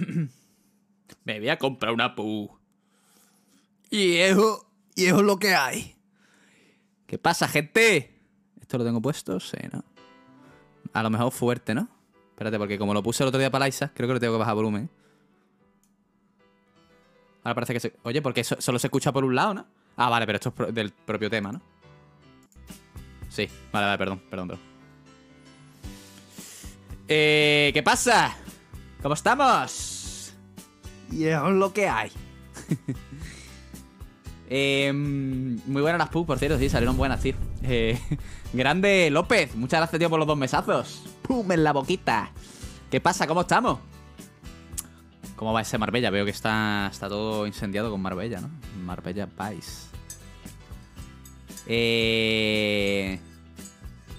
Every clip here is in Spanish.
Me voy a comprar una pu. Y eso, y eso es lo que hay. ¿Qué pasa, gente? Esto lo tengo puesto, sí, ¿no? A lo mejor fuerte, ¿no? Espérate, porque como lo puse el otro día para Isa, creo que lo tengo que bajar volumen. Ahora parece que se... Oye, porque solo se escucha por un lado, ¿no? Ah, vale, pero esto es del propio tema, ¿no? Sí, vale, vale, perdón, perdón, perdón. Eh, ¿Qué pasa? ¿Cómo estamos? y es lo que hay. Em, muy buenas las pubs, por cierto, sí, salieron buenas, tío eh, grande López, muchas gracias, tío, por los dos mesazos. ¡Pum! En la boquita. ¿Qué pasa? ¿Cómo estamos? ¿Cómo va ese Marbella? Veo que está, está todo incendiado con Marbella, ¿no? Marbella Pais eh,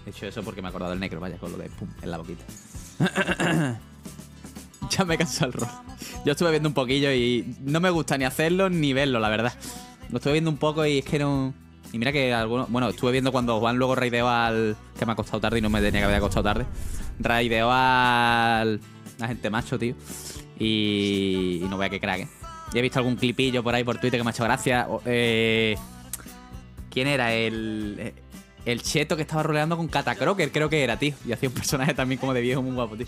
He hecho eso porque me he acordado del necro, vaya, con lo de pum en la boquita. ya me canso el rol. Yo estuve viendo un poquillo y no me gusta ni hacerlo ni verlo, la verdad. Lo estuve viendo un poco y es que no... Y mira que algunos... Bueno, estuve viendo cuando Juan luego raideó al... Que me ha costado tarde y no me tenía que haber costado tarde. Raideó al... La gente macho, tío. Y... No no a que craque ¿eh? he visto algún clipillo por ahí por Twitter que me ha hecho gracia. Eh, ¿Quién era? El... El cheto que estaba roleando con Catacroker, creo que era, tío. Y hacía un personaje también como de viejo muy guapo, tío.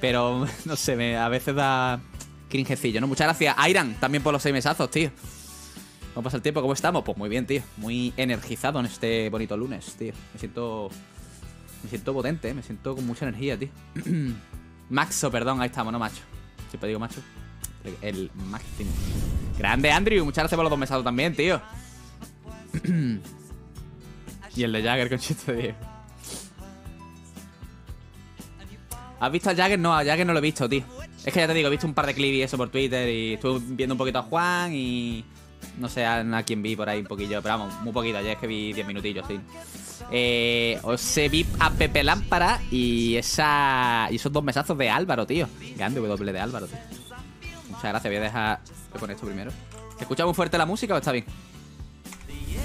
Pero, no sé, me, a veces da cringecillo, ¿no? Muchas gracias, Iron, también por los seis mesazos, tío. ¿Cómo pasa el tiempo? ¿Cómo estamos? Pues muy bien, tío. Muy energizado en este bonito lunes, tío. Me siento. Me siento potente, me siento con mucha energía, tío. Maxo, perdón, ahí estamos, no macho. Siempre digo macho. El máximo. Grande, Andrew. Muchas gracias por los dos mesazos también, tío. y el de Jagger con chiste, tío. ¿Has visto a Jagger? No, a Jagger no lo he visto, tío. Es que ya te digo, he visto un par de clips y eso por Twitter y estuve viendo un poquito a Juan y... No sé a, quién vi por ahí un poquillo, pero vamos, muy poquito. Ayer es que vi 10 minutillos, tío Eh, os vi a Pepe Lámpara y, esa, y esos dos mesazos de Álvaro, tío. Grande W de Álvaro, tío. Muchas gracias, voy a dejar... Voy a poner esto primero. ¿Se escucha muy fuerte la música o está bien?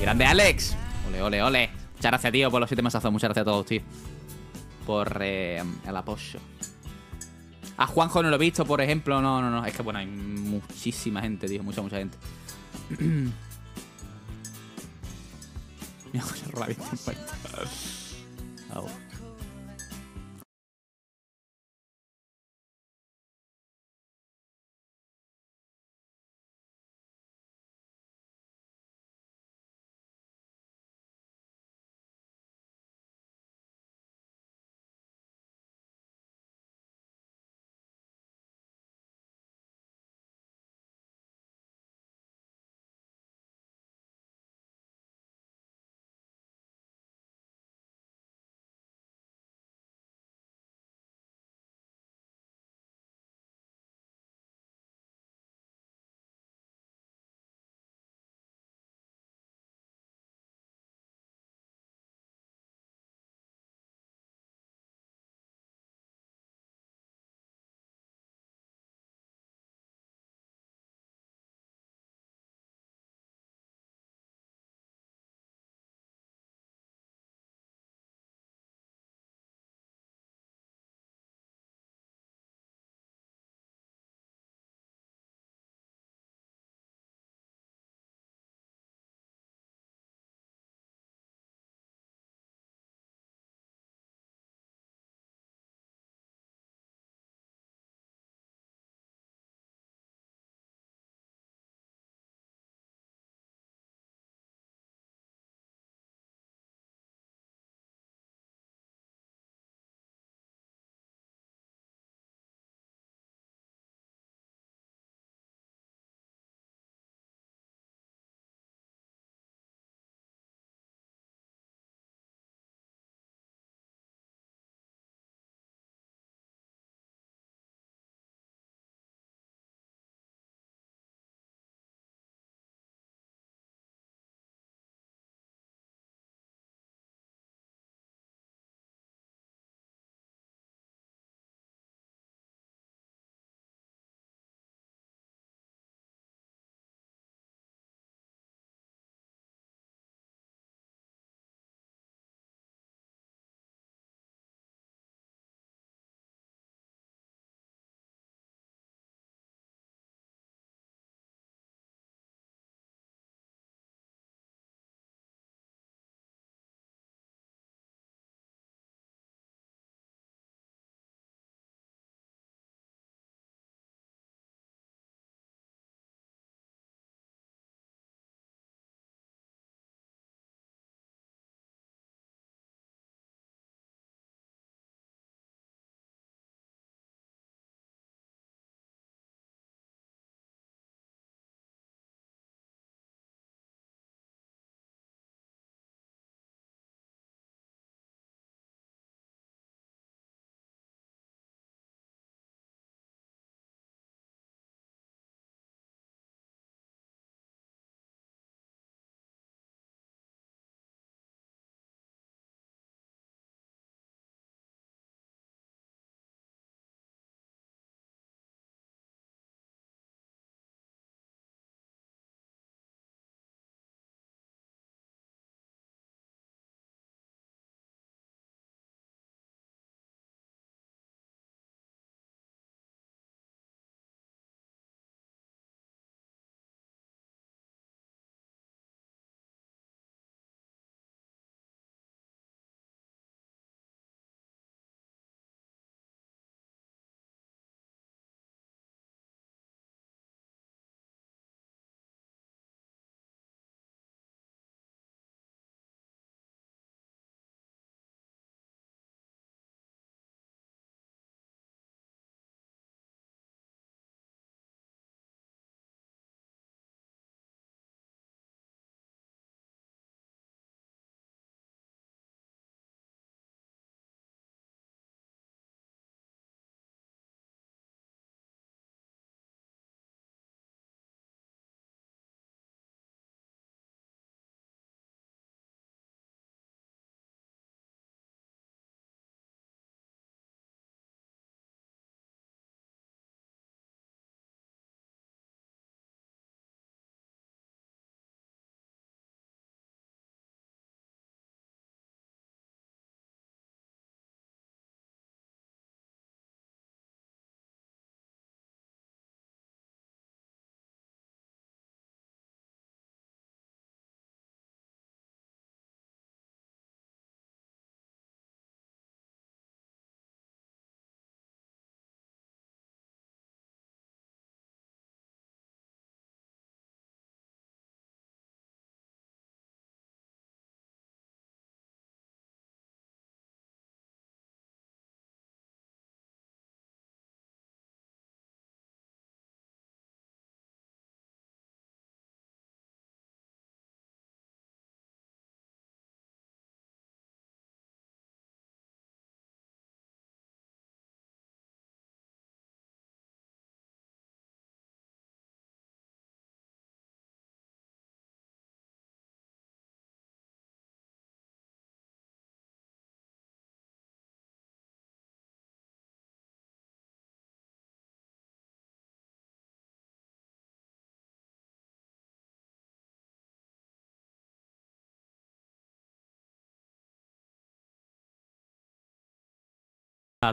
¡Grande Alex! Ole, ole, ole. Muchas gracias, tío, por los siete mesazos. Muchas gracias a todos, tío por eh, el apoyo. A Juanjo no lo he visto, por ejemplo. No, no, no. Es que bueno, hay muchísima gente, tío. Mucha, mucha gente. Me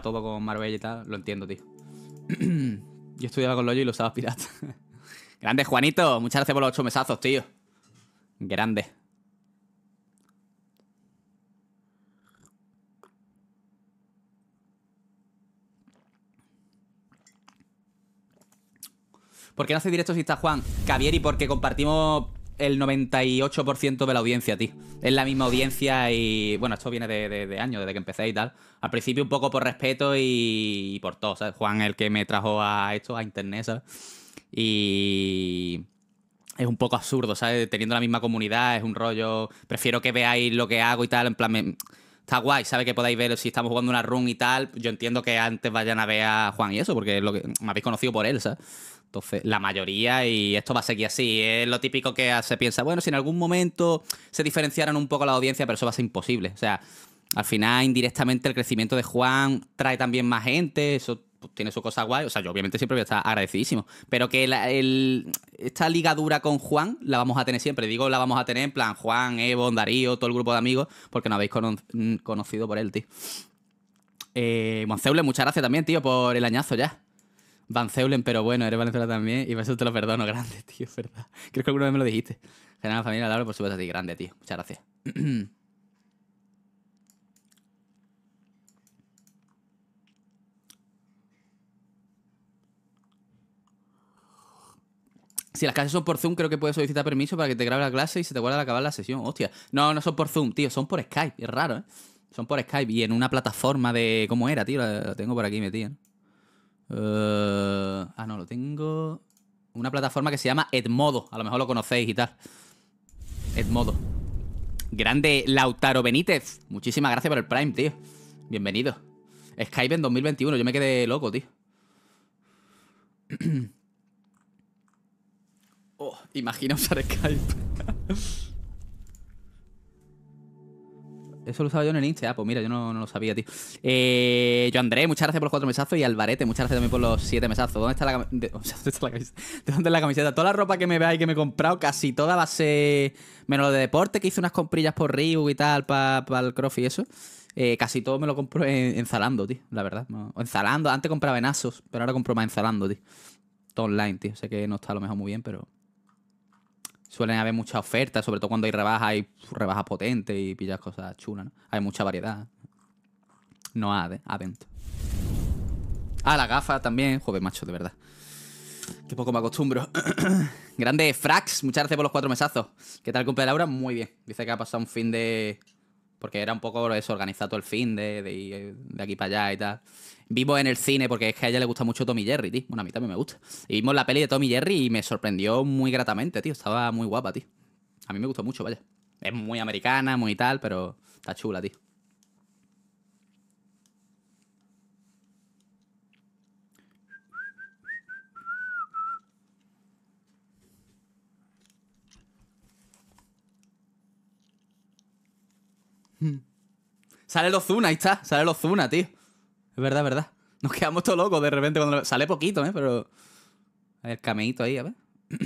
todo con Marvel y tal, lo entiendo, tío. Yo estudiaba con Loyo y lo usaba pirata. Grande, Juanito. Muchas gracias por los ocho mesazos, tío. Grande. ¿Por qué no hace directo si está Juan? y porque compartimos el 98% de la audiencia, tío. Es la misma audiencia y. Bueno, esto viene de, años, desde que empecé y tal. Al principio, un poco por respeto y, por todo, Juan, el que me trajo a esto, a internet, ¿sabes? Y. Es un poco absurdo, ¿sabes? Teniendo la misma comunidad, es un rollo. Prefiero que veáis lo que hago y tal, en plan. está guay, sabe que podáis ver si estamos jugando una run y tal. Yo entiendo que antes vayan a ver a Juan y eso, porque es lo me habéis conocido por él, ¿sabes? Entonces, la mayoría, y esto va a seguir así, es lo típico que se piensa, bueno, si en algún momento se diferenciaran un poco la audiencia, pero eso va a ser imposible. O sea, al final, indirectamente, el crecimiento de Juan trae también más gente, eso pues, tiene su cosa guay. O sea, yo obviamente siempre voy a estar agradecidísimo, pero que esta ligadura con Juan la vamos a tener siempre. Digo, la vamos a tener en plan Juan, Evo, Darío, todo el grupo de amigos, porque nos habéis mm, conocido por él, tío. Eh, muchas gracias también, tío, por el añazo ya. Van Zeulen, pero bueno, eres Venezuela también. Y por eso te lo perdono, grande, tío, es verdad. Creo que alguna vez me lo dijiste. General Familia Laura, por supuesto, a ti, grande, tío. Muchas gracias. Si las clases son por Zoom, creo que puedes solicitar permiso para que te grabe la clase y se te guarde al acabar la sesión. Hostia. No, no son por Zoom, tío. Son por Skype. Es raro, ¿eh? Son por Skype y en una plataforma de... ¿Cómo era, tío? Lo tengo por aquí metida, ¿no? Eh, ah, no, lo tengo. Una plataforma que se llama Edmodo. A lo mejor lo conocéis y tal. Edmodo. Grande Lautaro Benítez. Muchísimas gracias por el Prime, tío. Bienvenido. Skype en 2021. Yo me quedé loco, tío. oh, imagina usar Skype. Eso lo usaba yo en el Insta. Ah, pues mira, yo no, lo sabía, tío. Eh, yo, André, muchas gracias por los cuatro mesazos. Y Alvarete, muchas gracias también por los siete mesazos. ¿Dónde está la, O ¿Dónde está la camiseta? dónde la camiseta? Toda la ropa que me veáis que me he comprado, casi toda va a ser. Menos lo de deporte, que hice unas comprillas por Ryu y tal, para el cross y eso. Eh, casi todo me lo compro en, Zalando, tío, la verdad. O en Zalando, antes compraba en Asos, pero ahora compro más en Zalando, tío. Todo online, tío. Sé que no está a lo mejor muy bien, pero. Suelen haber muchas ofertas, sobre todo cuando hay rebajas, hay rebajas potentes y pillas cosas chulas, ¿no? Hay mucha variedad. No ad adentro. Ah, la gafa también. Joder, macho, de verdad. Qué poco me acostumbro. Grande Frax, muchas gracias por los cuatro mesazos. ¿Qué tal cumple Laura? Muy bien. Dice que ha pasado un fin de... Porque era un poco desorganizado el fin de, de, de aquí para allá y tal. Vimos en el cine, porque es que a ella le gusta mucho Tommy Jerry, tío. Bueno, a mí también me gusta. Y vimos la peli de Tommy Jerry y me sorprendió muy gratamente, tío. Estaba muy guapa, tío. A mí me gustó mucho, vaya. Es muy americana, muy tal, pero está chula, tío. Hmm. Sale los Zuna, ahí está. Sale los Zuna, tío. Es verdad, es verdad. Nos quedamos todos locos de repente cuando... Sale poquito, ¿eh? Pero... El cameíto ahí, a ver.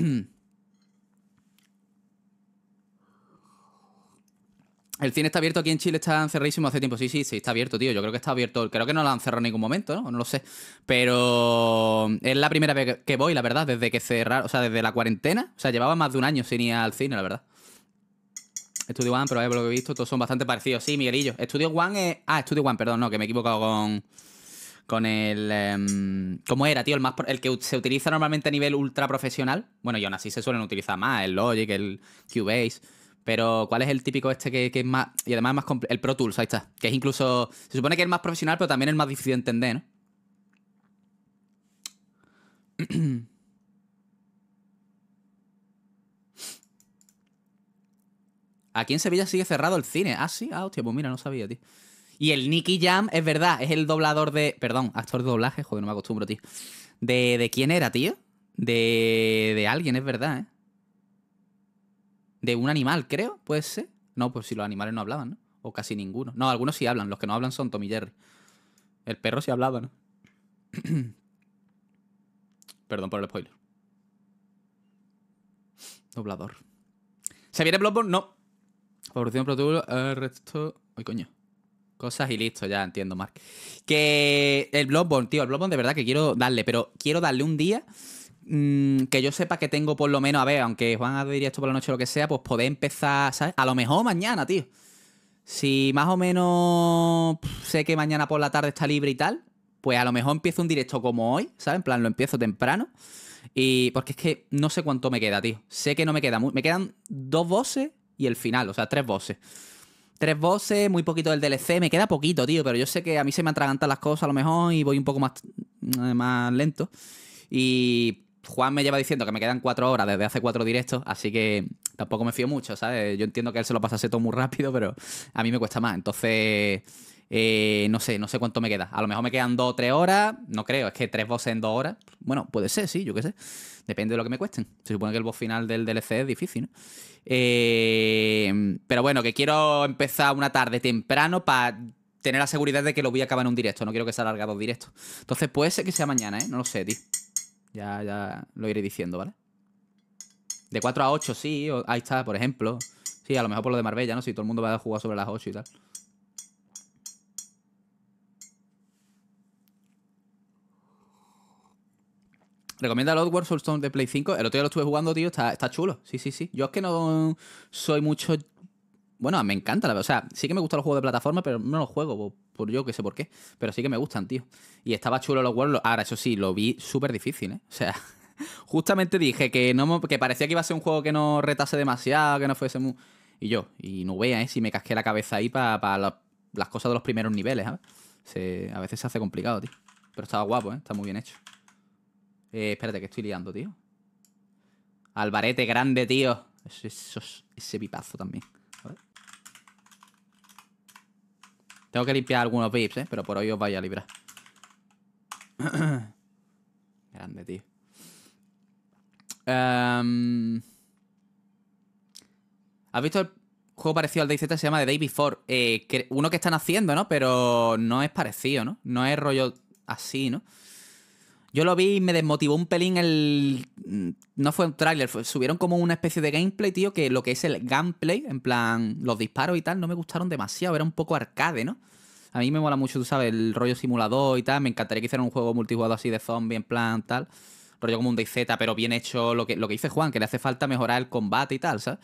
El cine está abierto aquí en Chile, está encerradísimo hace tiempo. Sí, sí, sí, está abierto, tío. Yo creo que está abierto. Creo que no lo han cerrado en ningún momento, ¿no? No lo sé. Pero es la primera vez que voy, la verdad, desde que cerraron, o sea, desde la cuarentena. O sea, llevaba más de un año sin ir al cine, la verdad. Studio One, pero eh, por lo que he visto, todos son bastante parecidos. Sí, Miguelillo. Studio One es. Ah, Studio One, perdón, no, que me he equivocado con. Con el. Em, ¿Cómo era, tío? El, más el que se utiliza normalmente a nivel ultra profesional. Bueno, y aún así se suelen utilizar más, el Logic, el Cubase. Pero, ¿cuál es el típico este que, es más. Y además es más. El Pro Tools, ahí está. Que es incluso. Se supone que es el más profesional, pero también es más difícil de entender, ¿no? Aquí en Sevilla sigue cerrado el cine. Ah, sí. Ah, hostia, pues mira, no sabía, tío. Y el Nicky Jam, es verdad, es el doblador de. Perdón, actor de doblaje, joder, no me acostumbro, tío. ¿De, quién era, tío? De, de alguien, es verdad, ¿eh? De un animal, creo, puede ser. No, pues si los animales no hablaban, ¿no? O casi ninguno. No, algunos sí hablan, los que no hablan son Tom Jerry. El perro sí hablaba, ¿no? Perdón por el spoiler. Doblador. ¿Se viene Bloodborne? No. Producción, Pro el resto. Ay, coño. Cosas y listo, ya entiendo, Mark. Que el Bloodborne, tío, el Bloodborne de verdad que quiero darle, pero quiero darle un día mm, que yo sepa que tengo por lo menos, a ver, aunque Juan a dar directo por la noche o lo que sea, pues poder empezar, ¿sabes? A lo mejor mañana, tío. Si más o menos sé que mañana por la tarde está libre y tal, pues a lo mejor empiezo un directo como hoy, ¿sabes? En plan, lo empiezo temprano. Y porque es que no sé cuánto me queda, tío. Sé que no me queda mucho. Me quedan dos voces y el final, o sea, tres voces. Tres voces, muy poquito del DLC, me queda poquito, tío, pero yo sé que a mí se me atragantan las cosas a lo mejor y voy un poco más, eh, más lento. Y Juan me lleva diciendo que me quedan cuatro horas desde hace cuatro directos, así que tampoco me fío mucho, ¿sabes? Yo entiendo que él se lo pasase todo muy rápido, pero a mí me cuesta más. Entonces, eh, no sé, no sé cuánto me queda. A lo mejor me quedan dos o tres horas. No creo, es que tres bosses en dos horas. Bueno, puede ser, sí, yo qué sé. Depende de lo que me cuesten. Se supone que el boss final del DLC es difícil, eh, pero bueno, que quiero empezar una tarde temprano para tener la seguridad de que lo voy a acabar en un directo. No quiero que se alargue dos directos. Entonces puede ser que sea mañana, ¿eh? No lo sé, tío. Ya, ya lo iré diciendo, ¿vale? De 4 a 8, sí. ahí está, por ejemplo. Sí, a lo mejor por lo de Marbella, ¿no? Si todo el mundo va a jugar sobre las 8 y tal. Recomienda los World Soulstone de Play 5. El otro día lo estuve jugando, tío. Está, chulo. Sí, sí, sí. Yo es que no soy mucho. Bueno, me encanta la verdad. O sea, sí que me gustan los juegos de plataforma, pero no los juego por, yo que sé por qué. Pero sí que me gustan, tío. Y estaba chulo los World. Ahora, eso sí, lo vi súper difícil, ¿eh? O sea, justamente dije que no que parecía que iba a ser un juego que no retase demasiado, que no fuese muy. Y yo, y no vea, ¿eh? Si me casqué la cabeza ahí para las cosas de los primeros niveles, ¿sabes? a veces se hace complicado, tío. Pero estaba guapo, ¿eh? Está muy bien hecho. Eh, espérate, que estoy liando, tío. Albarete grande, tío. ese pipazo también. Tengo que limpiar algunos vips, ¿eh? Pero por hoy os vaya a librar. grande, tío. Em, ¿Has visto el juego parecido al DayZ? Se llama The Day Before. Eh, uno que están haciendo, ¿no? Pero no es parecido, ¿no? No es rollo así, ¿no? Yo lo vi y me desmotivó un pelín el. Mm, no fue un tráiler, subieron como una especie de gameplay, tío, que lo que es el gameplay, en plan, los disparos y tal, no me gustaron demasiado, era un poco arcade, ¿no? A mí me mola mucho, tú sabes, el rollo simulador y tal, me encantaría que hicieran un juego multijugador así de zombie, en plan, tal, rollo como un DayZ, pero bien hecho lo que, lo que dice Juan, que le hace falta mejorar el combate y tal, ¿sabes?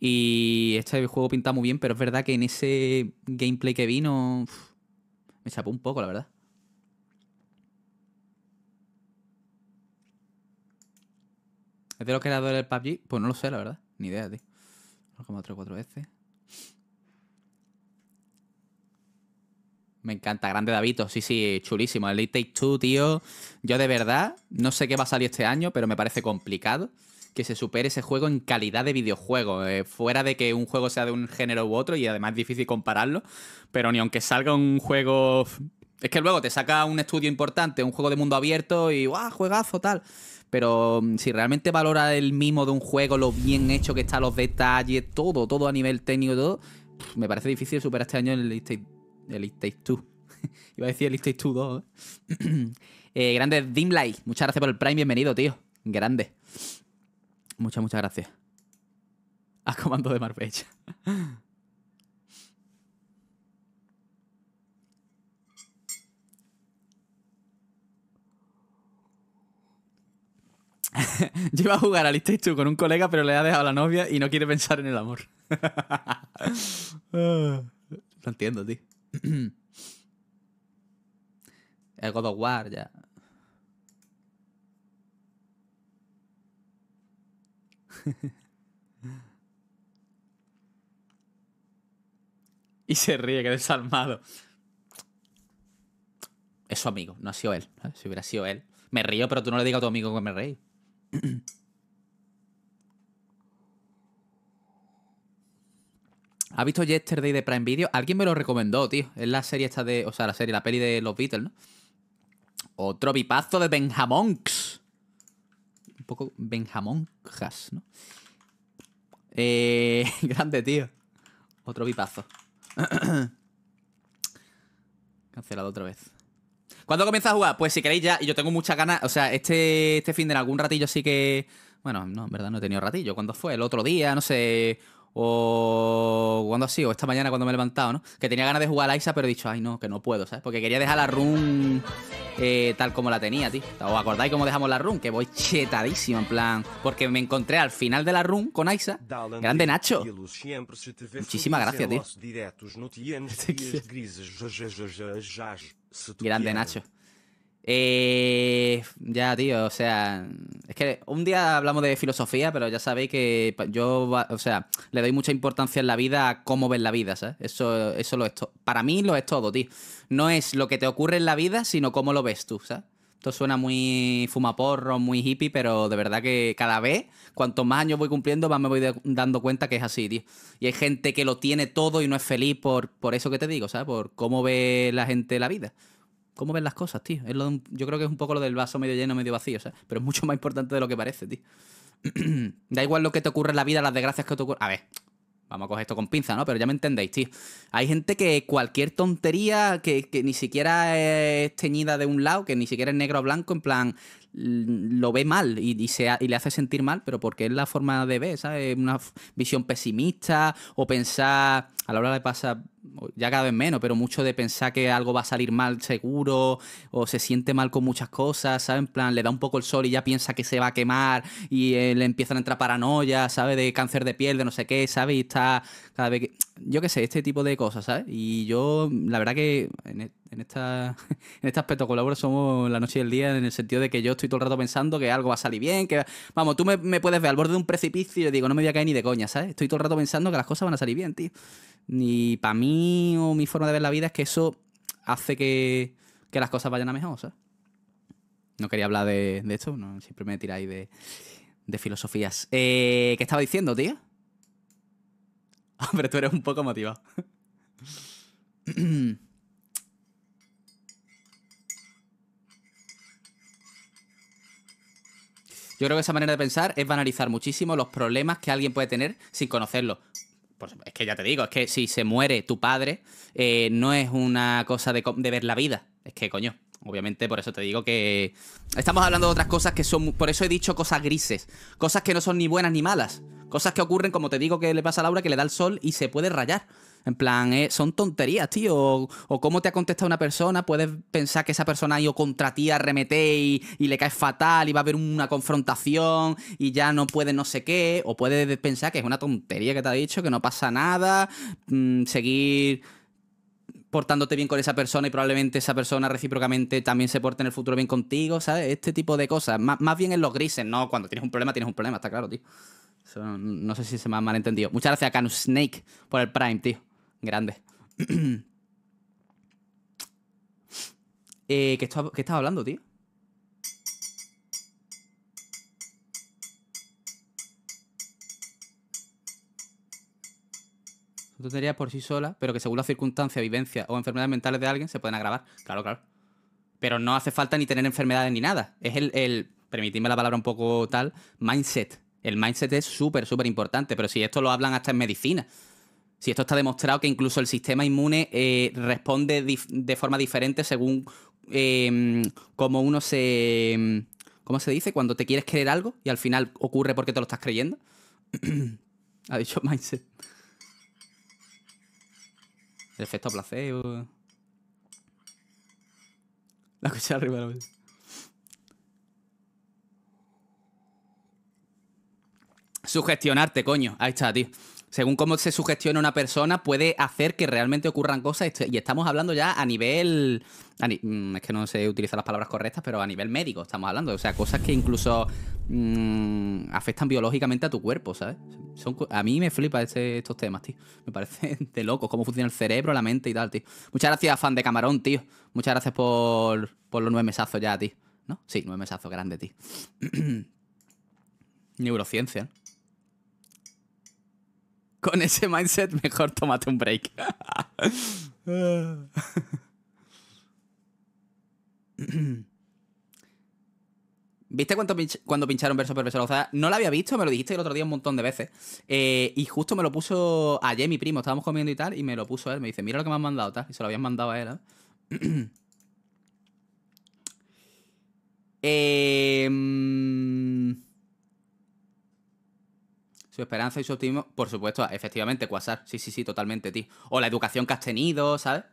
Y este juego pinta muy bien, pero es verdad que en ese gameplay que vino, me chapó un poco, la verdad. ¿Es de los creadores del PUBG? Pues no lo sé, la verdad. Ni idea, tío. otro 4 veces. Me encanta, grande Davito, sí, sí, chulísimo. El Elite Take Two, tío. Yo de verdad, no sé qué va a salir este año, pero me parece complicado que se supere ese juego en calidad de videojuego. Eh, fuera de que un juego sea de un género u otro y además es difícil compararlo. Pero ni aunque salga un juego. Es que luego te saca un estudio importante, un juego de mundo abierto y ¡guau! Juegazo, tal. Pero mm, si realmente valora el mimo de un juego, lo bien hecho que está, los detalles, todo, todo a nivel técnico, todo, me parece difícil superar este año el el Take 2. Iba a decir el 2. ¿eh? ¿eh? grande Dimlight. muchas gracias por el Prime, bienvenido, tío. Grande. Muchas, muchas gracias. A comando de Marbella. yo iba a jugar y tú con un colega, pero le ha dejado a la novia y no quiere pensar en el amor. Lo entiendo, tío. el God of War, ya. y se ríe, que desarmado Es su amigo, no ha sido él. Si hubiera sido él. Me río, pero tú no le digas a tu amigo que me reí. ¿Ha visto Yesterday de Prime Video? Alguien me lo recomendó, tío. Es la serie esta de. O sea, la serie, la peli de los Beatles, ¿no? Otro bipazo de Benjamonks. Un poco Benjamonjas, ¿no? Eh, grande, tío. Otro bipazo. Cancelado otra vez. ¿Cuándo comienza a jugar? Pues si queréis ya, y yo tengo muchas ganas, o sea, este, este fin de algún ratillo sí que... Bueno, no, en verdad no he tenido ratillo. ¿Cuándo fue? El otro día, no sé. O cuando así, o esta mañana cuando me he levantado, ¿no? Que tenía ganas de jugar a Isa, pero he dicho, ay no, que no puedo, ¿sabes? Porque quería dejar la run tal como la tenía, tío. ¿Os acordáis cómo dejamos la run? Que voy chetadísimo, en plan. Porque me encontré al final de la run con Isa. Grande Nacho. Muchísimas gracias, tío. Grande Nacho. Eh, ya, tío, o sea, es que un día hablamos de filosofía, pero ya sabéis que yo, o sea, le doy mucha importancia en la vida a cómo ves la vida, ¿sabes? Eso, eso lo es todo. Para mí lo es todo, tío. No es lo que te ocurre en la vida, sino cómo lo ves tú, ¿sabes? Esto suena muy fumaporro, muy hippie, pero de verdad que cada vez, cuanto más años voy cumpliendo, más me voy dando cuenta que es así, tío. Y hay gente que lo tiene todo y no es feliz por, por eso que te digo, ¿sabes? Por cómo ve la gente la vida. Cómo ven las cosas, tío. Es lo yo creo que es un poco lo del vaso medio lleno, medio vacío, sea Pero es mucho más importante de lo que parece, tío. da igual lo que te ocurre en la vida, las desgracias que te ocurren. A ver, vamos a coger esto con pinza, ¿no? Pero ya me entendéis, tío. Hay gente que cualquier tontería que, ni siquiera es teñida de un lado, que ni siquiera es negro o blanco, en plan, lo ve mal y, y le hace sentir mal, pero porque es la forma de ver, ¿sabes? Una visión pesimista o pensar, a la hora de pasar, ya cada vez menos, pero mucho de pensar que algo va a salir mal seguro o se siente mal con muchas cosas, ¿sabes? En plan, le da un poco el sol y ya piensa que se va a quemar y eh, le empiezan a entrar paranoia, ¿sabes? De cáncer de piel, de no sé qué, ¿sabes? Y está cada vez que... Yo qué sé, este tipo de cosas, ¿sabes? Y yo, la verdad que en, esta, en este aspecto colaboro somos la noche y el día en el sentido de que yo estoy todo el rato pensando que algo va a salir bien, que... Vamos, tú me, puedes ver al borde de un precipicio y digo, no me voy a caer ni de coña, ¿sabes? Estoy todo el rato pensando que las cosas van a salir bien, tío. ni para mí o mi forma de ver la vida es que eso hace que, las cosas vayan a mejor, ¿sabes? No quería hablar de, de esto, no, siempre me tiráis de, filosofías. Eh, ¿Qué estaba diciendo, tío? Hombre, tú eres un poco motivado. Yo creo que esa manera de pensar es banalizar muchísimo los problemas que alguien puede tener sin conocerlo. es que ya te digo, es que si se muere tu padre, eh, no es una cosa de ver la vida. Es que, coño, Obviamente, por eso te digo que estamos hablando de otras cosas que son. Por eso he dicho cosas grises. Cosas que no son ni buenas ni malas. Cosas que ocurren, como te digo que le pasa a Laura, que le da el sol y se puede rayar. En plan, eh, son tonterías, tío. O, cómo te ha contestado una persona, puedes pensar que esa persona ha ido contra ti a y, le caes fatal y va a haber una confrontación y ya no puede no sé qué. O puedes pensar que es una tontería que te ha dicho, que no pasa nada. Mm, seguir portándote bien con esa persona y probablemente esa persona recíprocamente también se porte en el futuro bien contigo, ¿sabes? Este tipo de cosas. más bien en los grises, ¿no? Cuando tienes un problema, tienes un problema, está claro, tío. no, sé si se me ha malentendido. Muchas gracias a Canus Snake por el Prime, tío. Grande. eh, ¿qué, está, estás hablando, tío? tonterías por sí sola, pero que según la circunstancia, vivencia o enfermedades mentales de alguien se pueden agravar. Claro, claro. Pero no hace falta ni tener enfermedades ni nada. Es el, el permitidme la palabra un poco tal, mindset. El mindset es súper, súper importante, pero si esto lo hablan hasta en medicina. Si esto está demostrado que incluso el sistema inmune eh, responde de forma diferente según em, cómo uno se... Em, ¿Cómo se dice? Cuando te quieres creer algo y al final ocurre porque te lo estás creyendo. ha dicho Mindset. El efecto placebo. La escuché arriba Sugestionarte, coño. Ahí está, tío según cómo se sugestiona una persona, puede hacer que realmente ocurran cosas. Y estamos hablando ya a nivel. Mm, es que no sé utilizar las palabras correctas, pero a nivel médico estamos hablando. O sea, cosas que incluso mm, afectan biológicamente a tu cuerpo, ¿sabes? Son, a mí me flipa este, estos temas, tío. Me parece de locos cómo funciona el cerebro, la mente y tal, tío. Muchas gracias, fan de Camarón, tío. Muchas gracias por, por los nueve mesazos ya, tío. ¿No? Sí, nueve mesazos, grande, tío. Neurociencia, con ese mindset, mejor tómate un break. ¿Viste cuando, cuando pincharon verso sea, No lo había visto, me lo dijiste el otro día un montón de veces. Eh, y justo me lo puso ayer mi primo, estábamos comiendo y tal, y me lo puso él. Me dice, mira lo que me han mandado, tal. Y se lo habían mandado a él. ¿eh? eh esperanza y su optimismo. Por supuesto, efectivamente, cuasar, Sí, sí, sí, totalmente, tío. O la educación que has tenido, ¿sabes?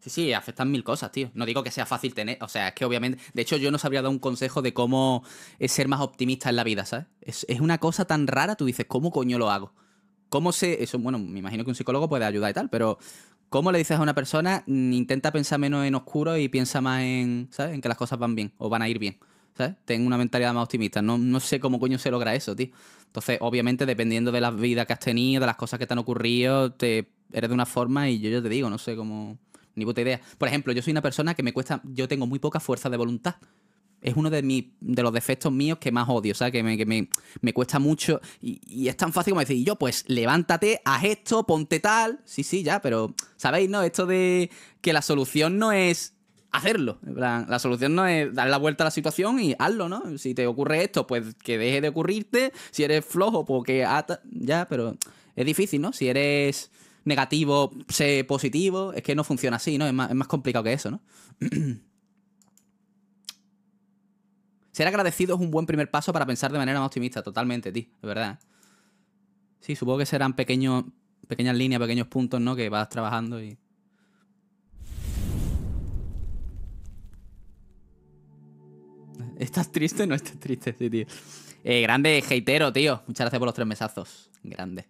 Sí, sí, afectan mil cosas, tío. No digo que sea fácil tener, o sea, es que obviamente, de hecho yo no sabría dar un consejo de cómo ser más optimista en la vida, ¿sabes? Es, es, una cosa tan rara, tú dices, ¿cómo coño lo hago? ¿Cómo sé, eso, bueno, me imagino que un psicólogo puede ayudar y tal, pero ¿cómo le dices a una persona, intenta pensar menos en oscuro y piensa más en, ¿sabes? En que las cosas van bien o van a ir bien. ¿sabes? Tengo una mentalidad más optimista. No, no sé cómo coño se logra eso, tío. Entonces, obviamente, dependiendo de las vidas que has tenido, de las cosas que te han ocurrido, te, eres de una forma y yo te digo, no sé cómo. Ni puta idea. Por ejemplo, yo soy una persona que me cuesta. Yo tengo muy poca fuerza de voluntad es uno de, mi, de los defectos míos que más odio, o que me, cuesta mucho y, y, es tan fácil como decir, yo pues levántate, haz esto, ponte tal, sí, sí, ya, pero, ¿sabéis, no? Esto de que la solución no es hacerlo. La solución no es dar la vuelta a la situación y hazlo, ¿no? Si te ocurre esto, pues que deje de ocurrirte. Si eres flojo, porque pues ya, pero es difícil, ¿no? Si eres negativo, sé positivo. Es que no funciona así, ¿no? Es más, es más complicado que eso, ¿no? Ser agradecido es un buen primer paso para pensar de manera más optimista, totalmente, tío, de verdad. Sí, supongo que serán pequeños, pequeñas líneas, pequeños puntos, ¿no? Que vas trabajando y... ¿Estás triste? o No estás triste, sí, tío. Eh, grande Heitero, tío. Muchas gracias por los tres mesazos. Grande.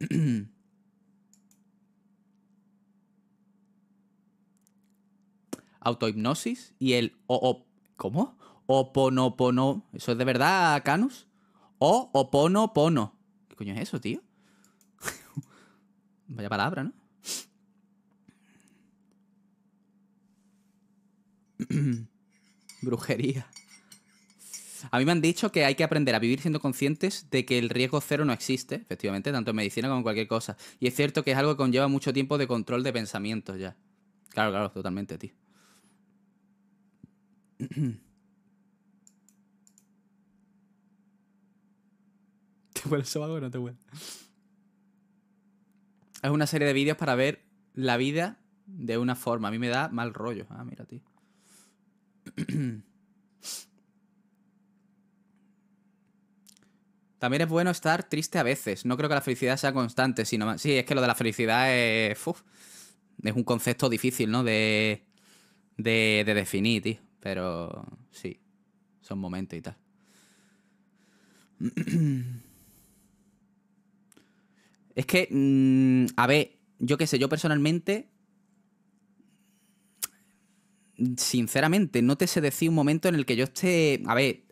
Autohipnosis y el o, o ¿Cómo? Oponopono. ¿Eso es de verdad, Canus? O oponopono. ¿Qué coño es eso, tío? Vaya palabra, ¿no? Brujería. A mí me han dicho que hay que aprender a vivir siendo conscientes de que el riesgo cero no existe, efectivamente, tanto en medicina como en cualquier cosa. Y es cierto que es algo que conlleva mucho tiempo de control de pensamientos ya. Claro, claro, totalmente, tío. ¿Te huele eso o no te huele? Es una serie de vídeos para ver la vida de una forma. A mí me da mal rollo. Ah, mira, tío. También es bueno estar triste a veces. No creo que la felicidad sea constante, sino Sí, es que lo de la felicidad es. es un concepto difícil, ¿no? De, de, definir, tío. Pero sí, son momentos y tal. Es que, mm, a ver, yo qué sé, yo personalmente, sinceramente, no te sé decir un momento en el que yo esté, a ver,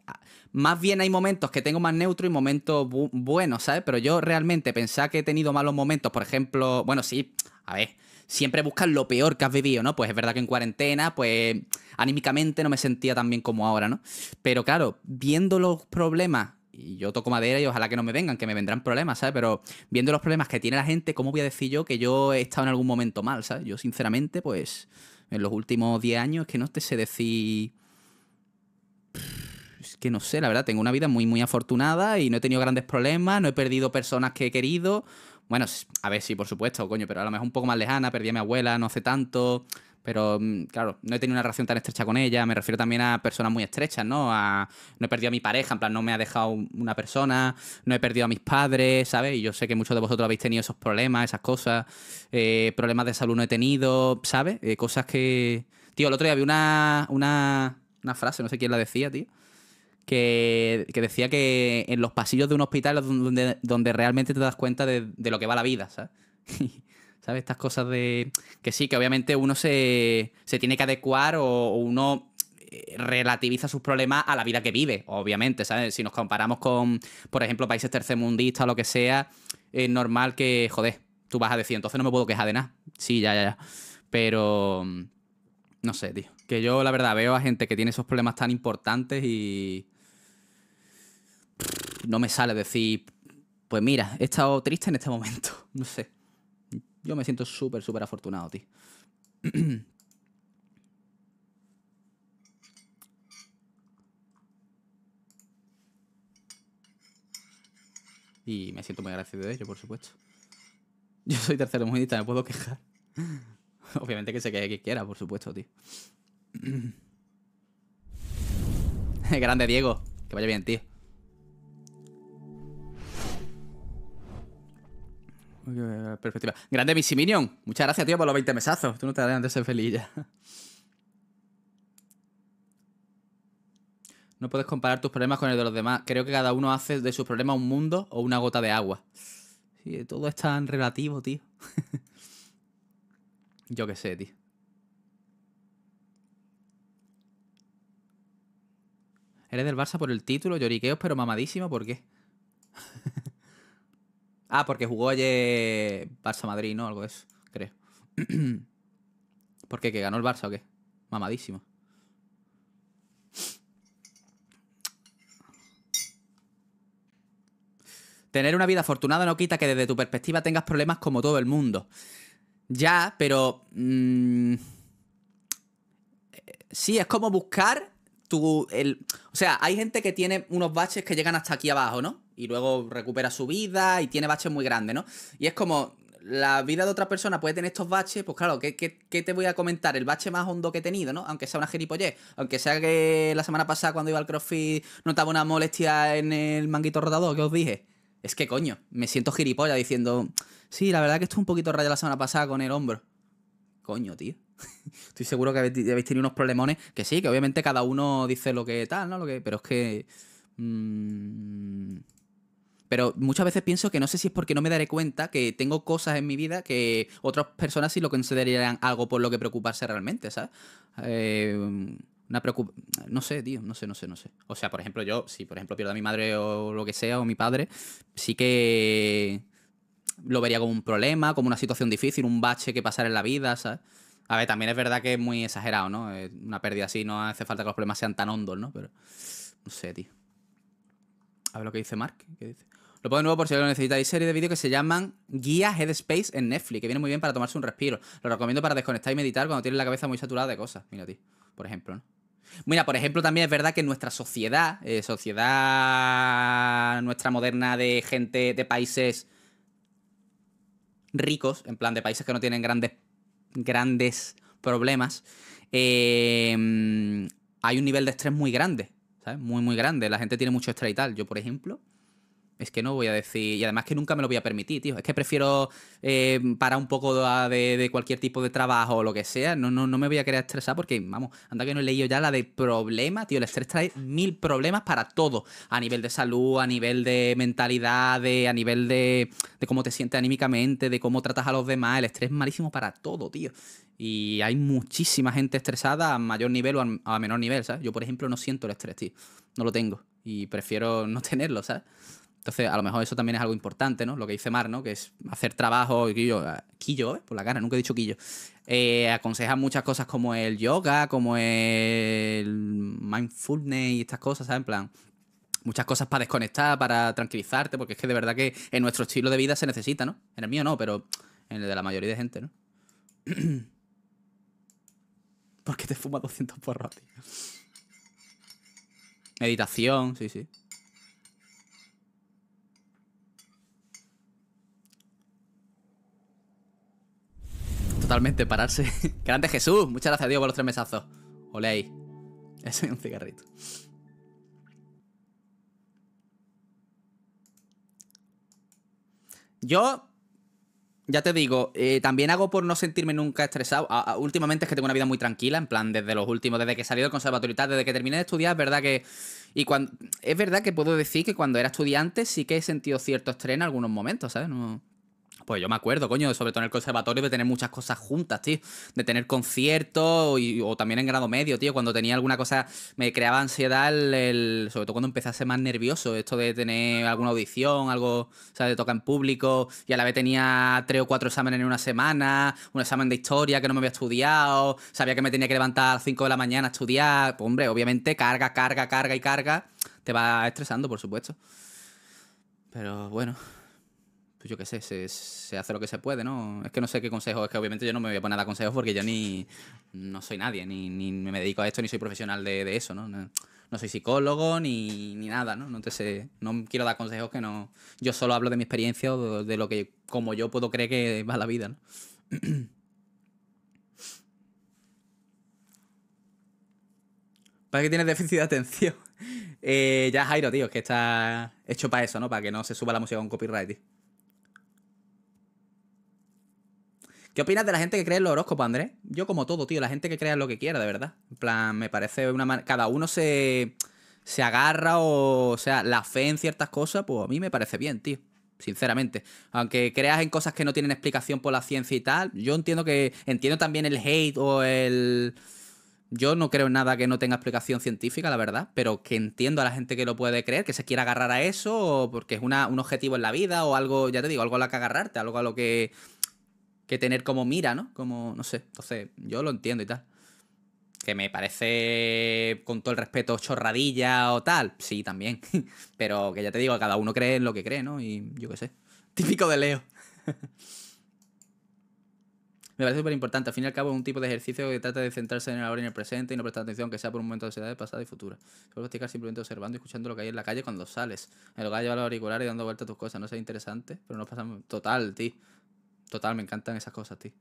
más bien hay momentos que tengo más neutro y momentos buenos, ¿sabes? Pero yo realmente pensaba que he tenido malos momentos, por ejemplo, bueno, sí, a ver, siempre buscas lo peor que has vivido, ¿no? Pues es verdad que en cuarentena, pues anímicamente no me sentía tan bien como ahora, ¿no? Pero claro, viendo los problemas, y yo toco madera y ojalá que no me vengan, que me vendrán problemas, ¿sabes? Pero viendo los problemas que tiene la gente, ¿cómo voy a decir yo que yo he estado en algún momento mal, ¿sabes? Yo sinceramente, pues en los últimos 10 años que no te sé decir que no sé, la verdad, tengo una vida muy, muy afortunada y no he tenido grandes problemas, no he perdido personas que he querido. Bueno, a ver, si por supuesto, coño, pero a lo mejor un poco más lejana, perdí a mi abuela no hace tanto, pero mm, claro, no he tenido una relación tan estrecha con ella, me refiero también a personas muy estrechas, ¿no? A, no he perdido a mi pareja, en plan, no me ha dejado una persona, no he perdido a mis padres, ¿sabes? Y yo sé que muchos de vosotros habéis tenido esos problemas, esas cosas, eh, problemas de salud no he tenido, ¿sabes? Eh, cosas que... Tío, el otro día vi una, una, una frase, no sé quién la decía, tío, que, que, decía que en los pasillos de un hospital es donde, realmente te das cuenta de, lo que va la vida, ¿sabes? ¿Sabes? Estas cosas de. Que sí, que obviamente uno se, se tiene que adecuar o, o, uno eh, relativiza sus problemas a la vida que vive, obviamente, ¿sabes? Si nos comparamos con, por ejemplo, países tercermundistas o lo que sea, es normal que, joder, tú vas a decir, entonces no me puedo quejar de nada. Sí, ya, ya, ya. Pero. Mm, no sé, tío. Que yo, la verdad, veo a gente que tiene esos problemas tan importantes y no me sale decir, pues mira, he estado triste en este momento. No sé. Yo me siento súper, súper afortunado, tío. Y me siento muy agradecido de ello, por supuesto. Yo soy tercero mundista, me puedo quejar. Obviamente que se quede que quiera, por supuesto, tío. Grande Diego, que vaya bien, tío. Eh, perspectiva. Grande Missy Minion. Muchas gracias, tío, por los 20 mesazos. Tú no te dejas de ser feliz ya. No puedes comparar tus problemas con el de los demás. Creo que cada uno hace de sus problemas un mundo o una gota de agua. Sí, todo es tan relativo, tío. Yo qué sé, tío. Eres del Barça por el título, lloriqueos, pero mamadísimo, ¿por qué? Ah, porque jugó ayer Barça-Madrid, ¿no? Algo de eso, creo. ¿Por qué? ¿Que ganó el Barça o qué? Mamadísimo. Tener una vida afortunada no quita que desde tu perspectiva tengas problemas como todo el mundo. Ya, pero... Mm, eh, sí, es como buscar tu... El, o sea, hay gente que tiene unos baches que llegan hasta aquí abajo, ¿no? y luego recupera su vida y tiene baches muy grandes, ¿no? Y es como, la vida de otra persona puede tener estos baches, pues claro, ¿qué, te voy a comentar? El bache más hondo que he tenido, ¿no? Aunque sea una gilipollez, aunque sea que la semana pasada cuando iba al crossfit notaba una molestia en el manguito rotador ¿qué os dije. Es que coño, me siento gilipollas diciendo, sí, la verdad que estuve un poquito raya la semana pasada con el hombro. Coño, tío. Estoy seguro que habéis tenido unos problemones que sí, que obviamente cada uno dice lo que tal, ¿no? Lo que, pero es que... Mmm... Pero muchas veces pienso que no sé si es porque no me daré cuenta que tengo cosas en mi vida que otras personas sí lo considerarían algo por lo que preocuparse realmente, ¿sabes? Em, una preocupación... No sé, tío, no sé, no sé, no sé. O sea, por ejemplo, yo, si por ejemplo pierdo a mi madre o lo que sea, o mi padre, sí que lo vería como un problema, como una situación difícil, un bache que pasar en la vida, ¿sabes? A ver, también es verdad que es muy exagerado, ¿no? Una pérdida así no hace falta que los problemas sean tan hondos, ¿no? Pero no sé, tío. A ver lo que dice Mark. ¿qué dice? Lo pongo de nuevo por si lo necesitáis. Serie de vídeos que se llaman Guías Headspace en Netflix, que viene muy bien para tomarse un respiro. Lo recomiendo para desconectar y meditar cuando tienes la cabeza muy saturada de cosas. Mira, por ejemplo, ¿no? Mira, por ejemplo, también es verdad que en nuestra sociedad, eh, sociedad nuestra moderna de gente de países ricos, en plan de países que no tienen grandes, grandes problemas, em, hay un nivel de estrés muy grande, ¿sabes? Muy, muy grande. La gente tiene mucho estrés y tal. Yo, por ejemplo, es que no voy a decir. Y además que nunca me lo voy a permitir, tío. Es que prefiero eh, parar un poco de, cualquier tipo de trabajo o lo que sea. No, no, me voy a querer estresar porque, vamos, anda que no he leído ya la de problemas, tío. El estrés trae mil problemas para todo. A nivel de salud, a nivel de mentalidad, a nivel de, de cómo te sientes anímicamente, de cómo tratas a los demás. El estrés es malísimo para todo, tío. Y hay muchísima gente estresada a mayor nivel o a menor nivel, ¿sabes? Yo, por ejemplo, no siento el estrés, tío. No lo tengo. Y prefiero no tenerlo, ¿sabes? Entonces, a lo mejor eso también es algo importante, ¿no? Lo que dice Mar, ¿no? Que es hacer trabajo, y Quillo, ah, quillo ¿eh? por la cara, nunca he dicho Quillo. Eh, aconseja muchas cosas como el yoga, como el mindfulness y estas cosas, ¿sabes? En plan, muchas cosas para desconectar, para tranquilizarte, porque es que de verdad que en nuestro estilo de vida se necesita, ¿no? En el mío no, pero en el de la mayoría de gente, ¿no? ¿Por qué te fuma 200 porros, tío? Meditación, sí, sí. totalmente pararse. Grande Jesús, muchas gracias a Dios por los tres mesazos. Ole ahí. Ese es un cigarrito. Yo, ya te digo, eh, también hago por no sentirme nunca estresado. últimamente es que tengo una vida muy tranquila, en plan, desde los últimos, desde que salí del conservatorio y tal, desde que terminé de estudiar, es verdad que. Y cuando. Es verdad que puedo decir que cuando era estudiante sí que he sentido cierto estrés en algunos momentos, ¿sabes? No. Pues yo me acuerdo, coño, sobre todo en el conservatorio de tener muchas cosas juntas, tío. De tener conciertos o también en grado medio, tío. Cuando tenía alguna cosa, me creaba ansiedad, el, sobre todo cuando empecé a ser más nervioso. Esto de tener alguna audición, algo, o sea, de tocar en público. Y a la vez tenía tres o cuatro exámenes en una semana, un examen de historia que no me había estudiado. Sabía que me tenía que levantar a las 5 de la mañana a estudiar. Pues, hombre, obviamente, carga, carga, carga y carga. Te va estresando, por supuesto. Pero bueno. Pues yo qué sé, se, hace lo que se puede, ¿no? Es que no sé qué consejo, es que obviamente yo no me voy a poner a consejos porque yo ni no soy nadie, ni, me dedico a esto, ni soy profesional de, eso, ¿no? ¿no? soy psicólogo ni, nada, ¿no? No te sé, no quiero dar consejos que no. Yo solo hablo de mi experiencia o de lo que, como yo puedo creer que va la vida, ¿no? ¿Para que tienes déficit de atención? Eh, ya, Jairo, tío, que está hecho para eso, ¿no? Para que no se suba la música con copyright, ¿Qué opinas de la gente que cree en los horóscopos, Andrés? Yo como todo, tío, la gente que crea lo que quiera, de verdad. En plan, me parece una... Cada uno se... se agarra o... o sea, la fe en ciertas cosas, pues a mí me parece bien, tío. Sinceramente, aunque creas en cosas que no tienen explicación por la ciencia y tal, yo entiendo que entiendo también el hate o el yo no creo en nada que no tenga explicación científica, la verdad, pero que entiendo a la gente que lo puede creer, que se quiera agarrar a eso, o porque es un objetivo en la vida, o algo, ya te digo, algo a lo que agarrarte, algo a lo que que tener como mira, ¿no? Como, no sé. Entonces, yo lo entiendo y tal. Que me parece, con todo el respeto, chorradilla o tal. Sí, también. Pero que ya te digo, cada uno cree en lo que cree, ¿no? Y yo qué sé. Típico de Leo. me parece súper importante. Al fin y al cabo, es un tipo de ejercicio que trata de centrarse en el ahora y en el presente y no prestar atención que sea por un momento de ansiedad pasada y futura. que a practicar simplemente observando y escuchando lo que hay en la calle cuando sales. El lugar de llevar los auriculares y dando vueltas a tus cosas. No sé, interesante, pero no pasa total, tío. Total, me encantan esas cosas, tío.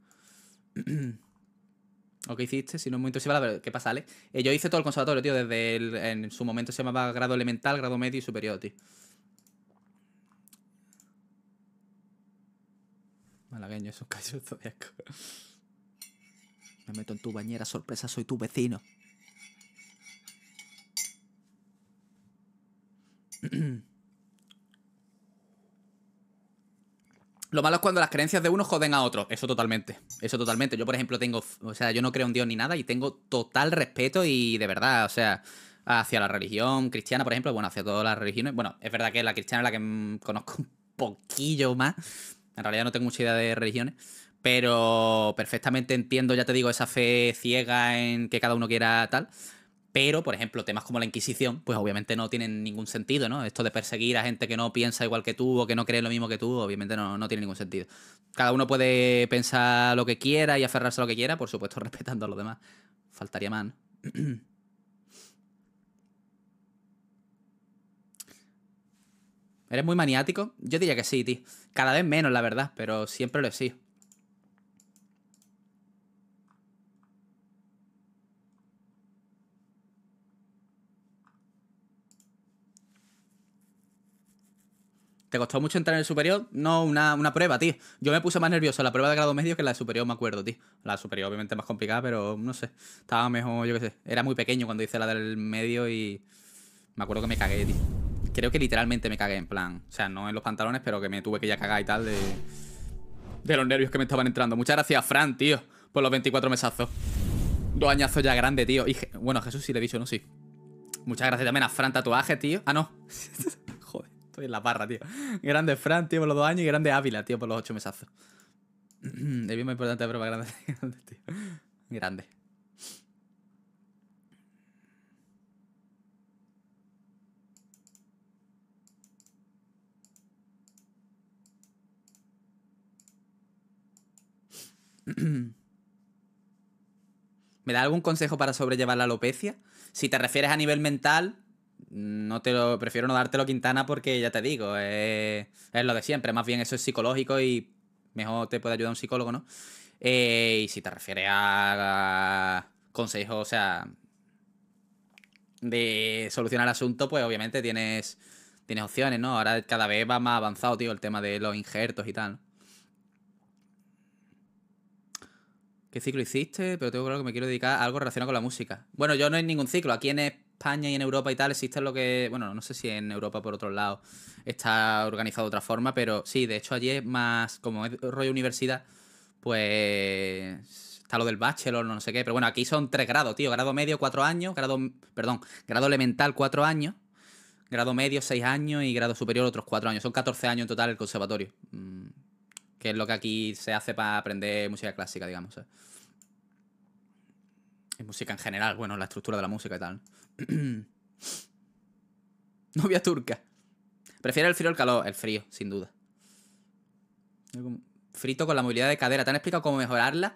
¿O qué hiciste? Si no es muy intrusiva, pero ¿qué pasa, Ale? Eh, yo hice todo el conservatorio, tío. Desde en su momento se llamaba grado elemental, grado medio y superior, tío. Malagueño, esos de zodiacos. Me meto en tu bañera, sorpresa, soy tu vecino. Lo malo es cuando las creencias de uno joden a otro, Eso totalmente. Eso totalmente. Yo, por ejemplo, tengo. O sea, yo no creo en Dios ni nada y tengo total respeto y de verdad, o sea, hacia la religión cristiana, por ejemplo, bueno, hacia todas las religiones. Bueno, es verdad que la cristiana es la que conozco un poquillo más. En realidad no tengo mucha idea de religiones. Pero perfectamente entiendo, ya te digo, esa fe ciega en que cada uno quiera tal. Pero, por ejemplo, temas como la Inquisición, pues obviamente no tienen ningún sentido, ¿no? Esto de perseguir a gente que no piensa igual que tú o que no cree lo mismo que tú, obviamente no, no tiene ningún sentido. Cada uno puede pensar lo que quiera y aferrarse a lo que quiera, por supuesto, respetando a los demás. Faltaría más. ¿no? ¿Eres muy maniático? Yo diría que sí, tío. Cada vez menos, la verdad, pero siempre lo he sido. ¿Te costó mucho entrar en el superior? No, una, una prueba, tío. Yo me puse más nervioso la prueba de grado medio que la de superior, me acuerdo, tío. La superior obviamente más complicada, pero no sé. Estaba mejor, yo qué sé. Era muy pequeño cuando hice la del medio y me acuerdo que me cagué, tío. Creo que literalmente me cagué en plan. O sea, no en los pantalones, pero que me tuve que ya cagar y tal de, de los nervios que me estaban entrando. Muchas gracias, Fran, tío, por los 24 mesazos. Dos añazos ya grande, tío. Y, bueno, Jesús sí le he dicho, ¿no? Sí. Muchas gracias también a Fran Tatuaje, tío. Ah, no. Estoy en la barra, tío. Grande Fran, tío, por los dos años y grande Ávila, tío, por los ocho mesazos. es bien importante, la prueba grande, Grande. ¿Me da algún consejo para sobrellevar la alopecia? Si te refieres a nivel mental, no te lo, prefiero no dártelo Quintana porque ya te digo, es, lo de siempre, más bien eso es psicológico y mejor te puede ayudar un psicólogo, ¿no? Eh, y si te refieres a, consejos, o sea, de solucionar el asunto, pues obviamente tienes, tienes opciones, ¿no? Ahora cada vez va más avanzado, tío, el tema de los injertos y tal. ¿Qué ciclo hiciste? Pero tengo claro que me quiero dedicar a algo relacionado con la música. Bueno, yo no en ningún ciclo. Aquí en, España y en Europa y tal existe lo que, bueno, no sé si en Europa por otro lado está organizado de otra forma, pero sí, de hecho allí es más, como es rollo universidad, pues está lo del bachelor, no sé qué, pero bueno, aquí son tres grados, tío, grado medio cuatro años, grado, perdón, grado elemental cuatro años, grado medio seis años y grado superior otros cuatro años, son 14 años en total el conservatorio, mm, que es lo que aquí se hace para aprender música clásica, digamos. En música en general, bueno, la estructura de la música y tal. Novia turca. Prefiero el frío al calor, el frío, sin duda. Frito con la movilidad de cadera. ¿Te han explicado cómo mejorarla?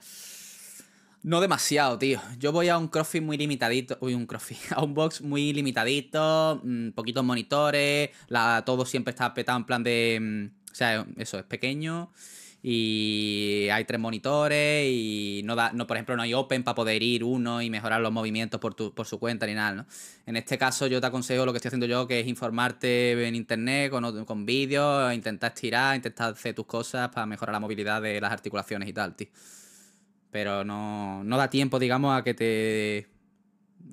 No demasiado, tío. Yo voy a un crossfit muy limitadito. Uy, un crossfit. A un box muy limitadito. Mm, poquitos monitores. La, todo siempre está petado en plan de. Mm, o sea, eso, es pequeño y hay tres monitores y no da, no, por ejemplo, no hay open para poder ir uno y mejorar los movimientos por, su cuenta ni nada, ¿no? En este caso yo te aconsejo lo que estoy haciendo yo, que es informarte en internet con, con vídeos, e intentar estirar, intentar hacer tus cosas para mejorar la movilidad de las articulaciones y tal, tío. Pero no, no da tiempo, digamos, a que te...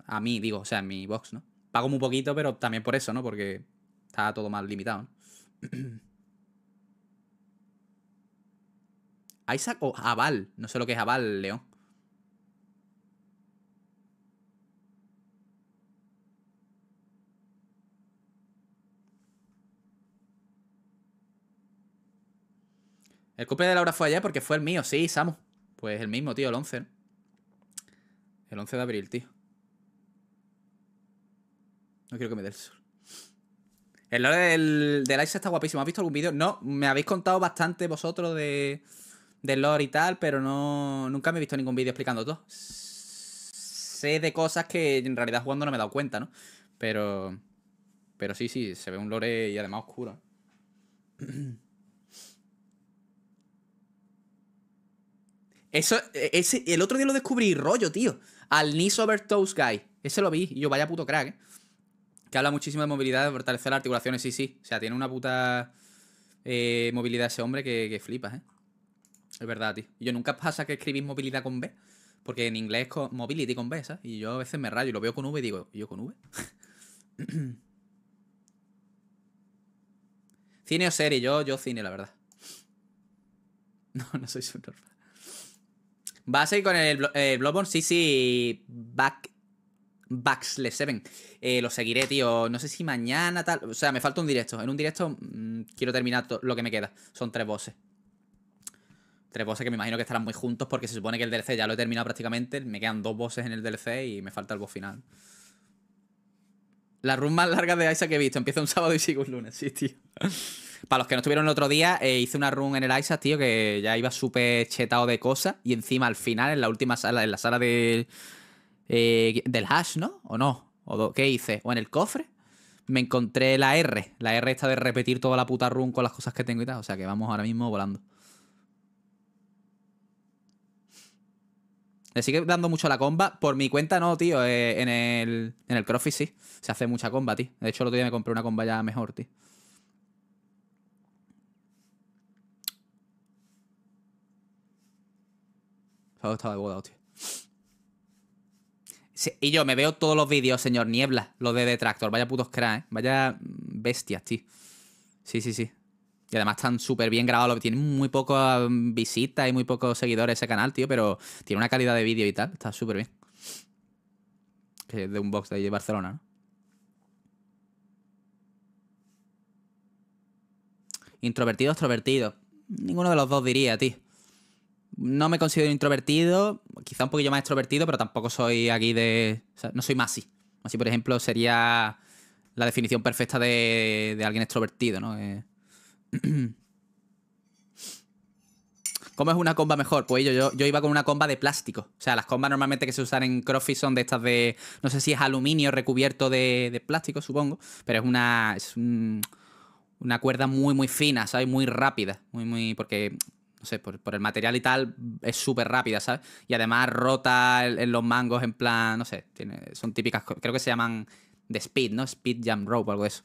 A mí, digo, o sea, en mi box, ¿no? Pago muy poquito, pero también por eso, ¿no? Porque está todo más limitado, ¿no? Isaac o Aval. No sé lo que es Aval, León. El copia de Laura fue allá porque fue el mío, sí, Samu. Pues el mismo, tío, el 11. El 11 de abril, tío. No quiero que me dé el sol. El lore del está guapísimo. ¿Has visto algún vídeo? No, me habéis contado bastante vosotros de de lore y tal, pero no nunca me he visto ningún vídeo explicando todo. Sé de cosas que en realidad jugando no me he dado cuenta, ¿no? Pero pero sí, sí, se ve un lore y además oscuro. Eso, e-, ese, el otro día lo descubrí, rollo, tío. Al Knees Over Guy. Ese lo vi y yo, vaya puto crack, ¿eh? Que habla muchísimo de movilidad, de fortalecer las articulaciones, sí, sí. O sea, tiene una puta eh, movilidad ese hombre que, que flipas, ¿eh? Es verdad, tío. Yo nunca pasa que escribís movilidad con B, porque en inglés es con mobility con B, ¿sabes? Y yo a veces me rayo y lo veo con V y digo, yo con V? cine o serie, yo, yo cine, la verdad. No, no soy subnormal. ¿Va a seguir con el, el eh, Bloodborne? Sí, sí. Back. Baxle 7. Eh, lo seguiré, tío. No sé si mañana tal. O sea, me falta un directo. En un directo mm, quiero terminar lo que me queda. Son tres voces. Tres bosses que me imagino que estarán muy juntos porque se supone que el DLC ya lo he terminado prácticamente. Me quedan dos bosses en el DLC y me falta el boss final. La run más larga de Aisa que he visto. Empieza un sábado y sigue un lunes, sí, tío. Para los que no estuvieron el otro día, eh, hice una run en el ISA, tío, que ya iba súper chetado de cosas. Y encima, al final, en la última sala, en la sala de, eh, del hash, ¿no? ¿O no? o no ¿Qué hice? ¿O en el cofre? Me encontré la R. La R esta de repetir toda la puta run con las cosas que tengo y tal. O sea que vamos ahora mismo volando. Le sigue dando mucho la comba. Por mi cuenta no, tío. Eh, en, el, en el CrossFit sí. Se hace mucha comba, tío. De hecho, el otro día me compré una comba ya mejor, tío. estaba de boda, tío. y yo me veo todos los vídeos, señor Niebla. Los de Detractor. Vaya putos cracks, ¿eh? Vaya bestias, tío. Sí, sí, sí. Y además están súper bien grabados. Tienen muy pocas mm, visitas y muy pocos seguidores ese canal, tío, pero tiene una calidad de vídeo y tal. Está súper bien. Que de un box de, de Barcelona, ¿no? Introvertido, extrovertido. Ninguno de los dos diría, tío. No me considero introvertido, quizá un poquillo más extrovertido, pero tampoco soy aquí de. no soy Masi. así por ejemplo, sería la definición perfecta de, de alguien extrovertido, ¿no? Eh, ¿Cómo es una comba mejor? Pues yo, yo, iba con una comba de plástico. O sea, las combas normalmente que se usan en CrossFit son de estas de. No sé si es aluminio recubierto de, plástico, supongo. Pero es una. Es una cuerda muy, muy fina, ¿sabes? Muy rápida. Muy, muy. Porque. No sé, por, el material y tal, es súper rápida, ¿sabes? Y además rota en, los mangos, en plan. No sé. son típicas. Creo que se llaman de Speed, ¿no? Speed Jump Rope o algo eso.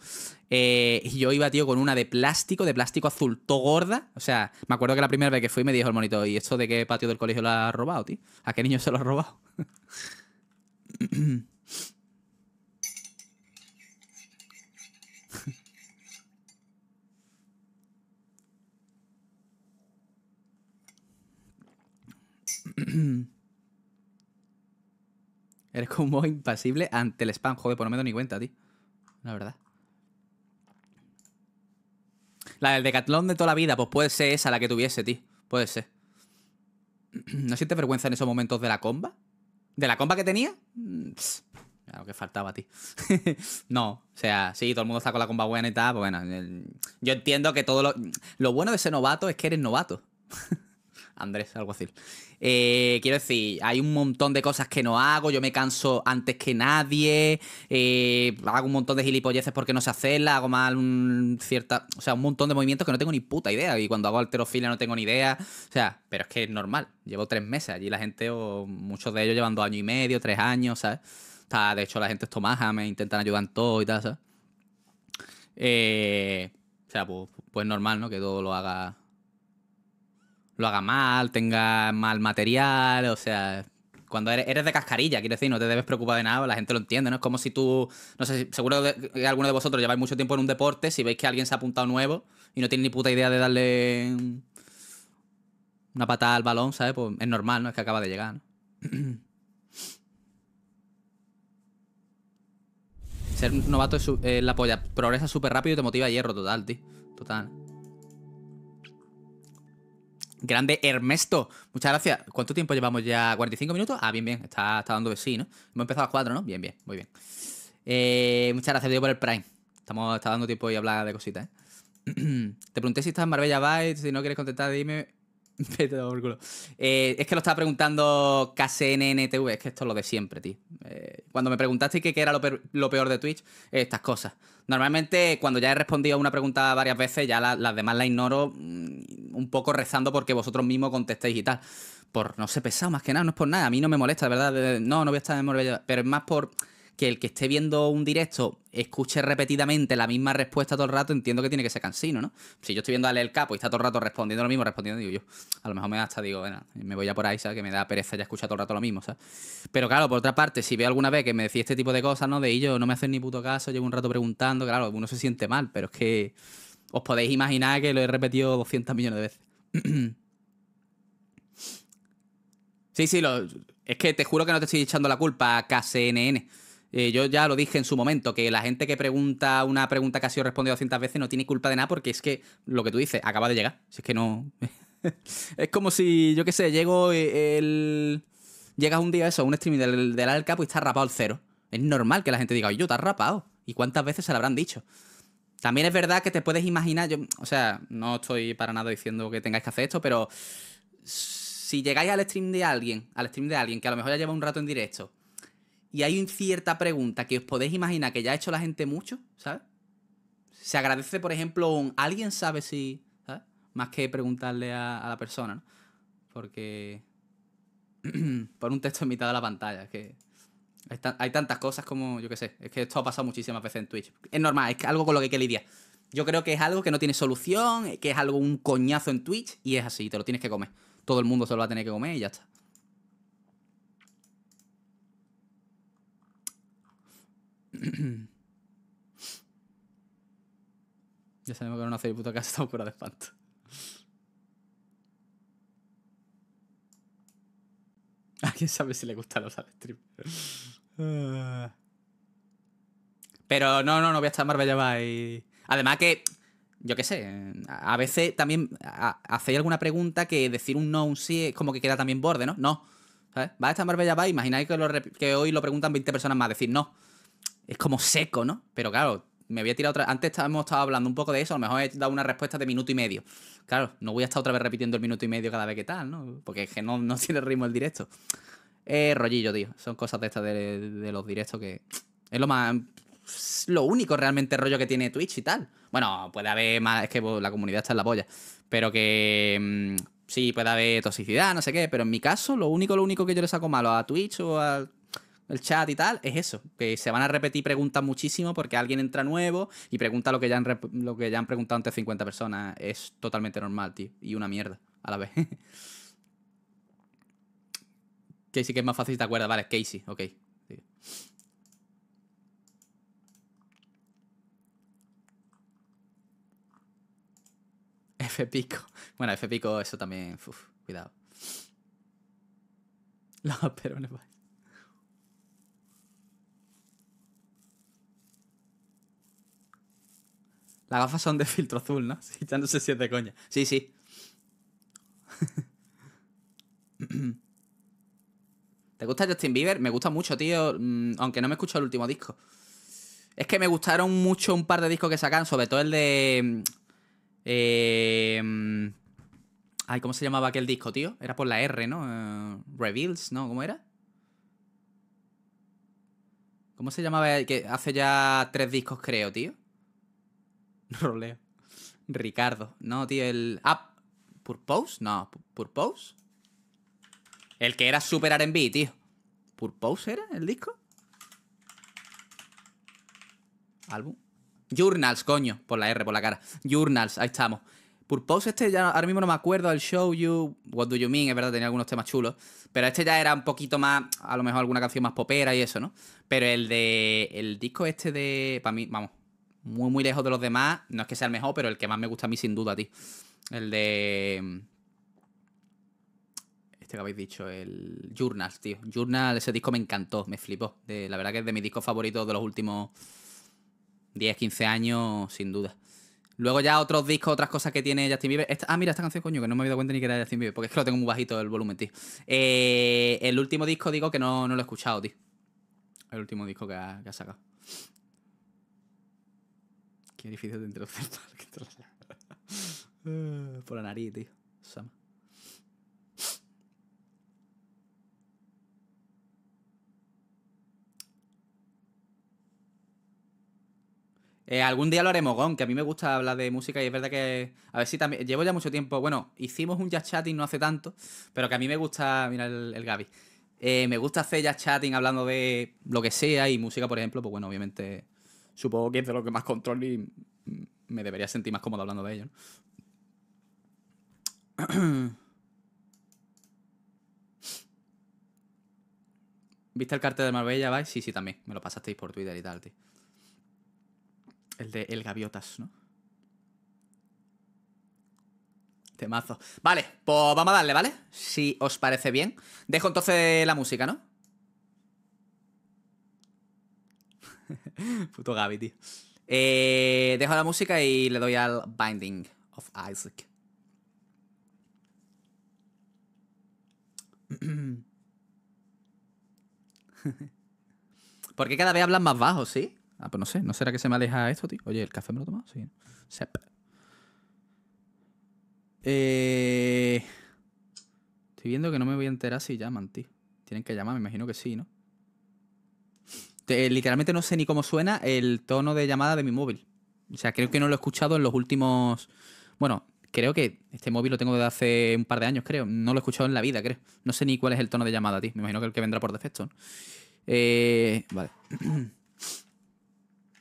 Eh, y yo iba, tío, con una de plástico, de plástico azul, todo gorda. O sea, me acuerdo que la primera vez que fui me dijo el monitor, ¿y esto de qué patio del colegio lo ha robado, tío? ¿A qué niño se lo ha robado? Eres como impasible ante el spam. Joder, pues no me doy ni cuenta, tío. La verdad. La del decatlón de toda la vida, pues puede ser esa la que tuviese, tío. Puede ser. ¿No sientes vergüenza en esos momentos de la comba? ¿De la comba que tenía? Mm, lo claro que faltaba, tío. no, o sea, sí, todo el mundo está con la comba buena y tal, pues bueno. Yo entiendo que todo lo. Lo bueno de ese novato es que eres novato. Andrés, algo así. Eh, quiero decir, hay un montón de cosas que no hago, yo me canso antes que nadie, eh, hago un montón de gilipolleces porque no sé hacerla, hago mal un cierta, o sea, un montón de movimientos que no tengo ni puta idea y cuando hago alterofilia no tengo ni idea, o sea, pero es que es normal, llevo tres meses allí la gente, o muchos de ellos llevan dos años y medio, tres años, ¿sabes? Está, de hecho la gente es tomaja, me intentan ayudar en todo y tal, ¿sabes? Eh, o sea, pues, pues normal, ¿no? Que todo lo haga lo haga mal, tenga mal material, o sea, cuando eres, de cascarilla, quiero decir, no te debes preocupar de nada, la gente lo entiende, ¿no? Es como si tú, no sé, seguro que alguno de vosotros lleváis mucho tiempo en un deporte, si veis que alguien se ha apuntado nuevo y no tiene ni puta idea de darle una patada al balón, ¿sabes? Pues es normal, ¿no? Es que acaba de llegar, ¿no? Ser novato es eh, la polla, progresa súper rápido y te motiva a hierro, total, tío. Total. Grande Ernesto, muchas gracias. ¿Cuánto tiempo llevamos ya? ¿45 minutos? Ah, bien, bien, está, dando de sí, ¿no? Hemos empezado a las 4, ¿no? Bien, bien, muy bien. Eh, muchas gracias, tío, por el Prime. Estamos, dando tiempo y hablar de cositas, ¿eh? Te pregunté si estás en Marbella Byte, si no quieres contestar, dime. Vete eh, es que lo estaba preguntando KCNNTV, es que esto es lo de siempre, tío. Eh, cuando me preguntaste qué era lo, peor de Twitch, estas cosas. Normalmente, cuando ya he respondido a una pregunta varias veces, ya las demás las ignoro mm, un poco rezando porque vosotros mismos contestéis y tal. Por no sé pesado, más que nada, no es por nada. A mí no me molesta, de verdad. no, no voy a estar en pero es más por que el que esté viendo un directo escuche repetidamente la misma respuesta todo el rato, entiendo que tiene que ser cansino, ¿no? Si yo estoy viendo a el capo y está todo el rato respondiendo lo mismo, respondiendo, digo yo, a lo mejor me hasta digo, me voy a por ahí, ¿sabes? Que me da pereza ya escuchar todo el rato lo mismo, ¿sabes? Pero claro, por otra parte, si veo alguna vez que me decía este tipo de cosas, ¿no? De ellos no me hacen ni puto caso, llevo un rato preguntando, claro, uno se siente mal, pero es que os podéis imaginar que lo he repetido 200 millones de veces. sí, sí, es que te juro que no te estoy echando la culpa a KCNN. Eh, yo ya lo dije en su momento, que la gente que pregunta una pregunta que ha sido respondida 200 veces no tiene culpa de nada porque es que lo que tú dices acaba de llegar. Si es que no... es como si, yo qué sé, llego eh, el... Llegas un día eso, un streaming del, del Al Capo pues y está rapado al cero. Es normal que la gente diga, oye, te has rapado. ¿Y cuántas veces se lo habrán dicho? También es verdad que te puedes imaginar, yo, o sea, no estoy para nada diciendo que tengáis que hacer esto, pero si llegáis al stream de alguien, al stream de alguien que a lo mejor ya lleva un rato en directo y hay cierta pregunta que os podéis imaginar que ya ha hecho la gente mucho, ¿sabes? Se agradece, por ejemplo, un alguien sabe si, ¿sabes? Más que preguntarle a, la persona, ¿no? Porque por un texto en mitad de la pantalla, que hay, hay, tantas cosas como, yo qué sé, es que esto ha pasado muchísimas veces en Twitch. Es normal, es algo con lo que hay que lidiar. Yo creo que es algo que no tiene solución, que es algo un coñazo en Twitch y es así, te lo tienes que comer. Todo el mundo se lo va a tener que comer y ya está. ya sabemos que no hace puta casa estamos fuera de espanto. A quién sabe si le gustan los strip Pero no, no, no voy a estar Marbella Bay. Además que, yo qué sé, a veces también hacéis alguna pregunta que decir un no, un sí, es como que queda también borde, ¿no? No. ¿Sabes? Va a estar Marbella Bay, imagináis que, que hoy lo preguntan 20 personas más, decir no es como seco, ¿no? Pero claro, me voy a tirar otra. Antes hemos estado hablando un poco de eso, a lo mejor he dado una respuesta de minuto y medio. Claro, no voy a estar otra vez repitiendo el minuto y medio cada vez que tal, ¿no? Porque es que no, no tiene ritmo el directo. Eh, rollillo, tío. Son cosas de estas de, los directos que. Es lo más. lo único realmente rollo que tiene Twitch y tal. Bueno, puede haber más. Es que la comunidad está en la polla. Pero que. Mm, sí, puede haber toxicidad, no sé qué. Pero en mi caso, lo único, lo único que yo le saco malo a Twitch o a el chat y tal, es eso, que se van a repetir preguntas muchísimo porque alguien entra nuevo y pregunta lo que ya han, lo que ya han preguntado antes 50 personas. Es totalmente normal, tío, y una mierda a la vez. Casey, que es más fácil, ¿te acuerdas? Vale, Casey, ok. F pico. Bueno, F pico, eso también. Uf, cuidado. Los perones, vale. Las gafas son de filtro azul, ¿no? Sí, ya no sé si es de coña. Sí, sí. ¿Te gusta Justin Bieber? Me gusta mucho, tío. Mm, aunque no me he escuchado el último disco. Es que me gustaron mucho un par de discos que sacan, sobre todo el de. Mm, eh, mm, ay, ¿cómo se llamaba aquel disco, tío? Era por la R, ¿no? Eh, Reveals, ¿no? ¿Cómo era? ¿Cómo se llamaba? Que hace ya tres discos, creo, tío. Roleo. Ricardo. No, tío, el. Ah, Purpose? No, Purpose. El que era Super RB, tío. ¿Purpose era el disco? Álbum. Journals, coño. Por la R, por la cara. Journals, ahí estamos. Purpose este ya ahora mismo no me acuerdo, el Show You, What Do You Mean, es verdad, tenía algunos temas chulos, pero este ya era un poquito más, a lo mejor alguna canción más popera y eso, ¿no? Pero el de el disco este de para mí, vamos, muy, muy lejos de los demás. No es que sea el mejor, pero el que más me gusta a mí, sin duda, tío. El de. Este que habéis dicho, el Journal, tío. Journal, ese disco me encantó, me flipó. De, la verdad que es de mi disco favorito de los últimos 10, 15 años, sin duda. Luego ya otros discos, otras cosas que tiene Justin Bieber. ah, mira, esta canción, coño, que no me había dado cuenta ni que era Justin Bieber, porque es que lo tengo muy bajito el volumen, tío. Eh, el último disco digo que no, no, lo he escuchado, tío. El último disco que ha sacado. Qué difícil de introducir Por la nariz, tío. Sama. Eh, algún día lo haremos, Gon, que a mí me gusta hablar de música y es verdad que. A ver si también. Llevo ya mucho tiempo. Bueno, hicimos un jazz chatting no hace tanto, pero que a mí me gusta. Mira el, Gaby. Eh, me gusta hacer jazz chatting hablando de lo que sea y música, por ejemplo, pues bueno, obviamente supongo que es de lo que más control y me debería sentir más cómodo hablando de ello. ¿no? ¿Viste el cartel de Marbella, vais? Sí, sí, también. Me lo pasasteis por Twitter y tal, tío. El de El Gaviotas, ¿no? Temazo. Vale, pues vamos a darle, ¿vale? Si os parece bien. Dejo entonces la música, ¿no? Puto tío. Eh, dejo la música y le doy al Binding of Isaac. ¿Por qué cada vez hablan más bajo, sí? Ah, pues no sé, ¿no será que se me aleja esto, tío? Oye, ¿el café me lo he tomado? Sí. Sep. Eh, estoy viendo que no me voy a enterar si llaman, tío. Tienen que llamar, me imagino que sí, ¿no? literalmente no sé ni cómo suena el tono de llamada de mi móvil. O sea, creo que no lo he escuchado en los últimos. Bueno, creo que este móvil lo tengo desde hace un par de años, creo. No lo he escuchado en la vida, creo. No sé ni cuál es el tono de llamada, tío. Me imagino que el que vendrá por defecto. Eh, vale.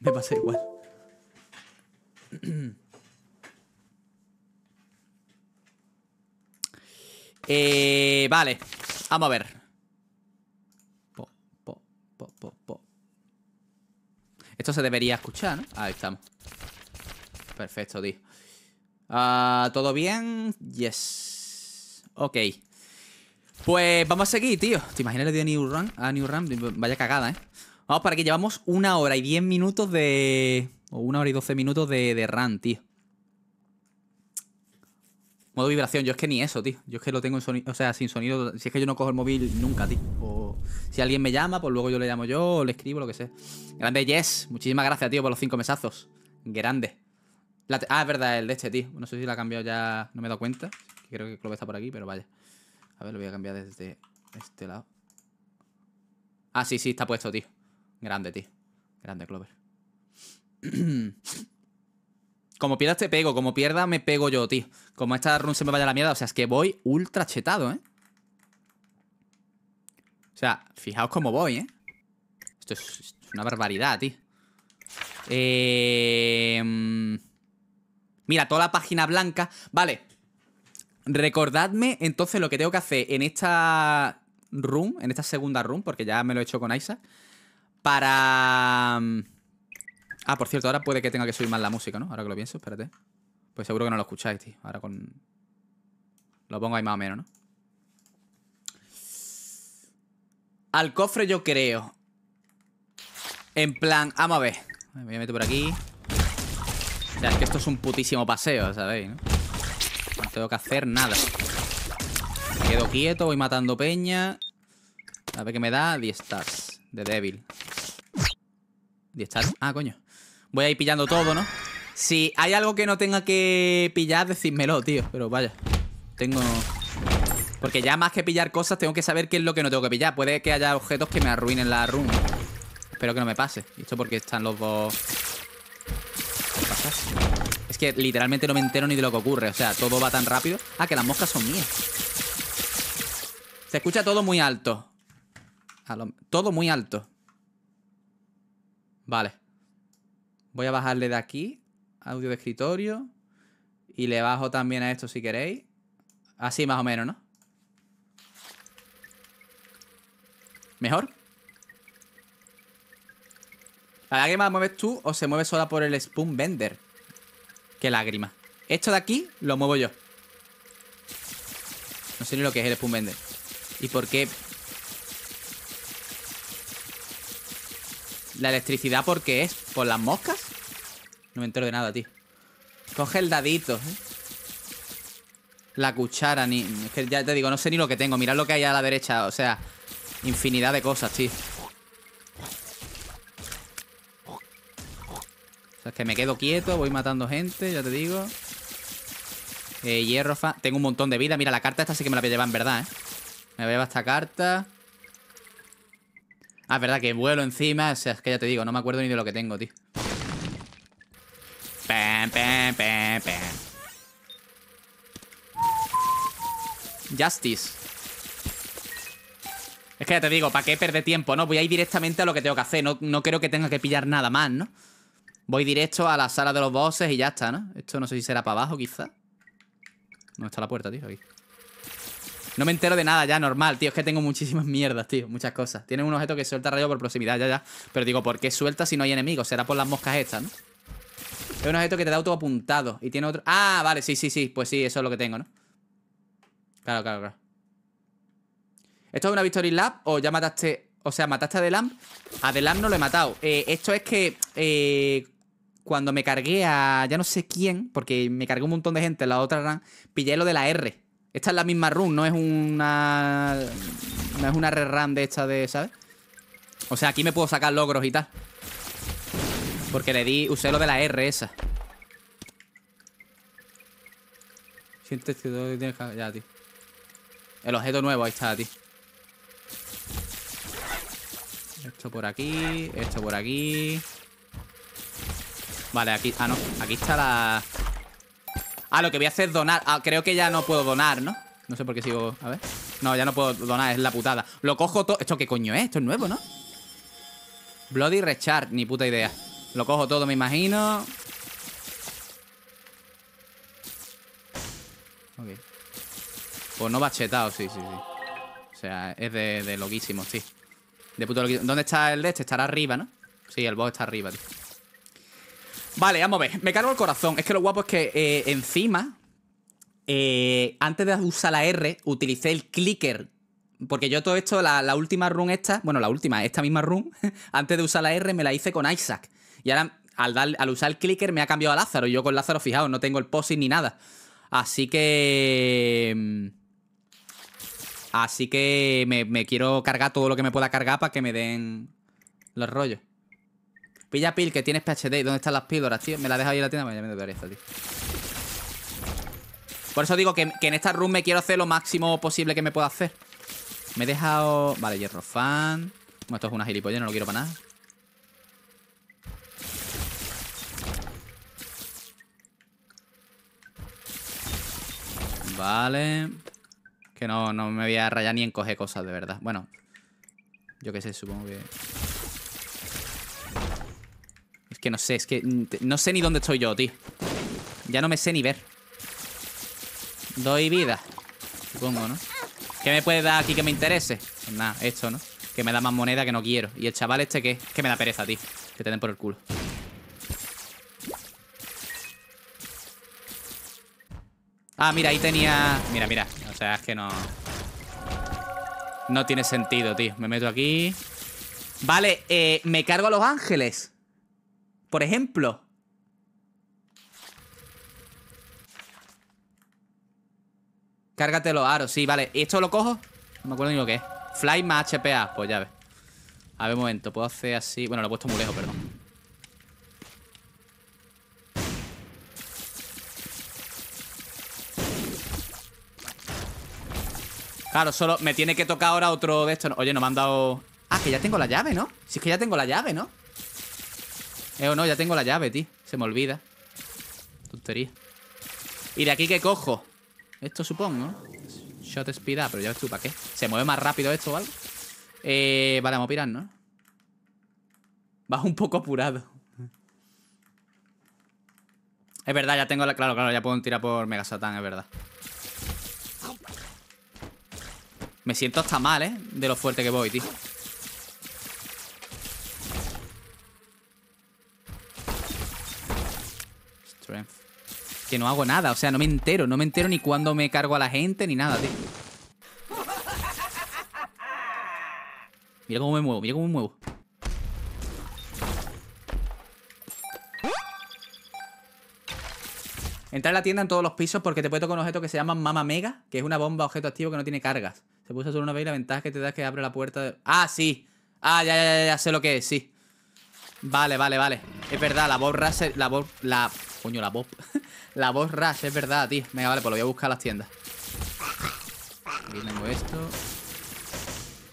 Me pasa igual. Eh, vale, vamos a ver. Po, po, po, po, po. Esto se debería escuchar, ¿no? Ahí estamos. Perfecto, tío. Ah, ¿Todo bien? Yes. Ok. Pues vamos a seguir, tío. ¿Te imaginas le día a New Run? A ah, New Run, vaya cagada, ¿eh? Vamos para que llevamos una hora y diez minutos de... O una hora y doce minutos de, de run, tío. Modo vibración, yo es que ni eso, tío. Yo es que lo tengo en sonido, o sea, sin sonido. Si es que yo no cojo el móvil nunca, tío. O si alguien me llama, pues luego yo le llamo yo, o le escribo, lo que sea. Grande Yes, muchísimas gracias, tío, por los cinco mesazos. Grande. ah, es verdad, el de este, tío. No sé si la ha cambiado ya, no me he dado cuenta. Creo que clover está por aquí, pero vaya. A ver, lo voy a cambiar desde este lado. Ah, sí, sí, está puesto, tío. Grande, tío. Grande, Clover. Como pierdas te pego, como pierda me pego yo, tío. Como esta run se me vaya la mierda, o sea, es que voy ultra chetado, ¿eh? O sea, fijaos cómo voy, ¿eh? Esto es, una barbaridad, tío. Eh... Mira, toda la página blanca. Vale. Recordadme entonces lo que tengo que hacer en esta room, en esta segunda room, porque ya me lo he hecho con Isaac, para... Mm, ah, por cierto, ahora puede que tenga que subir más la música, ¿no? Ahora que lo pienso, espérate. Pues seguro que no lo escucháis, tío. Ahora con... Lo pongo ahí más o menos, ¿no? Al cofre yo creo. En plan, vamos a ver. Me voy a meter por aquí. Ya, es que esto es un putísimo paseo, ¿sabéis? No, tengo que hacer nada. Me quedo quieto, voy matando peña. A ver qué me da. 10 stars. De débil. 10 stars. Ah, coño. Voy a ir pillando todo, ¿no? Si hay algo que no tenga que pillar, decídmelo, tío. Pero vaya. Tengo... Porque ya más que pillar cosas tengo que saber qué es lo que no tengo que pillar. Puede que haya objetos que me arruinen la runa. Espero que no me pase. Esto porque están los dos... Es que literalmente no me entero ni de lo que ocurre. O sea, todo va tan rápido. Ah, que las moscas son mías. Se escucha todo muy alto. Todo muy alto. Vale. Voy a bajarle de aquí. Audio de escritorio. Y le bajo también a esto si queréis. Así más o menos, ¿no? ¿Mejor? ¿La lágrima la mueves tú o se mueve sola por el Spoon Bender? ¿Qué lágrima? Esto de aquí lo muevo yo. No sé ni lo que es el Spoon Bender. ¿Y por qué? ¿La electricidad por qué es? ¿Por las moscas? No me entero de nada, tío. Coge el dadito, ¿eh? La cuchara, ni... Es que ya te digo, no sé ni lo que tengo. Mirad lo que hay a la derecha, o sea... Infinidad de cosas, tío. O sea, es que me quedo quieto, voy matando gente, ya te digo. Eh, hierro, tengo un montón de vida. Mira, la carta esta sí que me la voy a llevar en verdad, ¿eh? Me voy a llevar esta carta. Ah, verdad que vuelo encima. O sea, es que ya te digo, no me acuerdo ni de lo que tengo, tío. Justice. Es que ya te digo, ¿para qué perder tiempo, no? Voy a ir directamente a lo que tengo que hacer. No, no creo que tenga que pillar nada más, ¿no? Voy directo a la sala de los bosses y ya está, ¿no? Esto no sé si será para abajo, quizá. No está la puerta, tío? Aquí. No me entero de nada ya, normal, tío. Es que tengo muchísimas mierdas, tío. Muchas cosas. Tiene un objeto que suelta rayo por proximidad, ya, ya. Pero digo, ¿por qué suelta si no hay enemigos? Será por las moscas estas, ¿no? Es un objeto que te da autoapuntado Y tiene otro... Ah, vale, sí, sí, sí Pues sí, eso es lo que tengo, ¿no? Claro, claro, claro ¿Esto es una Victory lap o ya mataste... O sea, mataste a Delam. A Delam no lo he matado. Eh, esto es que eh, cuando me cargué a ya no sé quién, porque me cargué un montón de gente en la otra run, pillé lo de la R. Esta es la misma run, no es una... No es una rerun de esta de, ¿sabes? O sea, aquí me puedo sacar logros y tal. Porque le di... Usé lo de la R esa. Sientes que tienes Ya, tío. El objeto nuevo, ahí está, tío. Esto por aquí, esto por aquí. Vale, aquí... Ah, no. Aquí está la... Ah, lo que voy a hacer es donar. Ah, creo que ya no puedo donar, ¿no? No sé por qué sigo... A ver. No, ya no puedo donar. Es la putada. Lo cojo todo... ¿Esto qué coño es? Esto es nuevo, ¿no? Bloody rechar Ni puta idea. Lo cojo todo, me imagino. Ok. Pues no bachetado, sí, sí, sí. O sea, es de, de sí. ¿Dónde está el de este? Estará arriba, ¿no? Sí, el boss está arriba, tío. Vale, vamos a ver. Me cargo el corazón. Es que lo guapo es que eh, encima, eh, antes de usar la R, utilicé el clicker. Porque yo todo esto, la, última run esta, bueno, la última, esta misma run, antes de usar la R me la hice con Isaac. Y ahora, al, al usar el clicker, me ha cambiado a Lázaro. Y yo con Lázaro, fijaos, no tengo el posi ni nada. Así que... Mm, Así que me, quiero cargar todo lo que me pueda cargar para que me den los rollos. Pilla pil, que tienes PHD. ¿Dónde están las píldoras, tío? Me la dejas ahí en la tienda. Bueno, me debería estar, tío. Por eso digo que, en esta room me quiero hacer lo máximo posible que me pueda hacer. Me he dejado... Vale, hierro fan. Bueno, esto es una gilipollas, no lo quiero para nada. Vale. Que no, no me voy a rayar ni en coger cosas, de verdad. Bueno, yo qué sé, supongo que... Es que no sé, es que no sé ni dónde estoy yo, tío. Ya no me sé ni ver. Doy vida. Supongo, ¿no? ¿Qué me puede dar aquí que me interese? Pues nada, esto, ¿no? Que me da más moneda que no quiero. ¿Y el chaval este qué? Es que me da pereza, tío. Que te den por el culo. Ah, mira, ahí tenía... Mira, mira. O sea, es que no... No tiene sentido, tío. Me meto aquí. Vale, eh, me cargo a los ángeles. Por ejemplo. Cárgate los aros, sí, vale. ¿Y ¿Esto lo cojo? No me acuerdo ni lo que es. Fly más HPA, pues ya ves. A ver, un momento, puedo hacer así. Bueno, lo he puesto muy lejos, perdón. Claro, solo me tiene que tocar ahora otro de estos. Oye, no me han dado... Ah, que ya tengo la llave, ¿no? Si es que ya tengo la llave, ¿no? Eh, o no, ya tengo la llave, tío. Se me olvida. Tontería. ¿Y de aquí qué cojo? Esto supongo, ¿no? Shot speed up, pero ya ves tú, ¿para qué? ¿Se mueve más rápido esto o algo? Eh, vale, vamos a pirar, ¿no? Vas un poco apurado. Es verdad, ya tengo la... Claro, claro, ya puedo tirar por Mega Satán, es verdad. Me siento hasta mal, ¿eh? De lo fuerte que voy, tío. Que no hago nada, o sea, no me entero. No me entero ni cuando me cargo a la gente ni nada, tío. Mira cómo me muevo, mira cómo me muevo. Entra en la tienda en todos los pisos porque te puede tocar un objeto que se llama Mama Mega, que es una bomba objeto activo que no tiene cargas. Te puse solo una vez la ventaja que te da es que abre la puerta de... ¡Ah, sí! Ah, ya, ya, ya, sé lo que es, sí. Vale, vale, vale. Es verdad, la voz La La... Coño, la voz... la voz Rush es verdad, tío. Venga, vale, pues lo voy a buscar a las tiendas. Aquí tengo esto.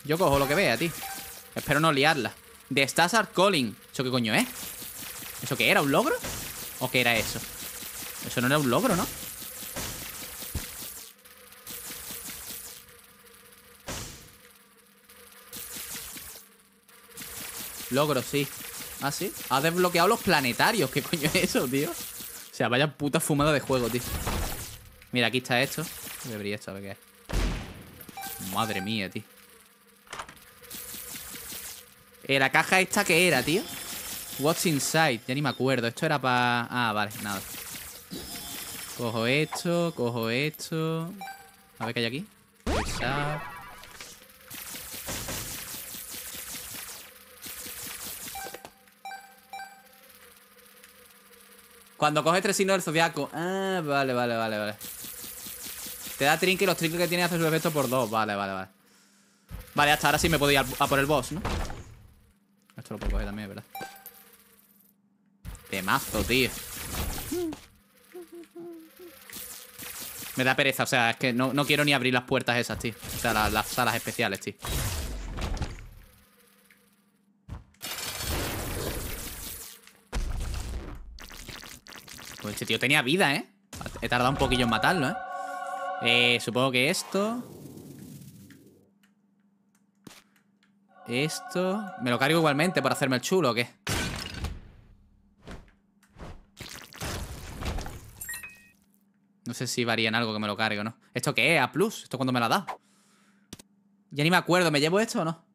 Yo cojo lo que vea, tío. Espero no liarla. de Stars calling. ¿Eso qué coño es? ¿Eso qué era? ¿Un logro? ¿O qué era eso? Eso no era un logro, ¿no? Logro, sí. ¿Ah, sí? Ha desbloqueado los planetarios. ¿Qué coño es eso, tío? O sea, vaya puta fumada de juego, tío. Mira, aquí está esto. Voy a esto a ver qué es. Madre mía, tío. ¿Era eh, la caja esta que era, tío. What's inside? Ya ni me acuerdo. Esto era para... Ah, vale, nada. Cojo esto, cojo esto. A ver qué hay aquí. What's Cuando coges tres signos del zodiaco. Ah, vale, vale, vale, vale. Te da trink y los trinques que tiene hace su efecto por dos. Vale, vale, vale. Vale, hasta ahora sí me puedo ir a por el boss, ¿no? Esto lo puedo coger también, ¿verdad? De mazo, tío. Me da pereza, o sea, es que no, no quiero ni abrir las puertas esas, tío. O sea, las, las salas especiales, tío. Pues este tío tenía vida, ¿eh? He tardado un poquillo en matarlo, ¿eh? Eh, supongo que esto... Esto... ¿Me lo cargo igualmente para hacerme el chulo o qué? No sé si varía en algo que me lo cargue no. ¿Esto qué es? ¿A plus? ¿Esto cuándo me lo ha dado? Ya ni me acuerdo. ¿Me llevo esto o no?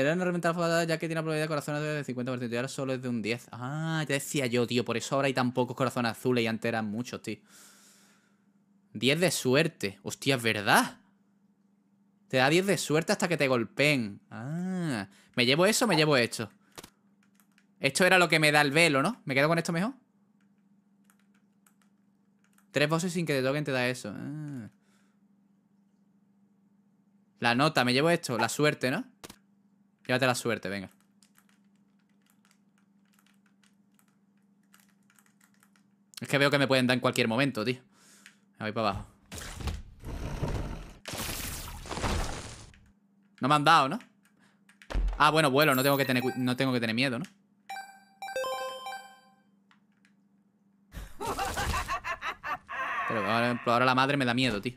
era una herramienta ya que tiene una probabilidad de corazón azul de 50% y ahora solo es de un 10. Ah, ya decía yo, tío. Por eso ahora hay tan pocos corazones azules y antes eran muchos, tío. 10 de suerte. Hostia, es verdad. Te da 10 de suerte hasta que te golpeen. Ah, ¿me llevo eso me llevo esto? Esto era lo que me da el velo, ¿no? ¿Me quedo con esto mejor? Tres voces sin que te toquen te da eso. Ah. La nota, me llevo esto. La suerte, ¿no? Llévate la suerte, venga. Es que veo que me pueden dar en cualquier momento, tío. voy para abajo. No me han dado, ¿no? Ah, bueno, vuelo. No tengo que tener, no tengo que tener miedo, ¿no? Pero ahora la madre me da miedo, tío.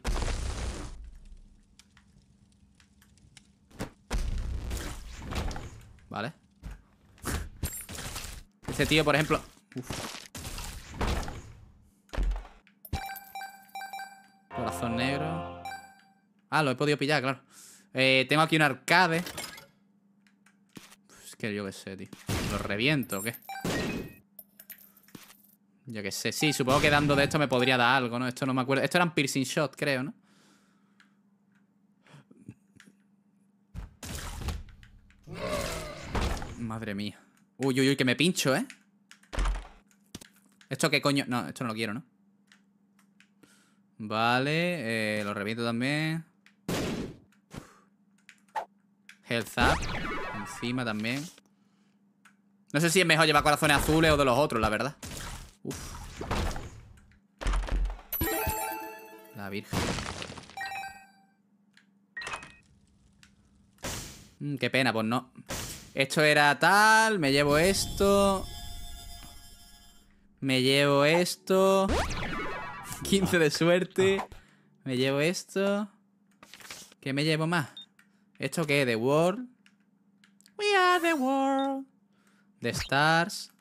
Ese tío, por ejemplo... Corazón negro. Ah, lo he podido pillar, claro. Eh, tengo aquí un arcade. Es que yo qué sé, tío. ¿Lo reviento o qué? Yo qué sé. Sí, supongo que dando de esto me podría dar algo, ¿no? Esto no me acuerdo. Esto eran piercing shot, creo, ¿no? Madre mía. Uy, uy, uy, que me pincho, ¿eh? ¿Esto qué coño? No, esto no lo quiero, ¿no? Vale, eh, lo reviento también. Health up. Encima también. No sé si es mejor llevar corazones azules o de los otros, la verdad. Uf. La virgen. Mm, qué pena, pues no. Esto era tal, me llevo esto. Me llevo esto. 15 de suerte. Me llevo esto. ¿Qué me llevo más? ¿Esto qué? The World. We are the world. The stars.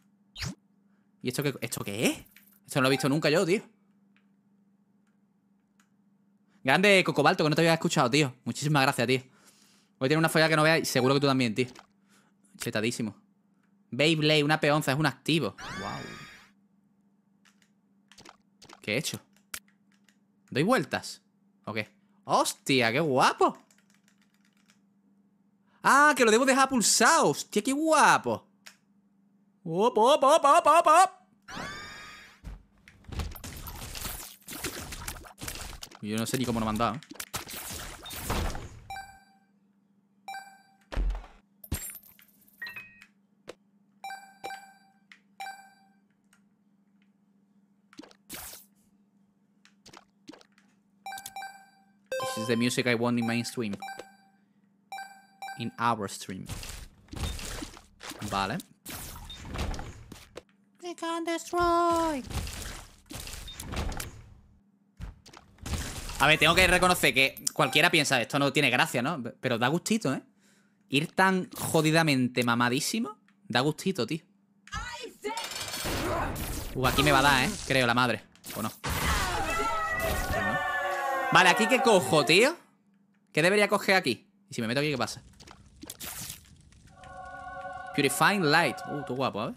¿Y esto qué, esto qué es? Esto no lo he visto nunca yo, tío. Grande Cocobalto, que no te había escuchado, tío. Muchísimas gracias, tío. Hoy tiene una follada que no veas y seguro que tú también, tío. Chetadísimo. Beyblade, una peonza, es un activo. Guau. ¿Qué he hecho? ¿Doy vueltas? ¿O qué? ¡Hostia, qué guapo! ¡Ah, que lo debo dejar pulsado! ¡Hostia, qué guapo! ¡Op, op, op, op, op, Yo no sé ni cómo lo han dado. the music I want in mainstream, In our stream. Vale. A ver, tengo que reconocer que cualquiera piensa, esto no tiene gracia, ¿no? Pero da gustito, ¿eh? Ir tan jodidamente mamadísimo, da gustito, tío. Uh, aquí me va a dar, ¿eh? Creo, la madre. ¿O no? Vale, ¿aquí qué cojo, tío? ¿Qué debería coger aquí? Y si me meto aquí, ¿qué pasa? Purifying Light. Uh, tú guapo, ver.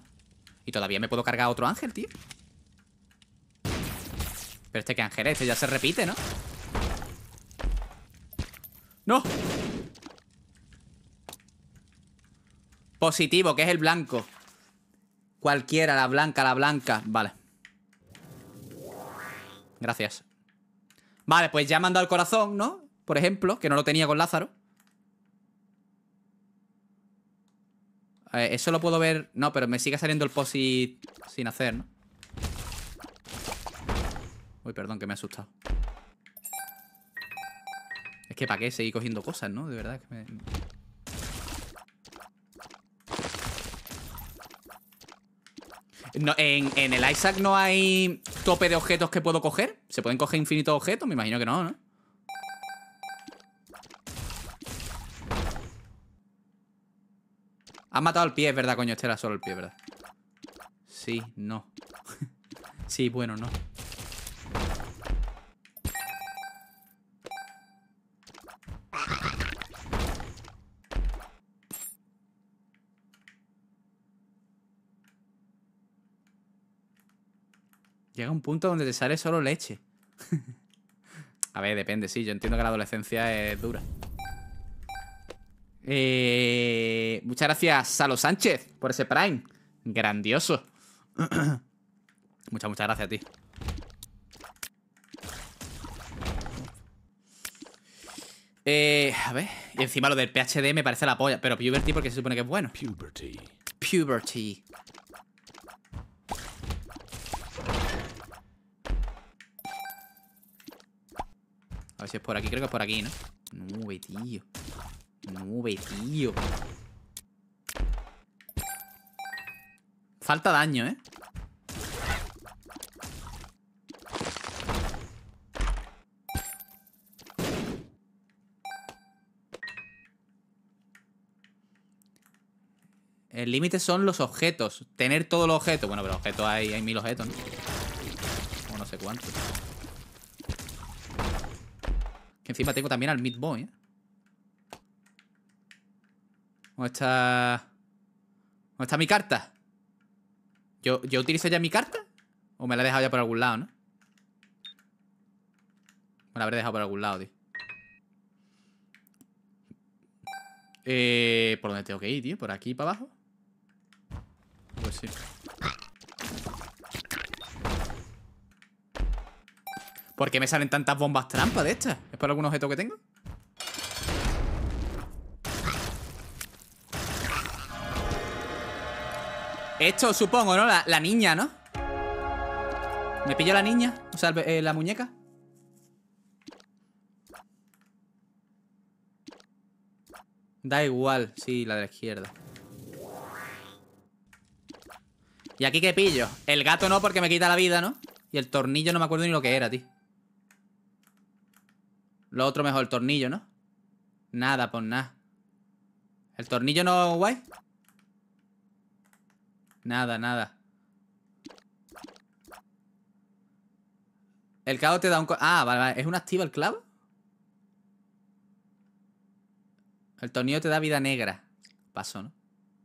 Y todavía me puedo cargar otro ángel, tío. Pero este que ángel es, este ya se repite, ¿no? ¡No! Positivo, que es el blanco. Cualquiera, la blanca, la blanca. Vale. Gracias. Vale, pues ya me han dado el corazón, ¿no? Por ejemplo, que no lo tenía con Lázaro. eso lo puedo ver... No, pero me sigue saliendo el posi sin hacer, ¿no? Uy, perdón, que me he asustado. Es que para qué seguir cogiendo cosas, ¿no? De verdad que me... en, el Isaac no hay tope de objetos que puedo coger. ¿Se pueden coger infinitos objetos? Me imagino que no, ¿no? ha matado al pie, es verdad, coño. Este era solo el pie, ¿verdad? Sí, no. sí, bueno, no. Llega un punto donde te sale solo leche. a ver, depende, sí. Yo entiendo que la adolescencia es dura. Eh, muchas gracias, Salo Sánchez, por ese Prime. Grandioso. muchas, muchas gracias a ti. Eh, a ver. Y encima lo del PHD me parece la polla. Pero puberty porque se supone que es bueno. Puberty. Puberty. ver si es por aquí. Creo que es por aquí, ¿no? Nube, tío. Nube, tío. Falta daño, ¿eh? El límite son los objetos. Tener todos los objetos. Bueno, pero objetos hay, hay mil objetos, ¿no? O no sé cuántos. Que encima tengo también al Midboy, ¿eh? ¿Dónde está...? ¿Dónde está mi carta? ¿Yo, ¿Yo utilizo ya mi carta? ¿O me la he dejado ya por algún lado, no? Me la habré dejado por algún lado, tío. Eh, ¿Por dónde tengo que ir, tío? ¿Por aquí para abajo? Pues sí. ¿Por qué me salen tantas bombas trampa de estas? ¿Es por algún objeto que tengo? Esto supongo, ¿no? La, niña, ¿no? ¿Me pillo la niña? O sea, eh, la muñeca Da igual, sí, la de la izquierda ¿Y aquí qué pillo? El gato no, porque me quita la vida, ¿no? Y el tornillo no me acuerdo ni lo que era, tío lo otro mejor, el tornillo, ¿no? Nada, pues nada. ¿El tornillo no guay? Nada, nada. El clavo te da un... Ah, vale, vale. ¿Es un activo el clavo? El tornillo te da vida negra. Paso, ¿no?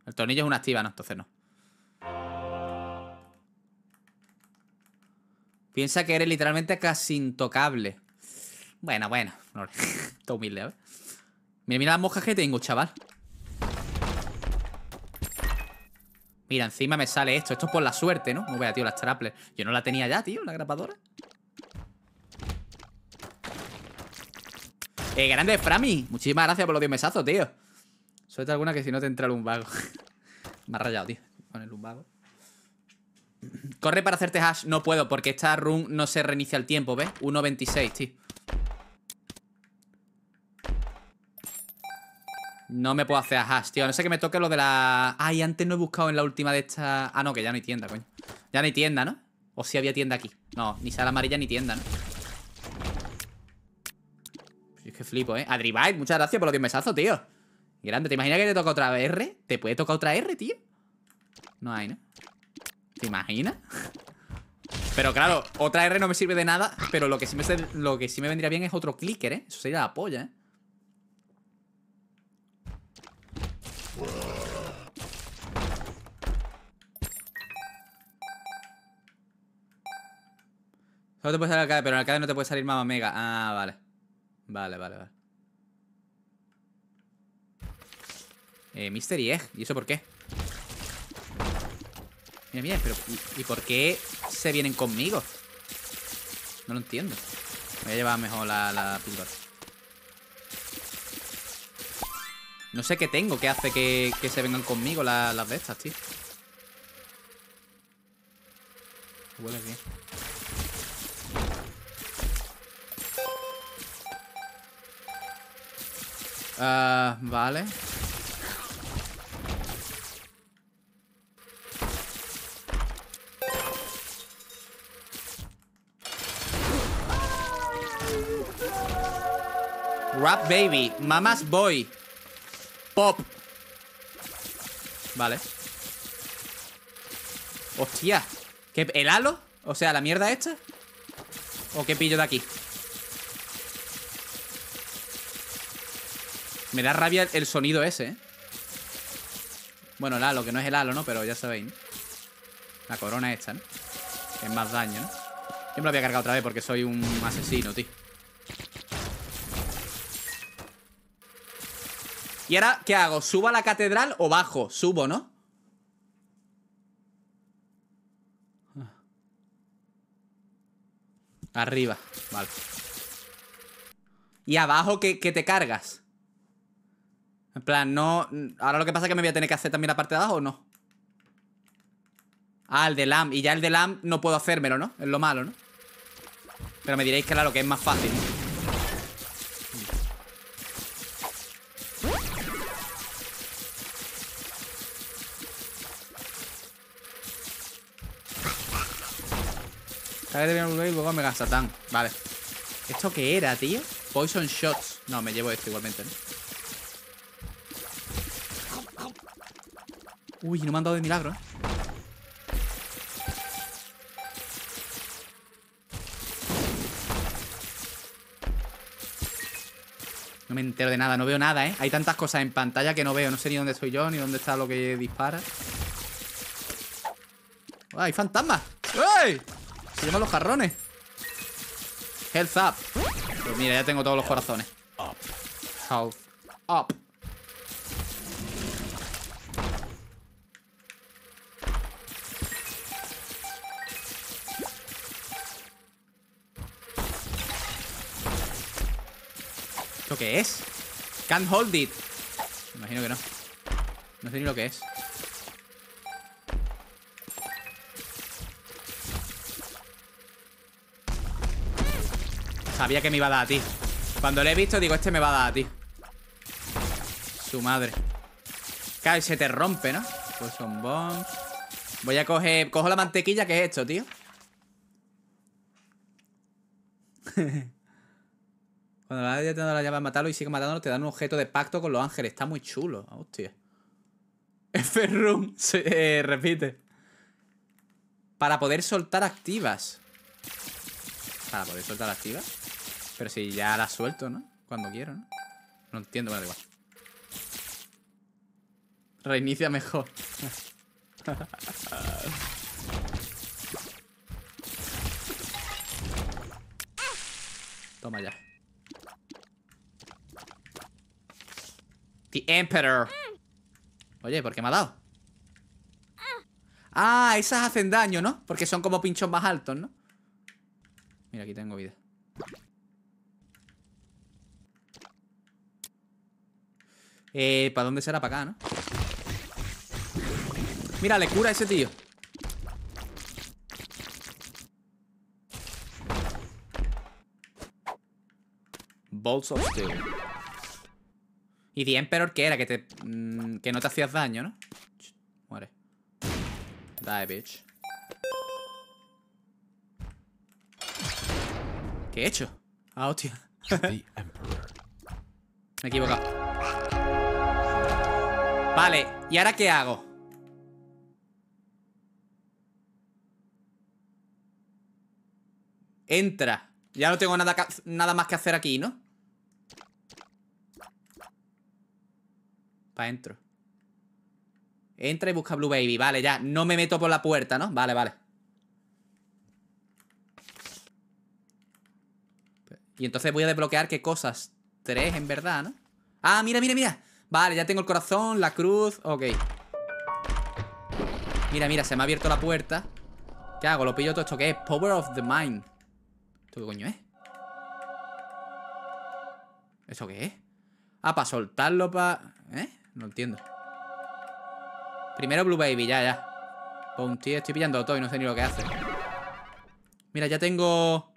El tornillo es una activa, ¿no? Entonces no. Piensa que eres literalmente casi intocable. Bueno, bueno. Está humilde, a ¿eh? ver. Mira, mira las moscas que tengo, chaval. Mira, encima me sale esto. Esto es por la suerte, ¿no? No vea, tío, las traples. Yo no la tenía ya, tío, la grapadora. Eh, grande Frami. Muchísimas gracias por los 10 mesazos, tío. Suelta alguna que si no te entra el lumbago. me ha rayado, tío. Con el lumbago. Corre para hacerte hash. No puedo, porque esta run no se reinicia el tiempo, ¿ves? 1.26, tío. No me puedo hacer hash, tío. no sé que me toque lo de la... Ay, antes no he buscado en la última de esta... Ah, no, que ya no hay tienda, coño. Ya no hay tienda, ¿no? O si había tienda aquí. No, ni sala amarilla ni tienda, ¿no? Pues es que flipo, ¿eh? Adribite, muchas gracias por los 10 mesazos, tío. Grande, ¿te imaginas que te toca otra R? ¿Te puede tocar otra R, tío? No hay, ¿no? ¿Te imaginas? Pero claro, otra R no me sirve de nada Pero lo que sí lo que sí me vendría bien es otro clicker, ¿eh? Eso sería la polla, ¿eh? Solo te puedes salir arcade, pero en arcade no te puede salir más mega Ah, vale. Vale, vale, vale. Eh, Mystery Egg. ¿Y eso por qué? Mira, mira, pero ¿y, por qué se vienen conmigo? No lo entiendo. Voy a llevar mejor la, la No sé qué tengo que hace que, se vengan conmigo las de estas, tío. Huele bien. Ah, vale. Rap Baby, Mamás Boy. Vale Hostia ¿Qué, ¿El halo? O sea, ¿la mierda esta? ¿O qué pillo de aquí? Me da rabia el sonido ese, ¿eh? Bueno, el halo, que no es el halo, ¿no? Pero ya sabéis, La corona esta, ¿no? es más daño, ¿no? Yo me lo había cargado otra vez porque soy un asesino, tío Y ahora, ¿qué hago? ¿Subo a la catedral o bajo? Subo, ¿no? Ah. Arriba, vale. Y abajo que, te cargas. En plan, no... Ahora lo que pasa es que me voy a tener que hacer también la parte de abajo o no. Ah, el de LAM. Y ya el de LAM no puedo hacérmelo, ¿no? Es lo malo, ¿no? Pero me diréis, que lo que es más fácil. Sale de Blade y luego Mega Satán. Vale. ¿Esto qué era, tío? Poison Shots. No, me llevo esto igualmente. ¿no? Uy, no me han dado de milagro, ¿eh? No me entero de nada, no veo nada, ¿eh? Hay tantas cosas en pantalla que no veo. No sé ni dónde soy yo, ni dónde está lo que dispara. ¡Ay, fantasma! ¡Ey! Se llaman los jarrones. Health up. Pues mira, ya tengo todos los corazones. Health up. ¿Esto qué es? Can't hold it. Me imagino que no. No sé ni lo que es. Sabía que me iba a dar a ti Cuando lo he visto digo, este me va a dar a ti Su madre Claro, y se te rompe, ¿no? Pues son bombs Voy a coger... Cojo la mantequilla que es esto, tío Cuando la te tenido la llave a matarlo y sigue matándolo, te dan un objeto de pacto con los ángeles. Está muy chulo. Hostia. F-Room. Eh, repite. Para poder soltar activas. Para poder soltar la activa Pero si ya la suelto, ¿no? Cuando quiero, ¿no? No entiendo, nada da igual. Reinicia mejor. Toma ya. The Emperor. Oye, ¿por qué me ha dado? Ah, esas hacen daño, ¿no? Porque son como pinchos más altos, ¿no? Mira, aquí tengo vida. Eh, ¿para dónde será? Para acá, ¿no? Mira, le cura a ese tío. Bolts of Steel. ¿Y bien Emperor que era? Que te. Mm, que no te hacías daño, ¿no? Muere. Die, bitch. ¿Qué he hecho? Ah, hostia. Me he equivocado. Vale, ¿y ahora qué hago? Entra. Ya no tengo nada, nada más que hacer aquí, ¿no? Para dentro. Entra y busca Blue Baby. Vale, ya. No me meto por la puerta, ¿no? Vale, vale. Y entonces voy a desbloquear qué cosas. Tres, en verdad, ¿no? Ah, mira, mira, mira. Vale, ya tengo el corazón, la cruz. Ok. Mira, mira, se me ha abierto la puerta. ¿Qué hago? Lo pillo todo esto que es Power of the Mind. ¿Esto qué coño es? ¿Eso qué es? Ah, para soltarlo, para... ¿Eh? No entiendo. Primero Blue Baby, ya, ya. tío estoy pillando todo y no sé ni lo que hace. Mira, ya tengo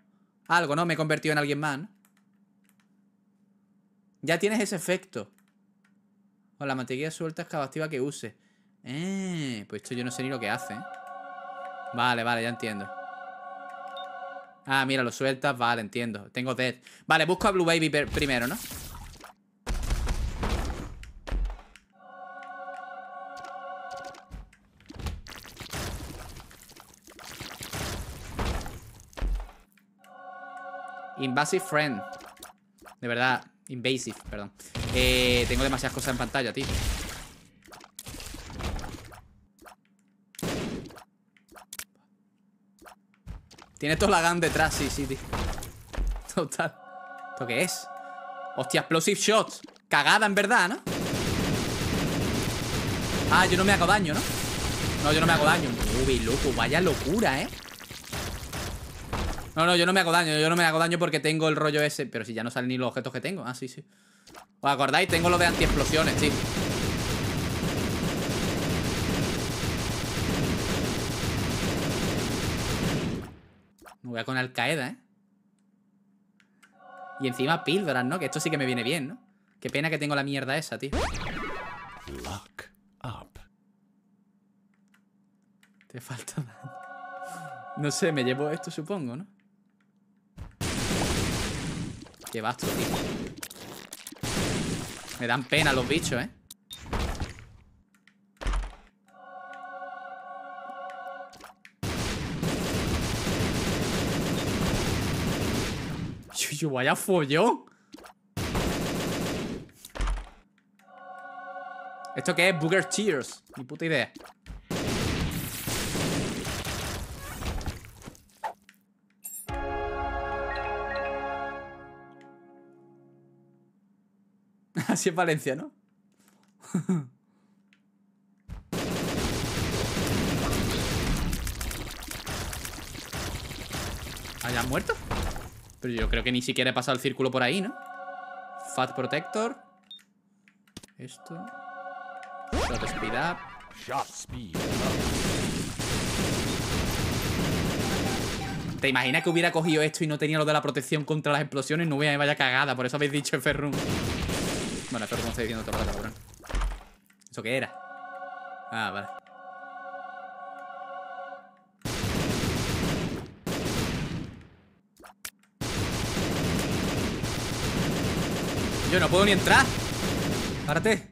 algo, ¿no? Me he convertido en alguien más, Ya tienes ese efecto. O la mantequilla suelta es cada que use. Eh, pues esto yo no sé ni lo que hace. ¿eh? Vale, vale, ya entiendo. Ah, mira, lo sueltas. Vale, entiendo. Tengo dead. Vale, busco a Blue Baby primero, ¿no? Invasive Friend. De verdad, Invasive, perdón. Eh, tengo demasiadas cosas en pantalla, tío. Tiene gun detrás, sí, sí, tío. Total. ¿Esto qué es? Hostia, explosive shots. Cagada en verdad, ¿no? Ah, yo no me hago daño, ¿no? No, yo no me hago daño. Uy, loco, vaya locura, ¿eh? No, no, yo no me hago daño, yo no me hago daño porque tengo el rollo ese. Pero si ya no salen ni los objetos que tengo. Ah, sí, sí. ¿Os acordáis? Tengo lo de antiexplosiones, sí. Me voy a con Al-Qaeda, ¿eh? Y encima píldoras, ¿no? Que esto sí que me viene bien, ¿no? Qué pena que tengo la mierda esa, tío. Te falta No sé, me llevo esto, supongo, ¿no? Qué basto, tío. Me dan pena los bichos, ¿eh? Yo, vaya follón. ¿Esto qué es? Booger Tears. Ni puta idea. si es Valencia, ¿no? ¿Hayan muerto? Pero yo creo que ni siquiera he pasado el círculo por ahí, ¿no? Fat Protector. Esto. Speed Up. ¿Te imaginas que hubiera cogido esto y no tenía lo de la protección contra las explosiones? No hubiera vaya cagada, por eso habéis dicho Ferrum. Bueno, espero que no esté diciendo toda la cabrón. ¿Eso qué era? Ah, vale. Yo no puedo ni entrar. Párate.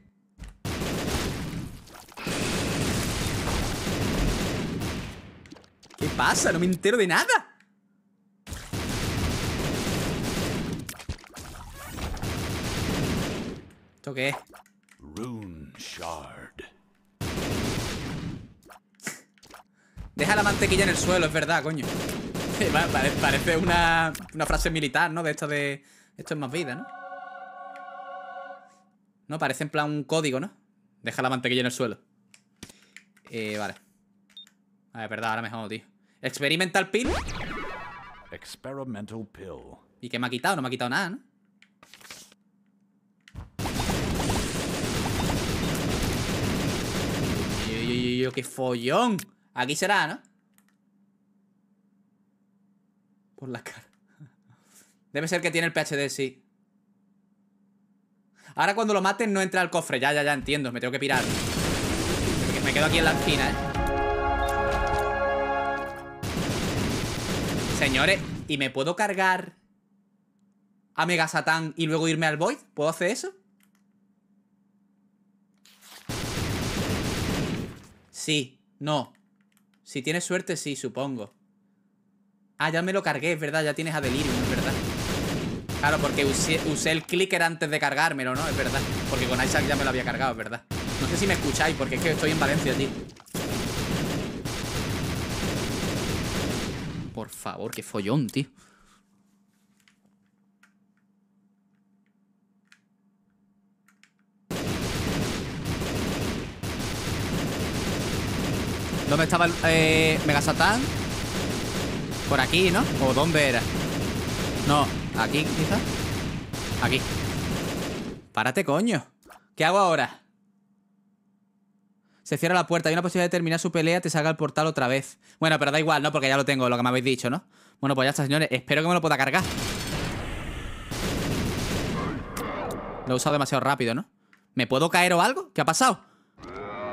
¿Qué pasa? No me entero de nada. que es? Deja la mantequilla en el suelo, es verdad, coño. Eh, parece una, frase militar, ¿no? De esto de... Esto es más vida, ¿no? No, parece en plan un código, ¿no? Deja la mantequilla en el suelo. Eh, vale. A es verdad, ahora mejor, tío. ¿Experimental pill? Experimental pill. ¿Y qué me ha quitado? No me ha quitado nada, ¿no? qué follón. Aquí será, ¿no? Por la cara. Debe ser que tiene el PHD, sí. Ahora cuando lo maten no entra al cofre. Ya, ya, ya, entiendo. Me tengo que pirar. Me quedo aquí en la esquina, ¿eh? Señores, ¿y me puedo cargar a Mega Satán y luego irme al Void? ¿Puedo hacer eso? Sí, no. Si tienes suerte, sí, supongo. Ah, ya me lo cargué, es verdad, ya tienes a Delirium, es verdad. Claro, porque usé, usé, el clicker antes de cargármelo, ¿no? Es verdad. Porque con Isaac ya me lo había cargado, es verdad. No sé si me escucháis, porque es que estoy en Valencia, tío. Por favor, qué follón, tío. ¿Dónde estaba el eh, Mega Por aquí, ¿no? ¿O dónde era? No, aquí quizás. Aquí. Párate, coño. ¿Qué hago ahora? Se cierra la puerta. Hay una posibilidad de terminar su pelea, te salga el portal otra vez. Bueno, pero da igual, ¿no? Porque ya lo tengo, lo que me habéis dicho, ¿no? Bueno, pues ya está, señores. Espero que me lo pueda cargar. Lo he usado demasiado rápido, ¿no? ¿Me puedo caer o algo? ¿Qué ha pasado?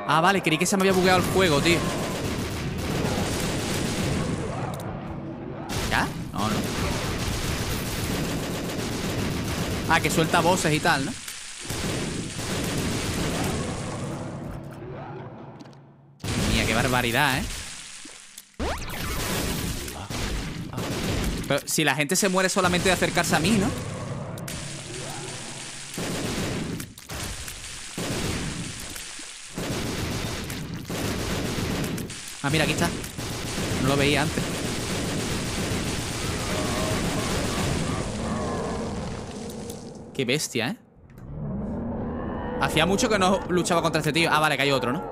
Ah, vale, creí que se me había bugueado el juego, tío. Ah, que suelta voces y tal, ¿no? Mía, qué barbaridad, ¿eh? Pero si la gente se muere solamente de acercarse a mí, ¿no? Ah, mira, aquí está. No lo veía antes. Qué bestia, ¿eh? Hacía mucho que no luchaba contra este tío Ah, vale, que otro, ¿no?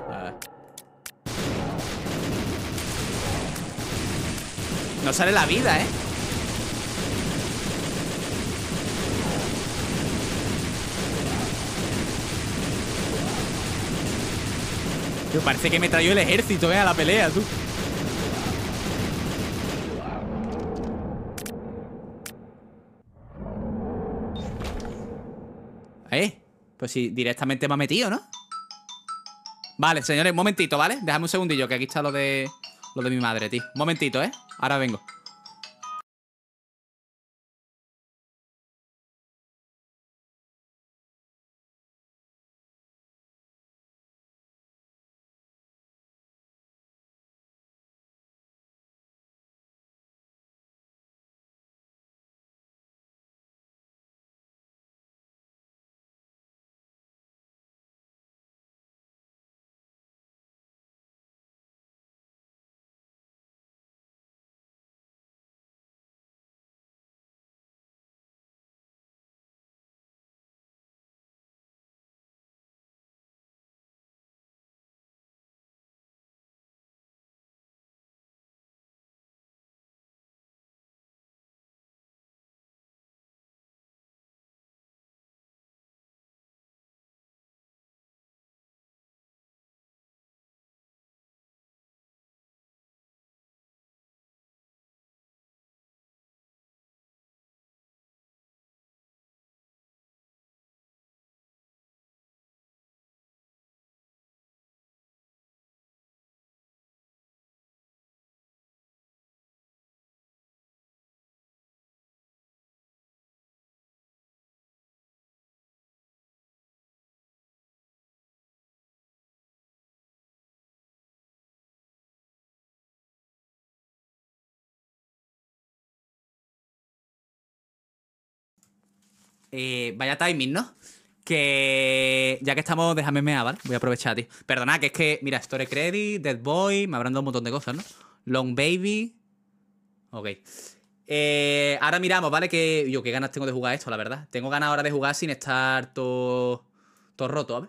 No sale la vida, ¿eh? Tío, parece que me trajo el ejército, ¿eh? A la pelea, tú ¿Eh? Pues si directamente me ha metido, ¿no? Vale, señores, un momentito, ¿vale? Déjame un segundillo, que aquí está lo de... Lo de mi madre, tío. Un momentito, ¿eh? Ahora vengo. Eh, vaya timing, ¿no? Que ya que estamos, déjame mea, ¿vale? Voy a aprovechar, tío. Perdona, que es que, mira, Story Credit, Dead Boy, me habrán dado un montón de cosas, ¿no? Long Baby. Ok. Eh, ahora miramos, ¿vale? Que yo qué ganas tengo de jugar esto, la verdad. Tengo ganas ahora de jugar sin estar todo, todo roto, ¿vale?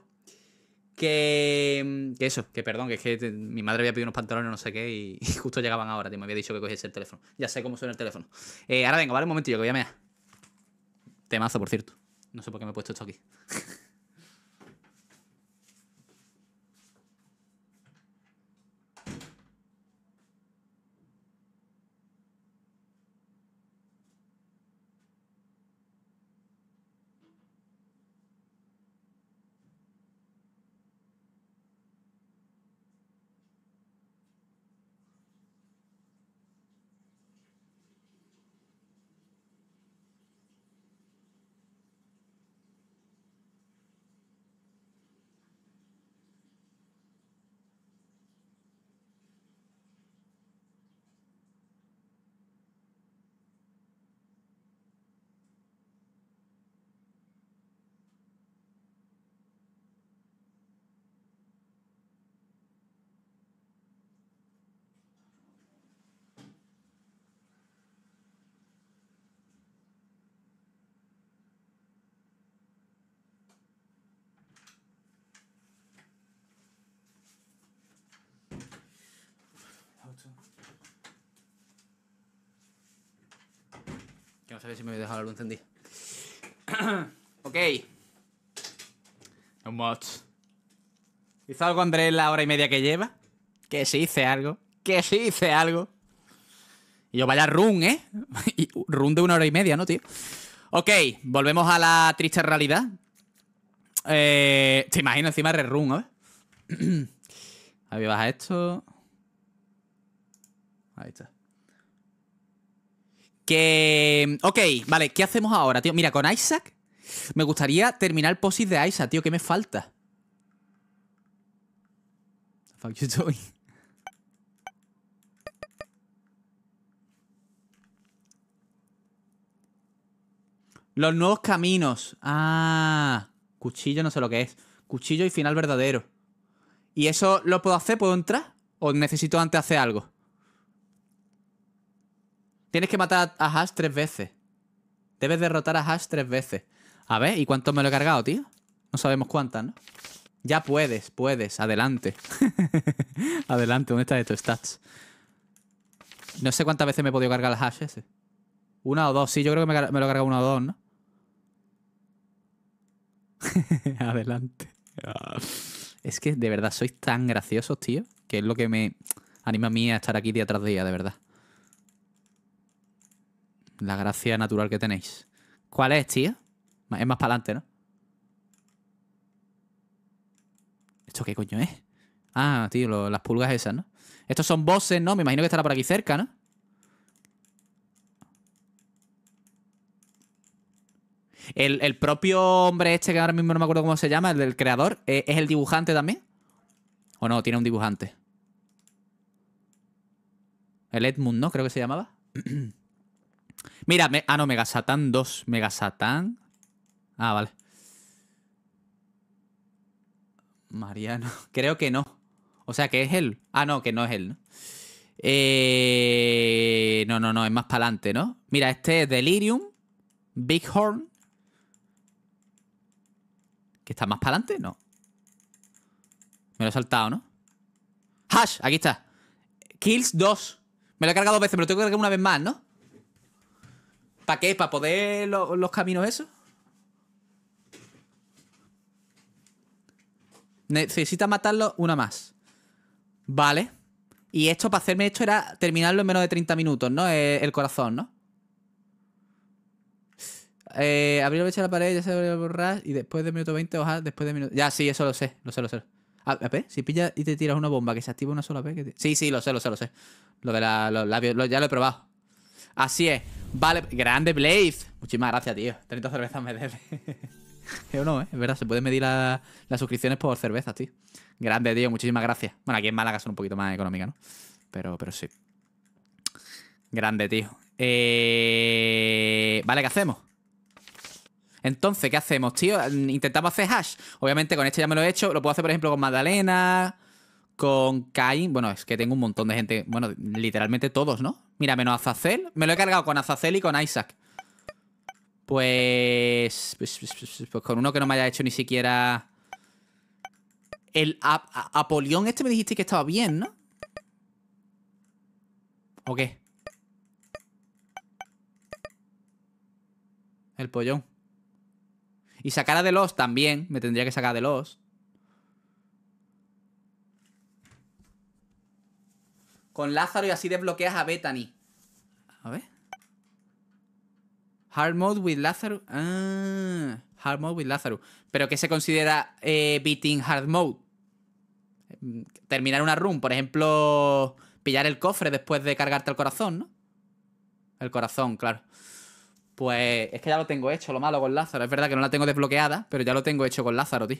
Que, que eso, que perdón, que es que mi madre había pedido unos pantalones, no sé qué, y, justo llegaban ahora, tío. Me había dicho que cogiese el teléfono. Ya sé cómo suena el teléfono. Eh, ahora vengo, ¿vale? Un momentillo, que voy a mear. Temazo, por cierto. No sé por qué me he puesto esto aquí. Que no si me voy dejado dejar algo encendido ok. ¿Hizo algo Andrés la hora y media que lleva? Que sí hice algo. Que sí hice algo. Y yo, vaya run, ¿eh? run de una hora y media, ¿no, tío? Ok, volvemos a la triste realidad. Eh, te imagino encima re run, a ver. a ver, baja esto. Ahí está. Que. Ok, vale, ¿qué hacemos ahora, tío? Mira, con Isaac. Me gustaría terminar el posis de Isaac, tío. ¿Qué me falta? Los nuevos caminos. Ah. Cuchillo, no sé lo que es. Cuchillo y final verdadero. ¿Y eso lo puedo hacer? ¿Puedo entrar? ¿O necesito antes hacer algo? Tienes que matar a Hash tres veces. Debes derrotar a Hash tres veces. A ver, ¿y cuánto me lo he cargado, tío? No sabemos cuántas, ¿no? Ya puedes, puedes. Adelante. Adelante, ¿dónde está esto? Stats. No sé cuántas veces me he podido cargar el hash ese. Una o dos, sí, yo creo que me, me lo he cargado una o dos, ¿no? Adelante. Ah. es que de verdad sois tan graciosos, tío, que es lo que me anima a mí a estar aquí día tras día, de verdad. La gracia natural que tenéis. ¿Cuál es, tío? Es más para adelante, ¿no? ¿Esto qué coño es? Ah, tío, las pulgas esas, ¿no? Estos son bosses, ¿no? Me imagino que estará por aquí cerca, ¿no? El, el, propio hombre este, que ahora mismo no me acuerdo cómo se llama, el del creador, eh, ¿es, el dibujante también? ¿O no? Tiene un dibujante. El Edmund, ¿no? Creo que se llamaba. Mira, ah, no, Megasatán 2. Megasatán. Ah, vale. Mariano, creo que no. O sea, que es él. Ah, no, que no es él. ¿no? Eh... no, no, no, es más para adelante, ¿no? Mira, este es Delirium, Bighorn. ¿Que está más para adelante? No. Me lo he saltado, ¿no? Hash, aquí está. Kills 2. Me lo he cargado dos veces, pero tengo que cargar una vez más, ¿no? ¿Para qué? ¿Para poder los caminos esos? Necesita matarlo una más. Vale. Y esto, para hacerme esto, era terminarlo en menos de 30 minutos, ¿no? Eh, el, corazón, ¿no? Eh, abrir la la pared, ya se abre borrar y después de minuto 20 ojalá, después de minuto... Ya, sí, eso lo sé, lo sé, lo sé. A, ver, si pillas y te tiras una bomba que se activa una sola vez... Sí, sí, lo sé, lo sé, lo sé. Lo de la... labios, ya lo he probado. Así es. Vale, grande Blaze. Muchísimas gracias, tío. 30 cervezas me debe. Yo no, ¿eh? Es verdad, se pueden medir las suscripciones por cervezas, tío. Grande, tío. Muchísimas gracias. Bueno, aquí en Málaga son un poquito más económicas, ¿no? Pero, pero sí. Grande, tío. Eh, vale, ¿qué hacemos? Entonces, ¿qué hacemos, tío? Mm, intentamos hacer hash. Obviamente con este ya me lo he hecho. Lo puedo hacer, por ejemplo, con Magdalena con Cain. Bueno, es que tengo un montón de gente. Bueno, literalmente todos, ¿no? Mira, menos Azazel. Me lo he cargado con Azazel y con Isaac. Pues, pues, pues, pues, pues con uno que no me haya hecho ni siquiera. El Apolión, este me dijiste que estaba bien, ¿no? ¿O qué? El pollón. Y sacara de los también. Me tendría que sacar de los. con Lázaro y así desbloqueas a Bethany. A ver. Hard mode with Lázaro. Ah, hard mode with Lázaro. Pero ¿qué se considera eh, beating hard mode? Terminar una run, por ejemplo, pillar el cofre después de cargarte el corazón, ¿no? El corazón, claro. Pues es que ya lo tengo hecho, lo malo con Lázaro. Es verdad que no la tengo desbloqueada, pero ya lo tengo hecho con Lázaro, tío.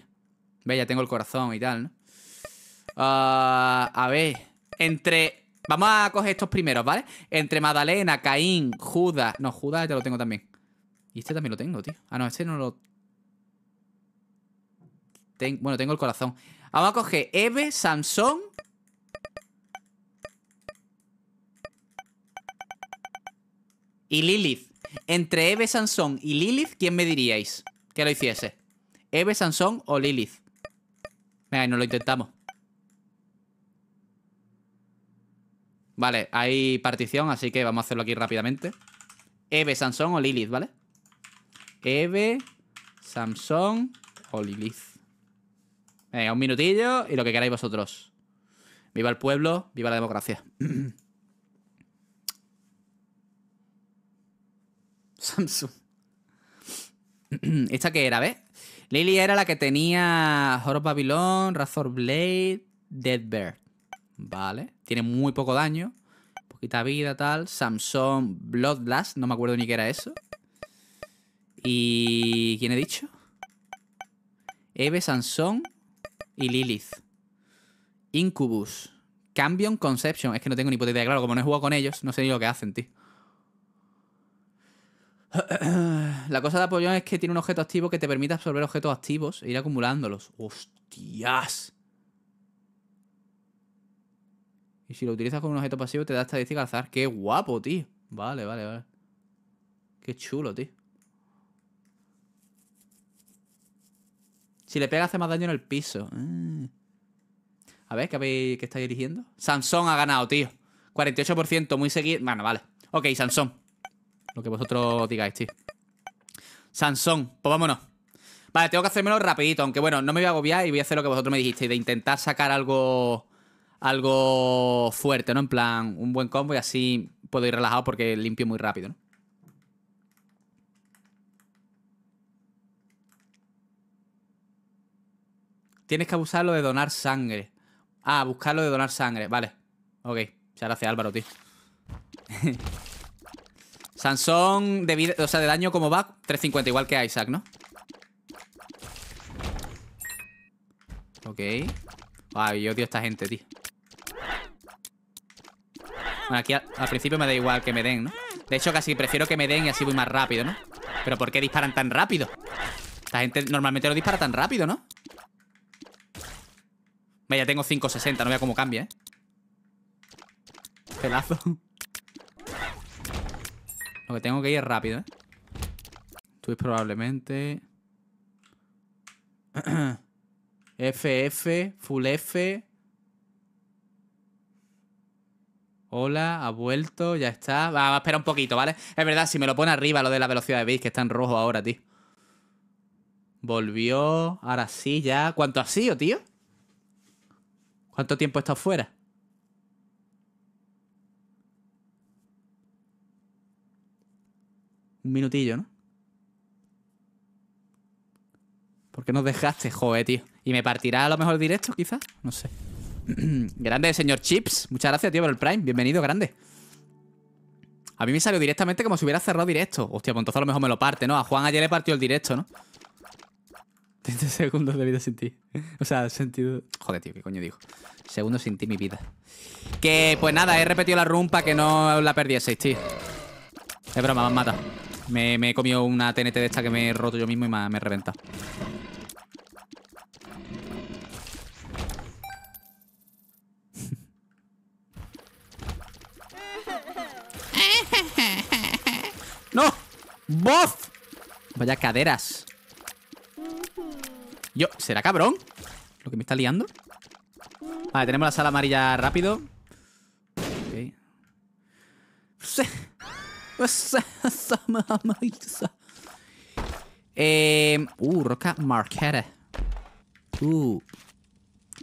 Ve, ya tengo el corazón y tal, ¿no? Ah, a ver, entre Vamos a coger estos primeros, ¿vale? Entre Madalena, Caín, Judas. No, Judas ya este lo tengo también. Y este también lo tengo, tío. Ah, no, este no lo. Bueno, tengo el corazón. Vamos a coger Eve, Sansón... Y Lilith. Entre Eve, Sansón y Lilith, ¿quién me diríais que lo hiciese? ¿Eve, Sansón o Lilith? Venga, y nos lo intentamos. Vale, hay partición, así que vamos a hacerlo aquí rápidamente. Eve, Samson o Lilith, ¿vale? Eve, Samson o Lilith. Venga, un minutillo y lo que queráis vosotros. Viva el pueblo, viva la democracia. Samsung. ¿Esta qué era, ves? Lily era la que tenía Horror Babylon, Razor Blade, Dead Bear. Vale tiene muy poco daño, poquita vida, tal. Samsung Bloodlust, no me acuerdo ni qué era eso. Y... ¿Quién he dicho? Eve, Samson y Lilith. Incubus. Cambion Conception. Es que no tengo ni potencia. Claro, como no he jugado con ellos, no sé ni lo que hacen, tío. La cosa de Apollón es que tiene un objeto activo que te permite absorber objetos activos e ir acumulándolos. ¡Hostias! Y si lo utilizas con un objeto pasivo, te da estadística al azar. ¡Qué guapo, tío! Vale, vale, vale. ¡Qué chulo, tío! Si le pega, hace más daño en el piso. Ah. A ver, ¿qué, habéis, que estáis eligiendo? Sansón ha ganado, tío. 48%, muy seguido. Bueno, vale. Ok, Sansón. Lo que vosotros digáis, tío. Sansón, pues vámonos. Vale, tengo que hacérmelo rapidito, aunque bueno, no me voy a agobiar y voy a hacer lo que vosotros me dijisteis, de intentar sacar algo algo fuerte, ¿no? En plan, un buen combo y así puedo ir relajado porque limpio muy rápido, ¿no? Tienes que abusar Lo de donar sangre. Ah, buscarlo de donar sangre. Vale. Ok. Muchas hace Álvaro, tío. Sansón de o sea, de daño como va, 350, igual que Isaac, ¿no? Ok. Ay, yo odio a esta gente, tío. Bueno, aquí al, principio me da igual que me den, ¿no? De hecho, casi prefiero que me den y así voy más rápido, ¿no? Pero ¿por qué disparan tan rápido? La gente normalmente no dispara tan rápido, ¿no? Vaya, tengo 5.60, no veo cómo cambia, ¿eh? Pelazo. Lo que tengo que ir es rápido, ¿eh? es probablemente... FF, Full F... Hola, ha vuelto, ya está. Vamos a esperar un poquito, ¿vale? Es verdad, si me lo pone arriba lo de la velocidad de bits que está en rojo ahora, tío. Volvió, ahora sí, ya. ¿Cuánto ha sido, tío? ¿Cuánto tiempo está estado fuera? Un minutillo, ¿no? ¿Por qué nos dejaste, joder, tío? ¿Y me partirá a lo mejor directo, quizás? No sé. grande, señor Chips. Muchas gracias, tío, por el Prime. Bienvenido, grande. A mí me salió directamente como si hubiera cerrado directo. Hostia, pues a lo mejor me lo parte, ¿no? A Juan ayer le partió el directo, ¿no? 30 segundos de vida sin ti. O sea, sentido... Joder, tío, ¿qué coño digo? Segundos sin ti, mi vida. Que, pues nada, he repetido la rumpa que no la perdieseis, tío. Es broma, me han matado. Me, he comido una TNT de esta que me he roto yo mismo y me, me he reventado. ¡No! voz, Vaya caderas. Yo, ¿será cabrón? Lo que me está liando. Vale, tenemos la sala amarilla rápido. Ok. Eh, uh, roca marquera. Uh.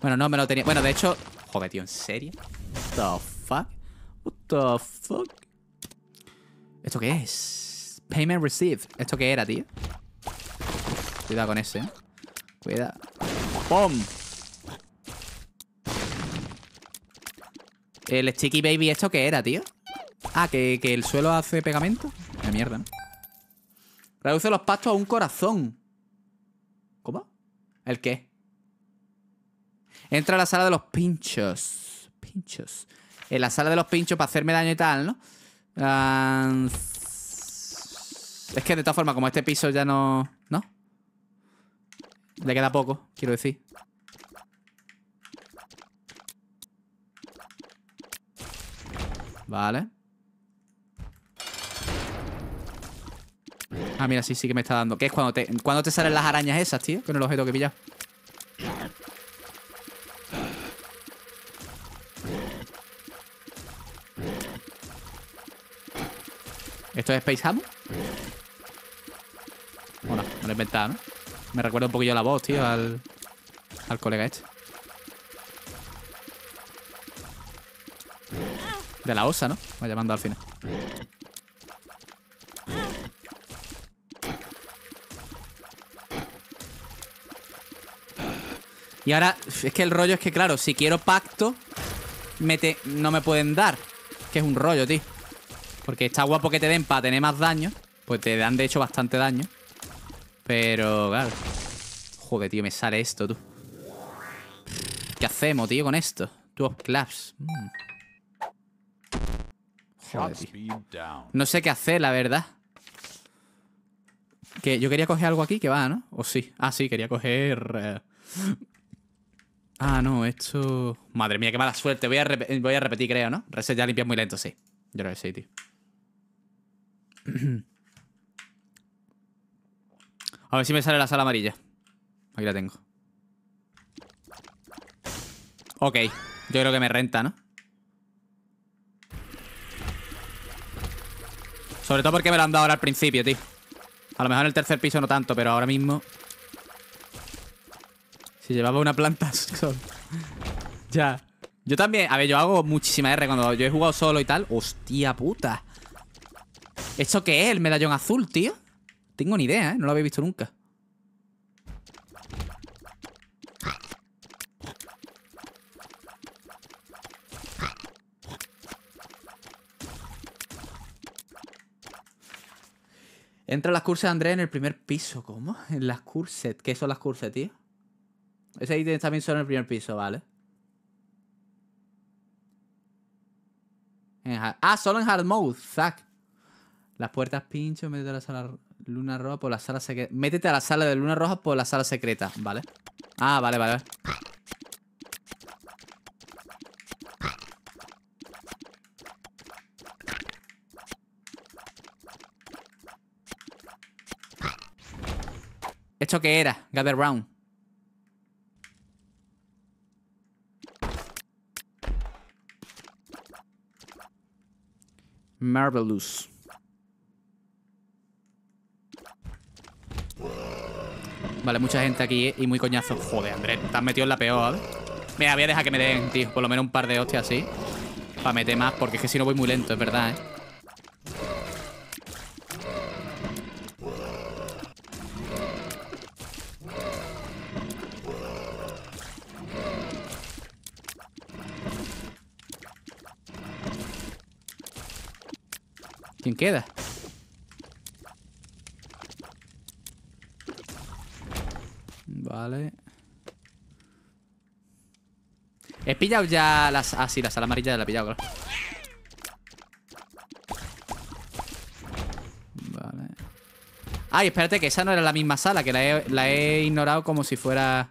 Bueno, no me lo tenía. Bueno, de hecho. Joder, tío, ¿en serio? What the fuck? What the fuck? ¿Esto qué es? Payment received. ¿Esto qué era, tío? Cuidado con ese, ¿eh? Cuidado. ¡Pum! El Sticky Baby, ¿esto qué era, tío? Ah, ¿que, que el suelo hace pegamento. De mierda, ¿no? Reduce los pastos a un corazón. ¿Cómo? ¿El qué? Entra a la sala de los pinchos. Pinchos. En la sala de los pinchos para hacerme daño y tal, ¿no? es que de todas formas, como este piso ya no... ¿No? Le queda poco, quiero decir. Vale. Ah, mira, sí, sí que me está dando. ¿Qué es cuando te, cuando te salen las arañas esas, tío? Con el objeto que he pillado. ¿Esto es Space Ham? Bueno, me lo he inventado, ¿no? Me recuerda un poquillo la voz, tío, al, al colega este. De la osa, ¿no? Va llamando al final. Y ahora, es que el rollo es que, claro, si quiero pacto, me no me pueden dar. Que es un rollo, tío. Porque está guapo que te den para tener más daño. Pues te dan, de hecho, bastante daño. Pero, claro. Joder, tío, me sale esto, tú. ¿Qué hacemos, tío, con esto? Two of claps. Mm. Joder, tío. No sé qué hacer, la verdad. Que yo quería coger algo aquí que va, ¿no? O sí. Ah, sí, quería coger... Eh. Ah, no, esto... Madre mía, qué mala suerte. Voy a, repetir, creo, ¿no? Reset ya limpia muy lento, sí. Yo lo que sé, tío. A ver si me sale la sala amarilla. Aquí la tengo. Ok. Yo creo que me renta, ¿no? Sobre todo porque me la han dado ahora al principio, tío. A lo mejor en el tercer piso no tanto, pero ahora mismo... Si llevaba una planta ya. Yo también... A ver, yo hago muchísima R cuando yo he jugado solo y tal. ¡Hostia puta! ¿Esto qué es? ¿El medallón azul, tío? Tengo ni idea, ¿eh? No lo había visto nunca. Entra las curses de Andrés en el primer piso. ¿Cómo? En las curses. ¿Qué son las curses, tío? Ese ítem también Solo en el primer piso, ¿vale? ah, solo en hard mode. Zack. Las puertas pincho, métete a la sala Luna Roja por la sala secreta. Métete a la sala de Luna Roja por la sala secreta, ¿vale? Ah, vale, vale, vale. ¿Esto qué era? Gather round. Marvelous. Vale, mucha gente aquí y muy coñazo. Joder, Andrés, te has metido en la peor. Mira, voy a dejar que me den, tío. Por lo menos un par de hostias así. Para meter más, porque es que si no voy muy lento, es verdad, ¿eh? ¿Quién queda? Vale. He pillado ya las... Ah, sí, la sala amarilla la he pillado, claro. Vale. Ay, espérate, que esa no era la misma sala, que la he ignorado como si fuera...